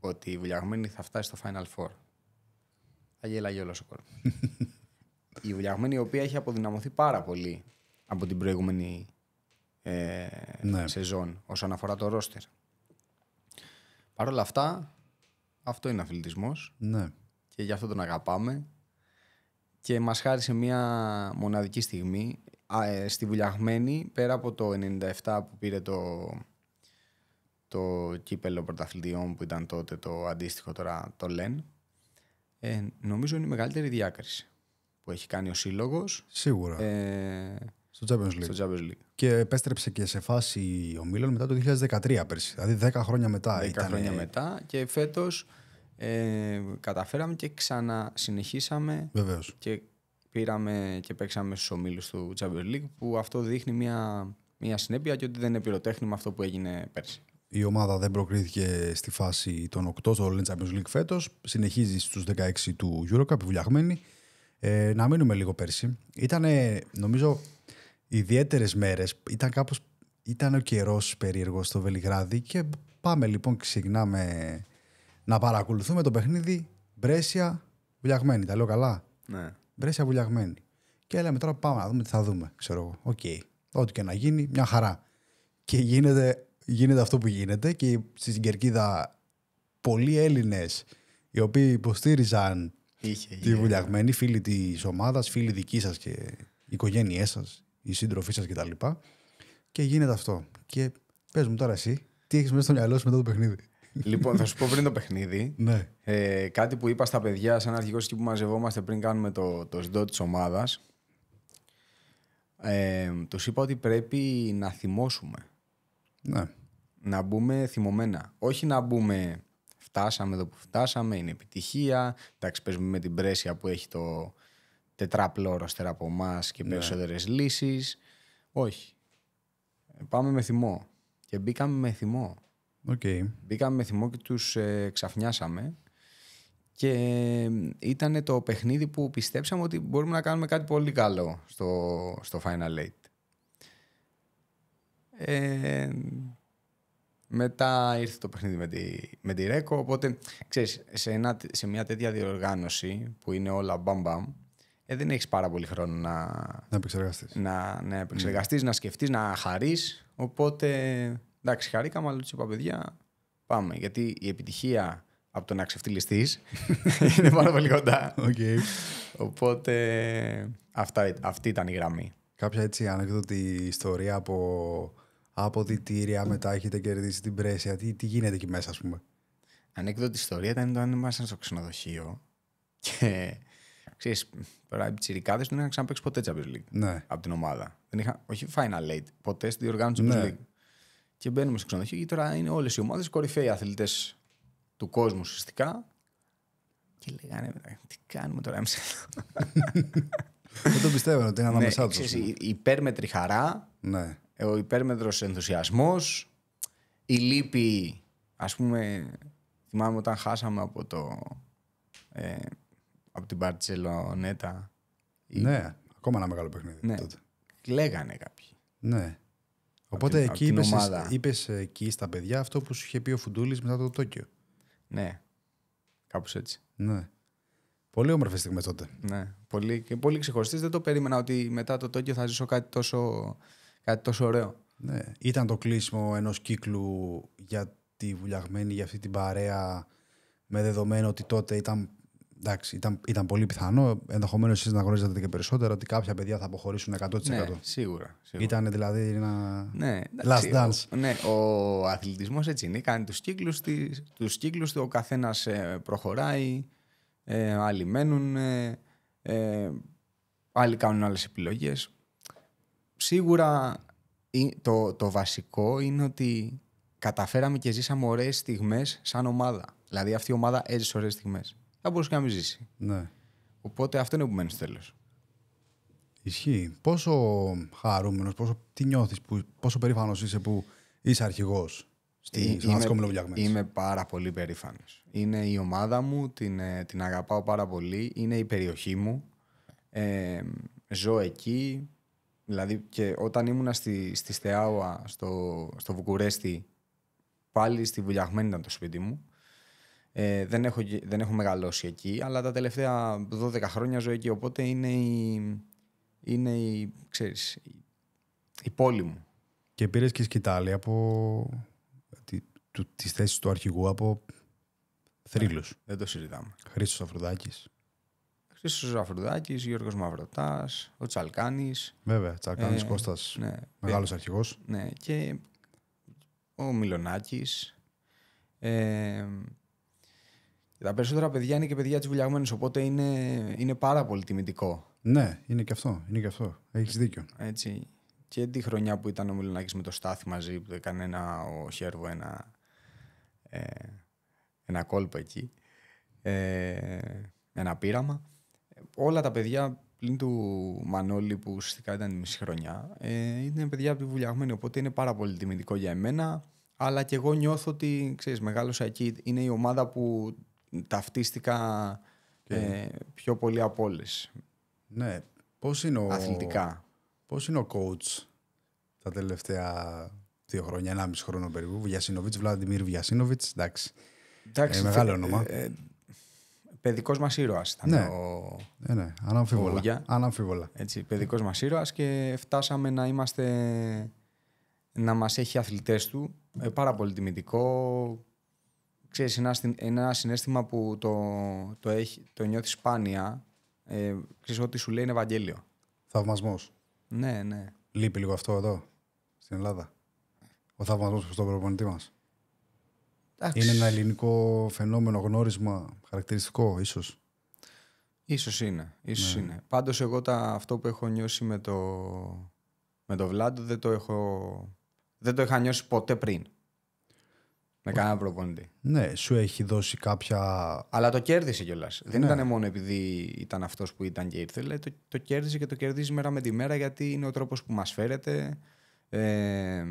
ότι η Βουλιαγμένη θα φτάσει στο Final Four θα γέλαγε όλος ο κόσμος. [LAUGHS] η Βουλιαγμένη, η οποία έχει αποδυναμωθεί πάρα πολύ από την προηγούμενη ε, ναι. σεζόν όσον αφορά το ρόστερ. Παρ' όλα αυτά, αυτό είναι αθλητισμός. Ναι. Και γι' αυτό τον αγαπάμε. Και μας χάρισε μια μοναδική στιγμή. Ε, στη Βουλιαγμένη, πέρα από το 97 που πήρε το, το κύπελο πρωταθλητιών που ήταν τότε το αντίστοιχο τώρα το ΛΕΝ, ε, νομίζω είναι η μεγαλύτερη διάκριση που έχει κάνει ο σύλλογος. Σίγουρα. Ε, στο Champions League. Champions League. Και επέστρεψε και σε φάση ο Μίλαν μετά το 2013 πέρσι. Δηλαδή 10 χρόνια μετά. 10 ήταν... χρόνια μετά και φέτος ε, καταφέραμε και ξανασυνεχίσαμε. Βεβαίως. Και πήραμε και παίξαμε στους ομίλους του Champions League που αυτό δείχνει μια, μια συνέπεια και ότι δεν είναι πυροτέχνημα αυτό που έγινε πέρσι. Η ομάδα δεν προκρίθηκε στη φάση των 8 στο Champions League φέτος. Συνεχίζει στους 16 του Eurocup, βουλιαγμένη. Ε, να μείνουμε λίγο πέρσι. Ήταν, νομίζω, ιδιαίτερες μέρες. Ήταν κάπως. Ήταν ο καιρός περίεργος στο Βελιγράδι και πάμε λοιπόν, ξεκινάμε να παρακολουθούμε το παιχνίδι Μπρέσια βουλιαγμένη. Τα λέω καλά. Ναι. Μπρέσια βουλιαγμένη. Και λέμε τώρα πάμε να δούμε τι θα δούμε. Ξέρω εγώ. Ό,τι και να γίνει, μια χαρά. Και γίνεται, γίνεται αυτό που γίνεται και στην κερκίδα πολλοί Έλληνες οι οποίοι υποστήριζαν Είχε, τη βουλιαγμένη, φίλη της ομάδας, φίλη δική σας και οι οικογένειές σας, οι σύντροφή σας κτλ. Και, και γίνεται αυτό. Και πες μου τώρα εσύ, τι έχεις μέσα στο μυαλό σου μετά το παιχνίδι. Λοιπόν, θα [LAUGHS] σου πω πριν το παιχνίδι. Ναι. ε, κάτι που είπα στα παιδιά, σαν αρχηγό εκεί που μαζευόμαστε πριν κάνουμε το, το σντό της ομάδας. Ε, τους είπα ότι πρέπει να θυμώσουμε. Ναι. Να μπούμε θυμωμένα. Όχι να μπούμε φτάσαμε εδώ που φτάσαμε, είναι επιτυχία. Εντάξει, παίζουμε με την πρέσια που έχει το τετράπλο ροστερά από εμάς και ναι. περισσότερες λύσεις. Όχι. Ε, πάμε με θυμό. Και μπήκαμε με θυμό. Okay. Μπήκαμε με θυμό και τους ε, ξαφνιάσαμε. Και ήταν το παιχνίδι που πιστέψαμε ότι μπορούμε να κάνουμε κάτι πολύ καλό στο, στο Final Eight. Ε, μετά ήρθε το παιχνίδι με τη, με τη Ρέκο. Οπότε, ξέρεις, σε, ένα, σε μια τέτοια διοργάνωση που είναι όλα μπαμ-μπαμ, ε, δεν έχεις πάρα πολύ χρόνο να. Να επεξεργαστείς. Να, επεξεργαστείς, να ναι. σκεφτείς, να χαρείς. Οπότε, εντάξει, χαρήκαμε, αλλά τους είπα, παιδιά, πάμε. Γιατί η επιτυχία από το να ξεφτυλιστείς [LAUGHS] είναι πάρα πολύ κοντά. Okay. Οπότε, αυτή ήταν η γραμμή. Κάποια έτσι ανεκδότη ιστορία από από διτήρια, μετά έχετε κερδίσει την πρέσια. Τι, γίνεται εκεί μέσα, ας πούμε. Ανέκδοτη ιστορίας ήταν το ήμασταν στο ξενοδοχείο και ξέρεις, τώρα οι τσιρικάδες δεν είχαν ξαναπέξει ποτέ Champions League ναι. από την ομάδα. Δεν είχα, όχι Final Eight, ποτέ στην διοργάνωση Champions ναι. League. Και μπαίνουμε στο ξενοδοχείο και τώρα είναι όλες οι ομάδες κορυφαίοι αθλητές του κόσμου ουσιαστικά. Και λέγανε, τι κάνουμε τώρα εμείς εδώ. [LAUGHS] δεν το πιστεύω ότι είναι ναι, ανάμεσά τους. Υπέρμετρη χαρά. Ναι. Ε, ο υπέρμετρος ενθουσιασμός, η λύπη, ας πούμε, θυμάμαι όταν χάσαμε από το... Ε, από την Μπαρτσελονέτα. Ναι, ακόμα ένα μεγάλο παιχνίδι ναι. τότε. Λέγανε κάποιοι. Ναι. Οπότε την, εκεί είπες, είπες, εκεί στα παιδιά αυτό που σου είχε πει ο Φουντούλης μετά το Τόκιο. Ναι. Κάπως έτσι. Ναι. Πολύ όμορφες στιγμές τότε. Ναι. Πολύ, και πολύ ξεχωριστές. Δεν το περίμενα ότι μετά το Τόκιο θα ζήσω κάτι τόσο Κάτι τόσο ωραίο. Ναι. Ήταν το κλείσιμο ενός κύκλου για τη βουλιαγμένη, για αυτή την παρέα, με δεδομένο ότι τότε ήταν. Εντάξει, ήταν, ήταν πολύ πιθανό, ενδεχομένως εσείς να γνωρίζετε και περισσότερο, ότι κάποια παιδιά θα αποχωρήσουν 100%. Ναι, σίγουρα. σίγουρα. Ήταν δηλαδή ένα. Ναι, last dance. Ναι, ο αθλητισμός έτσι είναι. Κάνει τους κύκλους τους κύκλους του, ο καθένας ε, προχωράει, ε, άλλοι μένουν, ε, ε, άλλοι κάνουν άλλες επιλογές σίγουρα το, το βασικό είναι ότι καταφέραμε και ζήσαμε ωραίες στιγμές σαν ομάδα. Δηλαδή αυτή η ομάδα έζησε ωραίες στιγμές. Θα μπορούσε και να μην ζήσει. Ναι. Οπότε αυτό είναι που μένεις στο τέλος. Ισχύει. Πόσο χαρούμενος, πόσο τι νιώθεις, πόσο περήφανος είσαι που είσαι αρχηγός στην Είμαι, είμαι πάρα πολύ περήφανος. Είναι η ομάδα μου, την, ε, την αγαπάω πάρα πολύ. Είναι η περιοχή μου. Ε, ζω εκεί. Δηλαδή και όταν ήμουνα στη, στη Στεάουα, στο, στο Βουκουρέστι, πάλι στη Βουλιαγμένη ήταν το σπίτι μου. Ε, δεν, έχω, δεν έχω μεγαλώσει εκεί, αλλά τα τελευταία 12 χρόνια ζω εκεί, οπότε είναι η, είναι η, ξέρεις, η πόλη μου. Και πήρες και σκητάλη από τη, του, τις θέσεις του αρχηγού από ναι, θρύλους. δεν το συζητάμε. Χρήστος Αφρουδάκης. Χρήστο ο Γιώργος Μαυρωτάς, ο τσαλκάνης, Βέβαια, Τσαλκάνης ε, Κώστας, ναι, μεγάλος αρχηγός. Ναι, και ο Μιλονάκης. Ε, τα περισσότερα παιδιά είναι και παιδιά της βουλιαγμένης, οπότε είναι, είναι πάρα πολύ τιμητικό. Ναι, είναι και αυτό. Είναι και αυτό. Έχεις δίκιο. Έτσι. Και τη χρονιά που ήταν ο Μιλονάκης με το Στάθη μαζί, που έκανε ένα, ο Χέρβο ένα, ε, κόλπο εκεί. Ε, ένα πείραμα όλα τα παιδιά πλην του Μανώλη που ουσιαστικά ήταν μισή χρονιά, ε, είναι παιδιά επιβουλιαγμένοι, οπότε είναι πάρα πολύ τιμητικό για εμένα. Αλλά και εγώ νιώθω ότι, ξέρεις, μεγάλωσα εκεί, είναι η ομάδα που ταυτίστηκα ε, πιο πολύ από όλες. Ναι. Πώς είναι ο... Αθλητικά. Πώς είναι ο coach τα τελευταία δύο χρόνια, ένα μισή χρόνο περίπου, Βιασίνοβιτς, Βλαντιμίρ Βιασίνοβιτς, εντάξει. εντάξει ε, μεγάλο ε, όνομα. Ε, Παιδικός μας ήρωας ήταν ναι. ο. Ναι, ναι, αναμφίβολα. αναμφίβολα. Έτσι, παιδικός μας ήρωας και φτάσαμε να είμαστε. να μας έχει αθλητές του. Ε, πάρα πολύ τιμητικό. Ξέρεις, ένα, συνέστημα που το, το, το νιώθεις σπάνια. Ε, ό,τι σου λέει είναι Ευαγγέλιο. Θαυμασμός. Ναι, ναι. Λείπει λίγο αυτό εδώ στην Ελλάδα. Ο θαυμασμός προς τον προπονητή μας. Είναι ένα ελληνικό φαινόμενο, γνώρισμα, χαρακτηριστικό ίσως. Ίσως είναι, ίσως ναι. είναι. Πάντως εγώ τα, αυτό που έχω νιώσει με το, με το Βλάντο δεν το, έχω, δεν το είχα νιώσει ποτέ πριν. Με κανένα προπονητή. Ναι, σου έχει δώσει κάποια. Αλλά το κέρδισε κιόλας. Δεν ναι. ήταν μόνο επειδή ήταν αυτός που ήταν και ήρθε. το, κέρδισε και το κερδίζει μέρα με τη μέρα γιατί είναι ο τρόπος που μας φέρεται. Ε,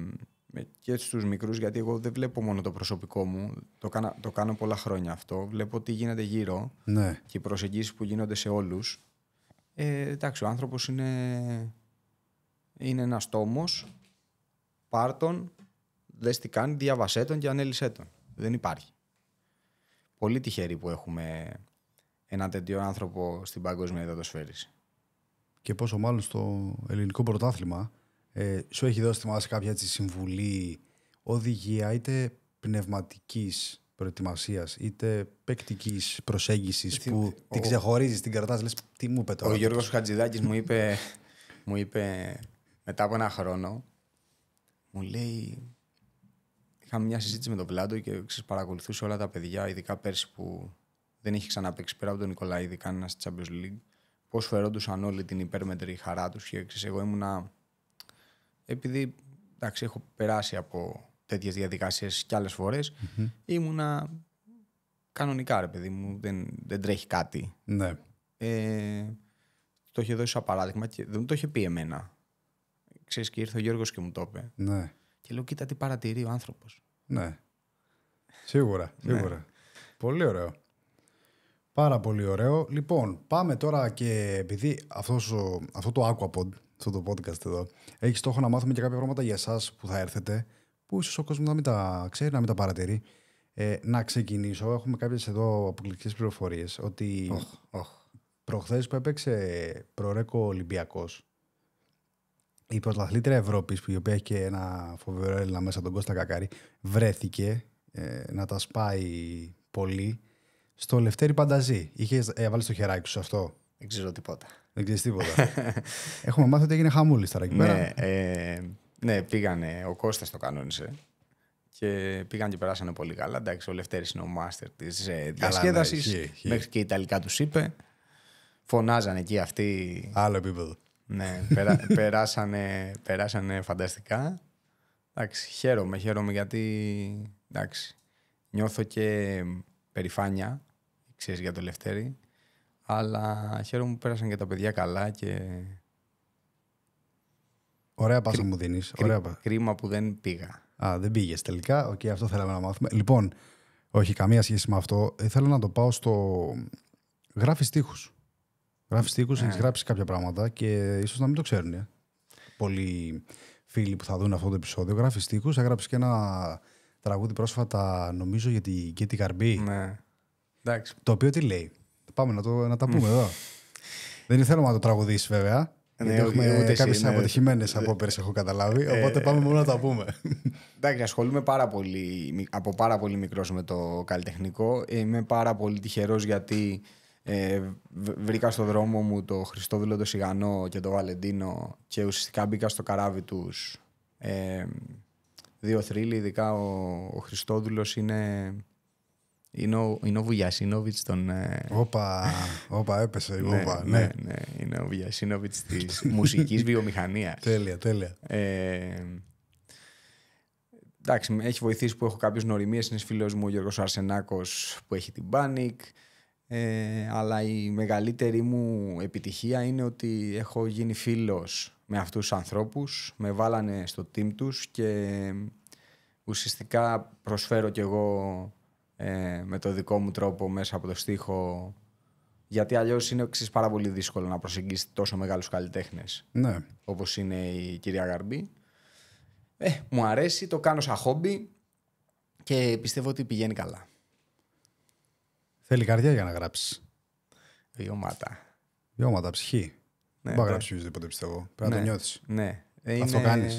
και στους μικρούς, γιατί εγώ δεν βλέπω μόνο το προσωπικό μου, το, κάνα, το κάνω πολλά χρόνια αυτό, βλέπω τι γίνεται γύρω ναι. και οι προσεγγίσεις που γίνονται σε όλους. Ε, εντάξει, ο άνθρωπος είναι, είναι ένας τόμος, πάρ τον, δες τι κάνει, διάβασέ τον και ανέλησέ τον. Δεν υπάρχει. Πολύ τυχεροί που έχουμε ένα τέτοιο άνθρωπο στην παγκόσμια υδατοσφαίριση. Και πόσο μάλλον στο ελληνικό πρωτάθλημα, ε, σου έχει δώσει θυμάσαι κάποια έτσι, συμβουλή, οδηγία είτε πνευματικής προετοιμασίας, είτε παίκτική προσέγγισης που ο... την ξεχωρίζεις, την κρατάς, λες τι μου είπε τώρα. Ο Γιώργος Χατζηδάκης μου, είπε, μου είπε μετά από ένα χρόνο, μου λέει. Είχαμε μια συζήτηση με τον Πλάντο και παρακολουθούσε όλα τα παιδιά, ειδικά πέρσι που δεν είχε ξαναπέξει πέρα από τον Νικολαίδη, κανένα στη Champions League. Πώς φερόντουσαν όλη την υπέρμετρη χαρά τους. Και ξέρεις, εγώ ήμουνα επειδή εντάξει, έχω περάσει από τέτοιες διαδικασίες κι άλλες φορές, ήμουνα κανονικά ρε παιδί μου, δεν, δεν τρέχει κάτι. Ναι. Ε, το είχε δώσει σαν παράδειγμα και δεν το είχε πει εμένα. Ξέρεις και ήρθε ο Γιώργος και μου το είπε. Ναι. Και λέω κοίτα τι παρατηρεί ο άνθρωπος. Ναι. Σίγουρα, ναι. σίγουρα. Πολύ ωραίο. Πάρα πολύ ωραίο. Λοιπόν, πάμε τώρα και επειδή αυτός το Aquapod στο το podcast εδώ, έχεις στόχο να μάθουμε και κάποια πράγματα για εσάς που θα έρθετε, που ίσως ο κόσμος να μην τα ξέρει, να μην τα παρατηρεί. Ε, να ξεκινήσω. Έχουμε κάποιες εδώ αποκλειστικές πληροφορίες ότι oh, oh. προχθές που έπαιξε προρέκο Ολυμπιακός, η πρωταθλήτρια Ευρώπης, που η οποία έχει και ένα φοβερό Έλληνα μέσα, τον Κώστα Κακάρη, βρέθηκε ε, να τα σπάει πολύ στο Λευτέρη Πανταζή. Είχες ε, βάλεις το χεράκι σου αυτό. Δεν ξέρω τίποτα. Δεν ξέρεις τίποτα. [LAUGHS] Έχουμε μάθει ότι έγινε χαμούλης τώρα εκεί ναι, πέρα. Ναι, ε, ναι, πήγανε. Ο Κώστας το κανόνισε. Και πήγαν και περάσανε πολύ καλά. Εντάξει, ο Λευτέρης είναι ο μάστερ της ε, διασκέδασης. Ναι, Μέχρι και η Ιταλικά τους είπε. Φωνάζανε εκεί αυτοί. Άλλο επίπεδο. Ναι, περα, [LAUGHS] περάσανε, περάσανε φανταστικά. Εντάξει, χαίρομαι, χαίρομαι γιατί εντάξει, νιώθω και περηφάνεια ξέρεις, για το Λευτέρη. Αλλά χαίρομαι που πέρασαν και τα παιδιά καλά και. Ωραία πάσα μου δίνεις. Κρί... Κρίμα που δεν πήγα. Α, δεν πήγες τελικά. Οκ, okay, αυτό θέλαμε να μάθουμε. Λοιπόν, όχι, καμία σχέση με αυτό. Θέλω να το πάω στο. Γράφεις τείχου. Γράφει τείχου, έχεις ε. γράψει κάποια πράγματα και ίσως να μην το ξέρουν. Ε. Πολλοί φίλοι που θα δουν αυτό το επεισόδιο. Γράφεις τείχου. Έγραψε και ένα τραγούδι πρόσφατα, νομίζω, για την Κέτι Καρμπή. Ναι. Το οποίο τι λέει. Πάμε να, το, να τα πούμε εδώ. Δεν θέλω να το τραγουδήσεις βέβαια. Ναι, έχουμε ε, ούτε κάποιε ναι. αποτυχημένες από ε, πέρσι, έχω καταλάβει. Ε, οπότε πάμε μόνο να τα πούμε. Εντάξει, ασχολούμαι πάρα πολύ, από πάρα πολύ μικρός με το καλλιτεχνικό. Είμαι πάρα πολύ τυχερός γιατί βρήκα στο δρόμο μου το Χριστόδουλο το Σιγανό και το Βαλεντίνο και ουσιαστικά μπήκα στο καράβι τους. δύο θρύλοι, ειδικά ο, ο είναι είναι ο, είναι ο Βουγιασίνοβιτς των... Ε, όπα, όπα έπεσε. Ναι, ναι, ναι, είναι ο Βουγιασίνοβιτς της μουσικής βιομηχανίας. τέλεια, τέλεια. Ε, εντάξει, έχει βοηθήσει που έχω κάποιους νοριμίες Είναι φίλος μου ο Γιώργος Αρσενάκος που έχει την πανικ. Ε, αλλά η μεγαλύτερη μου επιτυχία είναι ότι έχω γίνει φίλος με αυτούς τους ανθρώπους. Με βάλανε στο team τους και ουσιαστικά προσφέρω κι εγώ ε, με το δικό μου τρόπο μέσα από το στίχο. Γιατί αλλιώς είναι εξής, πάρα πολύ δύσκολο να προσεγγίσεις τόσο μεγάλους καλλιτέχνες ναι. όπως είναι η κυρία Γαρμπή. Ε, μου αρέσει, το κάνω σαν χόμπι και πιστεύω ότι πηγαίνει καλά. Θέλει καρδιά για να γράψεις. Βιώματα. Βιώματα, ψυχή. Ναι, δεν μπορεί να γράψεις οποιοδήποτε πιστεύω. Πρέπει να το ναι, νιώθεις. Ναι. Αυτό κάνει.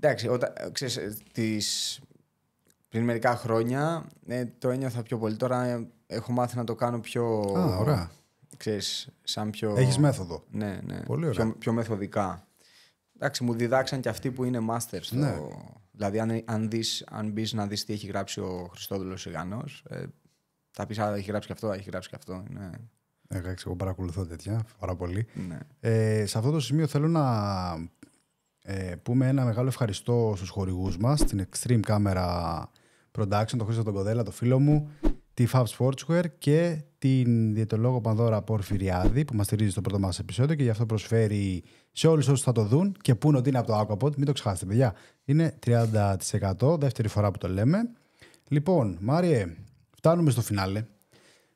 Εντάξει, όταν, ε, ξέρεις, ε, τις πριν μερικά χρόνια ε, το ένιωθα πιο πολύ. Τώρα ε, έχω μάθει να το κάνω πιο. Α, ωραία. Ξέρεις, σαν πιο... Έχεις μέθοδο. Ναι, ναι. Πολύ ωραία. Πιο, πιο μεθοδικά. Εντάξει, μου διδάξαν και αυτοί που είναι masters. Ναι. Δηλαδή, αν, αν, να δεις τι έχει γράψει ο Χριστόδουλος Ιγανό, ε, θα πεις, α, έχει γράψει και αυτό, έχει γράψει και αυτό. Ναι. Ε, εντάξει, εγώ παρακολουθώ τέτοια πάρα πολύ. Ναι. Ε, σε αυτό το σημείο θέλω να ε, πούμε ένα μεγάλο ευχαριστώ στους χορηγούς μας, την Extreme Camera Production, τον Χρήστο τον Κοδέλα, το φίλο μου, τη Fab Sportswear και την διαιτολόγο Πανδώρα Πορφυριάδη που μας στηρίζει στο πρώτο μας επεισόδιο και γι' αυτό προσφέρει σε όλους όσους θα το δουν και πούν ότι είναι από το Aquapod. Μην το ξεχάσετε, παιδιά. Είναι 30%, δεύτερη φορά που το λέμε. Λοιπόν, Μάριε, φτάνουμε στο φινάλε.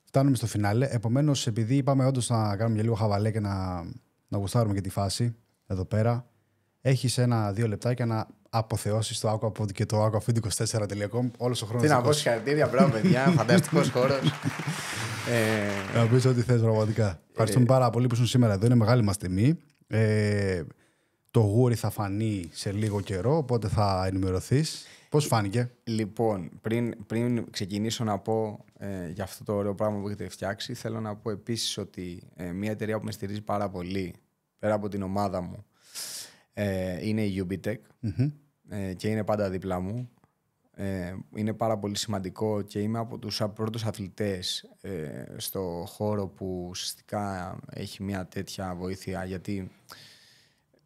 Φτάνουμε στο φινάλε. Επομένως, επειδή είπαμε όντως να κάνουμε για λίγο χαβαλέ και να, να γουστάρουμε και τη φάση εδώ πέρα, έχεις ένα δύο λεπτάκια να αποθεώσεις Aqua Aquapod και το aquafit24.com όλος ο χρόνος. Τι να πω, συγχαρητήρια, μπράβο, παιδιά. [LAUGHS] Φανταστικός χώρος. ε... Να πεις ό,τι θες, πραγματικά. Ευχαριστούμε ε, πάρα πολύ που ήσουν σήμερα εδώ. Είναι μεγάλη μας τιμή. Ε, το γούρι θα φανεί σε λίγο καιρό, οπότε θα ενημερωθείς. Πώς φάνηκε. Λοιπόν, πριν, πριν ξεκινήσω να πω ε, για αυτό το ωραίο πράγμα που έχετε φτιάξει, θέλω να πω επίσης ότι μια εταιρεία που με στηρίζει πάρα πολύ πέρα από την ομάδα μου ε, είναι η Ubitech. mm ε, και είναι πάντα δίπλα μου. Ε, είναι πάρα πολύ σημαντικό και είμαι από τους πρώτους αθλητές ε, στο χώρο που ουσιαστικά έχει μια τέτοια βοήθεια γιατί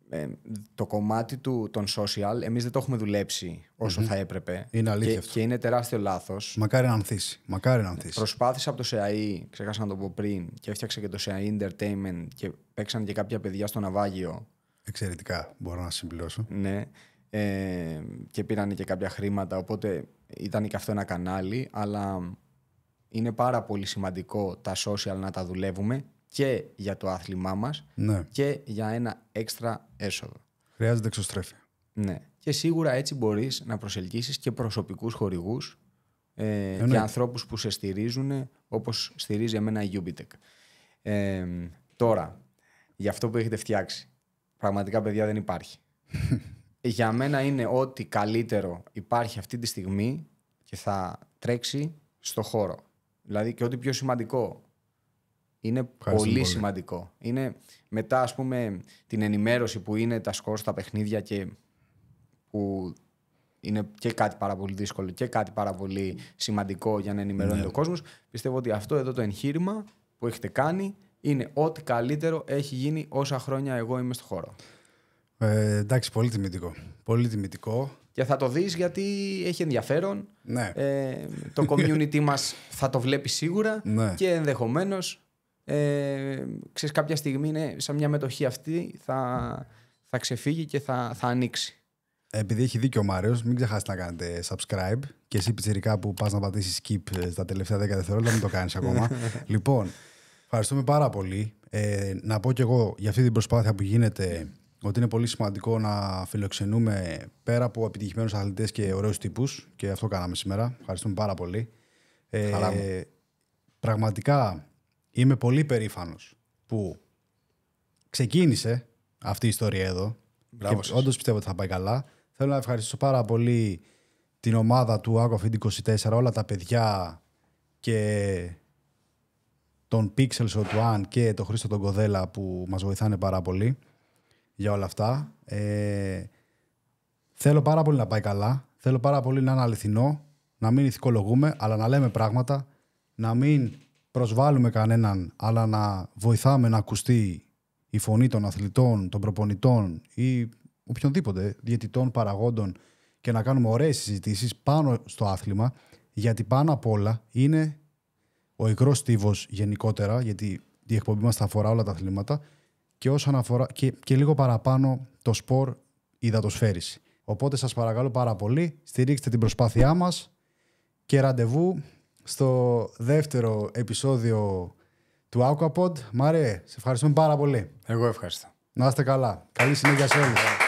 ε, το κομμάτι του, των social εμείς δεν το έχουμε δουλέψει θα έπρεπε είναι αλήθεια και, αυτό. και είναι τεράστιο λάθος μακάρι να ανθίσει, μακάρι να ανθίσει. προσπάθησα από το ΣΕΑΗ, ξέχασα να το πω πριν και έφτιαξα και το ΣΕΑΗ Entertainment και παίξαν και κάποια παιδιά στο ναυάγιο Εξαιρετικά, μπορώ να συμπληρώσω. Ναι. Ε, και πήραν και κάποια χρήματα, οπότε ήταν και αυτό ένα κανάλι, αλλά είναι πάρα πολύ σημαντικό τα social να τα δουλεύουμε και για το άθλημά μας ναι. και για ένα έξτρα έσοδο. Χρειάζεται εξωστρέφεια. Ναι. Και σίγουρα έτσι μπορείς να προσελκύσεις και προσωπικούς χορηγούς ε, και ανθρώπους που σε στηρίζουν όπως στηρίζει εμένα η Ubitech. Ε, τώρα, για αυτό που έχετε φτιάξει. Πραγματικά, παιδιά, δεν υπάρχει. [LAUGHS] για μένα είναι ό,τι καλύτερο υπάρχει αυτή τη στιγμή και θα τρέξει στο χώρο. Δηλαδή και ό,τι πιο σημαντικό. Είναι πολύ, σημαντικό. Είναι μετά ας πούμε την ενημέρωση που είναι τα σκορ στα παιχνίδια και που είναι και κάτι πάρα πολύ δύσκολο και κάτι πάρα πολύ σημαντικό για να ενημερώνει ναι. ο κόσμος. Πιστεύω ότι αυτό εδώ το εγχείρημα που έχετε κάνει είναι ό,τι καλύτερο έχει γίνει όσα χρόνια εγώ είμαι στο χώρο. Ε, εντάξει, πολύ τιμητικό. Πολύ τιμητικό. Και θα το δεις γιατί έχει ενδιαφέρον. Ναι. Ε, το community μας θα το βλέπει σίγουρα ναι. και ενδεχομένως ε, ξέρεις, κάποια στιγμή ναι, σαν μια μετοχή αυτή θα, θα ξεφύγει και θα, θα ανοίξει. Επειδή έχει δίκιο ο Μάριος μην ξεχάσετε να κάνετε subscribe. Και εσύ, πιτσιρικά που πας να πατήσεις skip ε, στα τελευταία 10 δευτερόλεπτα, μην το κάνεις ακόμα. [LAUGHS] λοιπόν, ευχαριστούμε πάρα πολύ. Ε, να πω κι εγώ για αυτή την προσπάθεια που γίνεται ότι είναι πολύ σημαντικό να φιλοξενούμε πέρα από επιτυχημένους αθλητές και ωραίους τύπους. Και αυτό κάναμε σήμερα. Ευχαριστούμε πάρα πολύ. Ε, πραγματικά είμαι πολύ περήφανος που ξεκίνησε αυτή η ιστορία εδώ. Μπράβο και όντως πιστεύω ότι θα πάει καλά. Θέλω να ευχαριστήσω πάρα πολύ την ομάδα του Aqua 24, όλα τα παιδιά και τον Pixel One και τον Χρήστο τον Κοδέλα που μας βοηθάνε πάρα πολύ για όλα αυτά. Ε, θέλω πάρα πολύ να πάει καλά. Θέλω πάρα πολύ να είναι αληθινό, να μην ηθικολογούμε, αλλά να λέμε πράγματα, να μην προσβάλλουμε κανέναν, αλλά να βοηθάμε να ακουστεί η φωνή των αθλητών, των προπονητών ή οποιονδήποτε διαιτητών, παραγόντων και να κάνουμε ωραίες συζητήσεις πάνω στο άθλημα, γιατί πάνω απ' όλα είναι ο υγρός τύβος γενικότερα, γιατί η εκπομπή μας θα αφορά όλα τα αθλήματα και, όσον αφορά, και, λίγο παραπάνω το σπορ υδατοσφαίριση. Οπότε σας παρακαλώ πάρα πολύ, στηρίξτε την προσπάθειά μας και ραντεβού στο δεύτερο επεισόδιο του Aquapod. Μάρε, σε ευχαριστούμε πάρα πολύ. Εγώ ευχαριστώ. Να είστε καλά. Καλή συνέχεια σε όλους.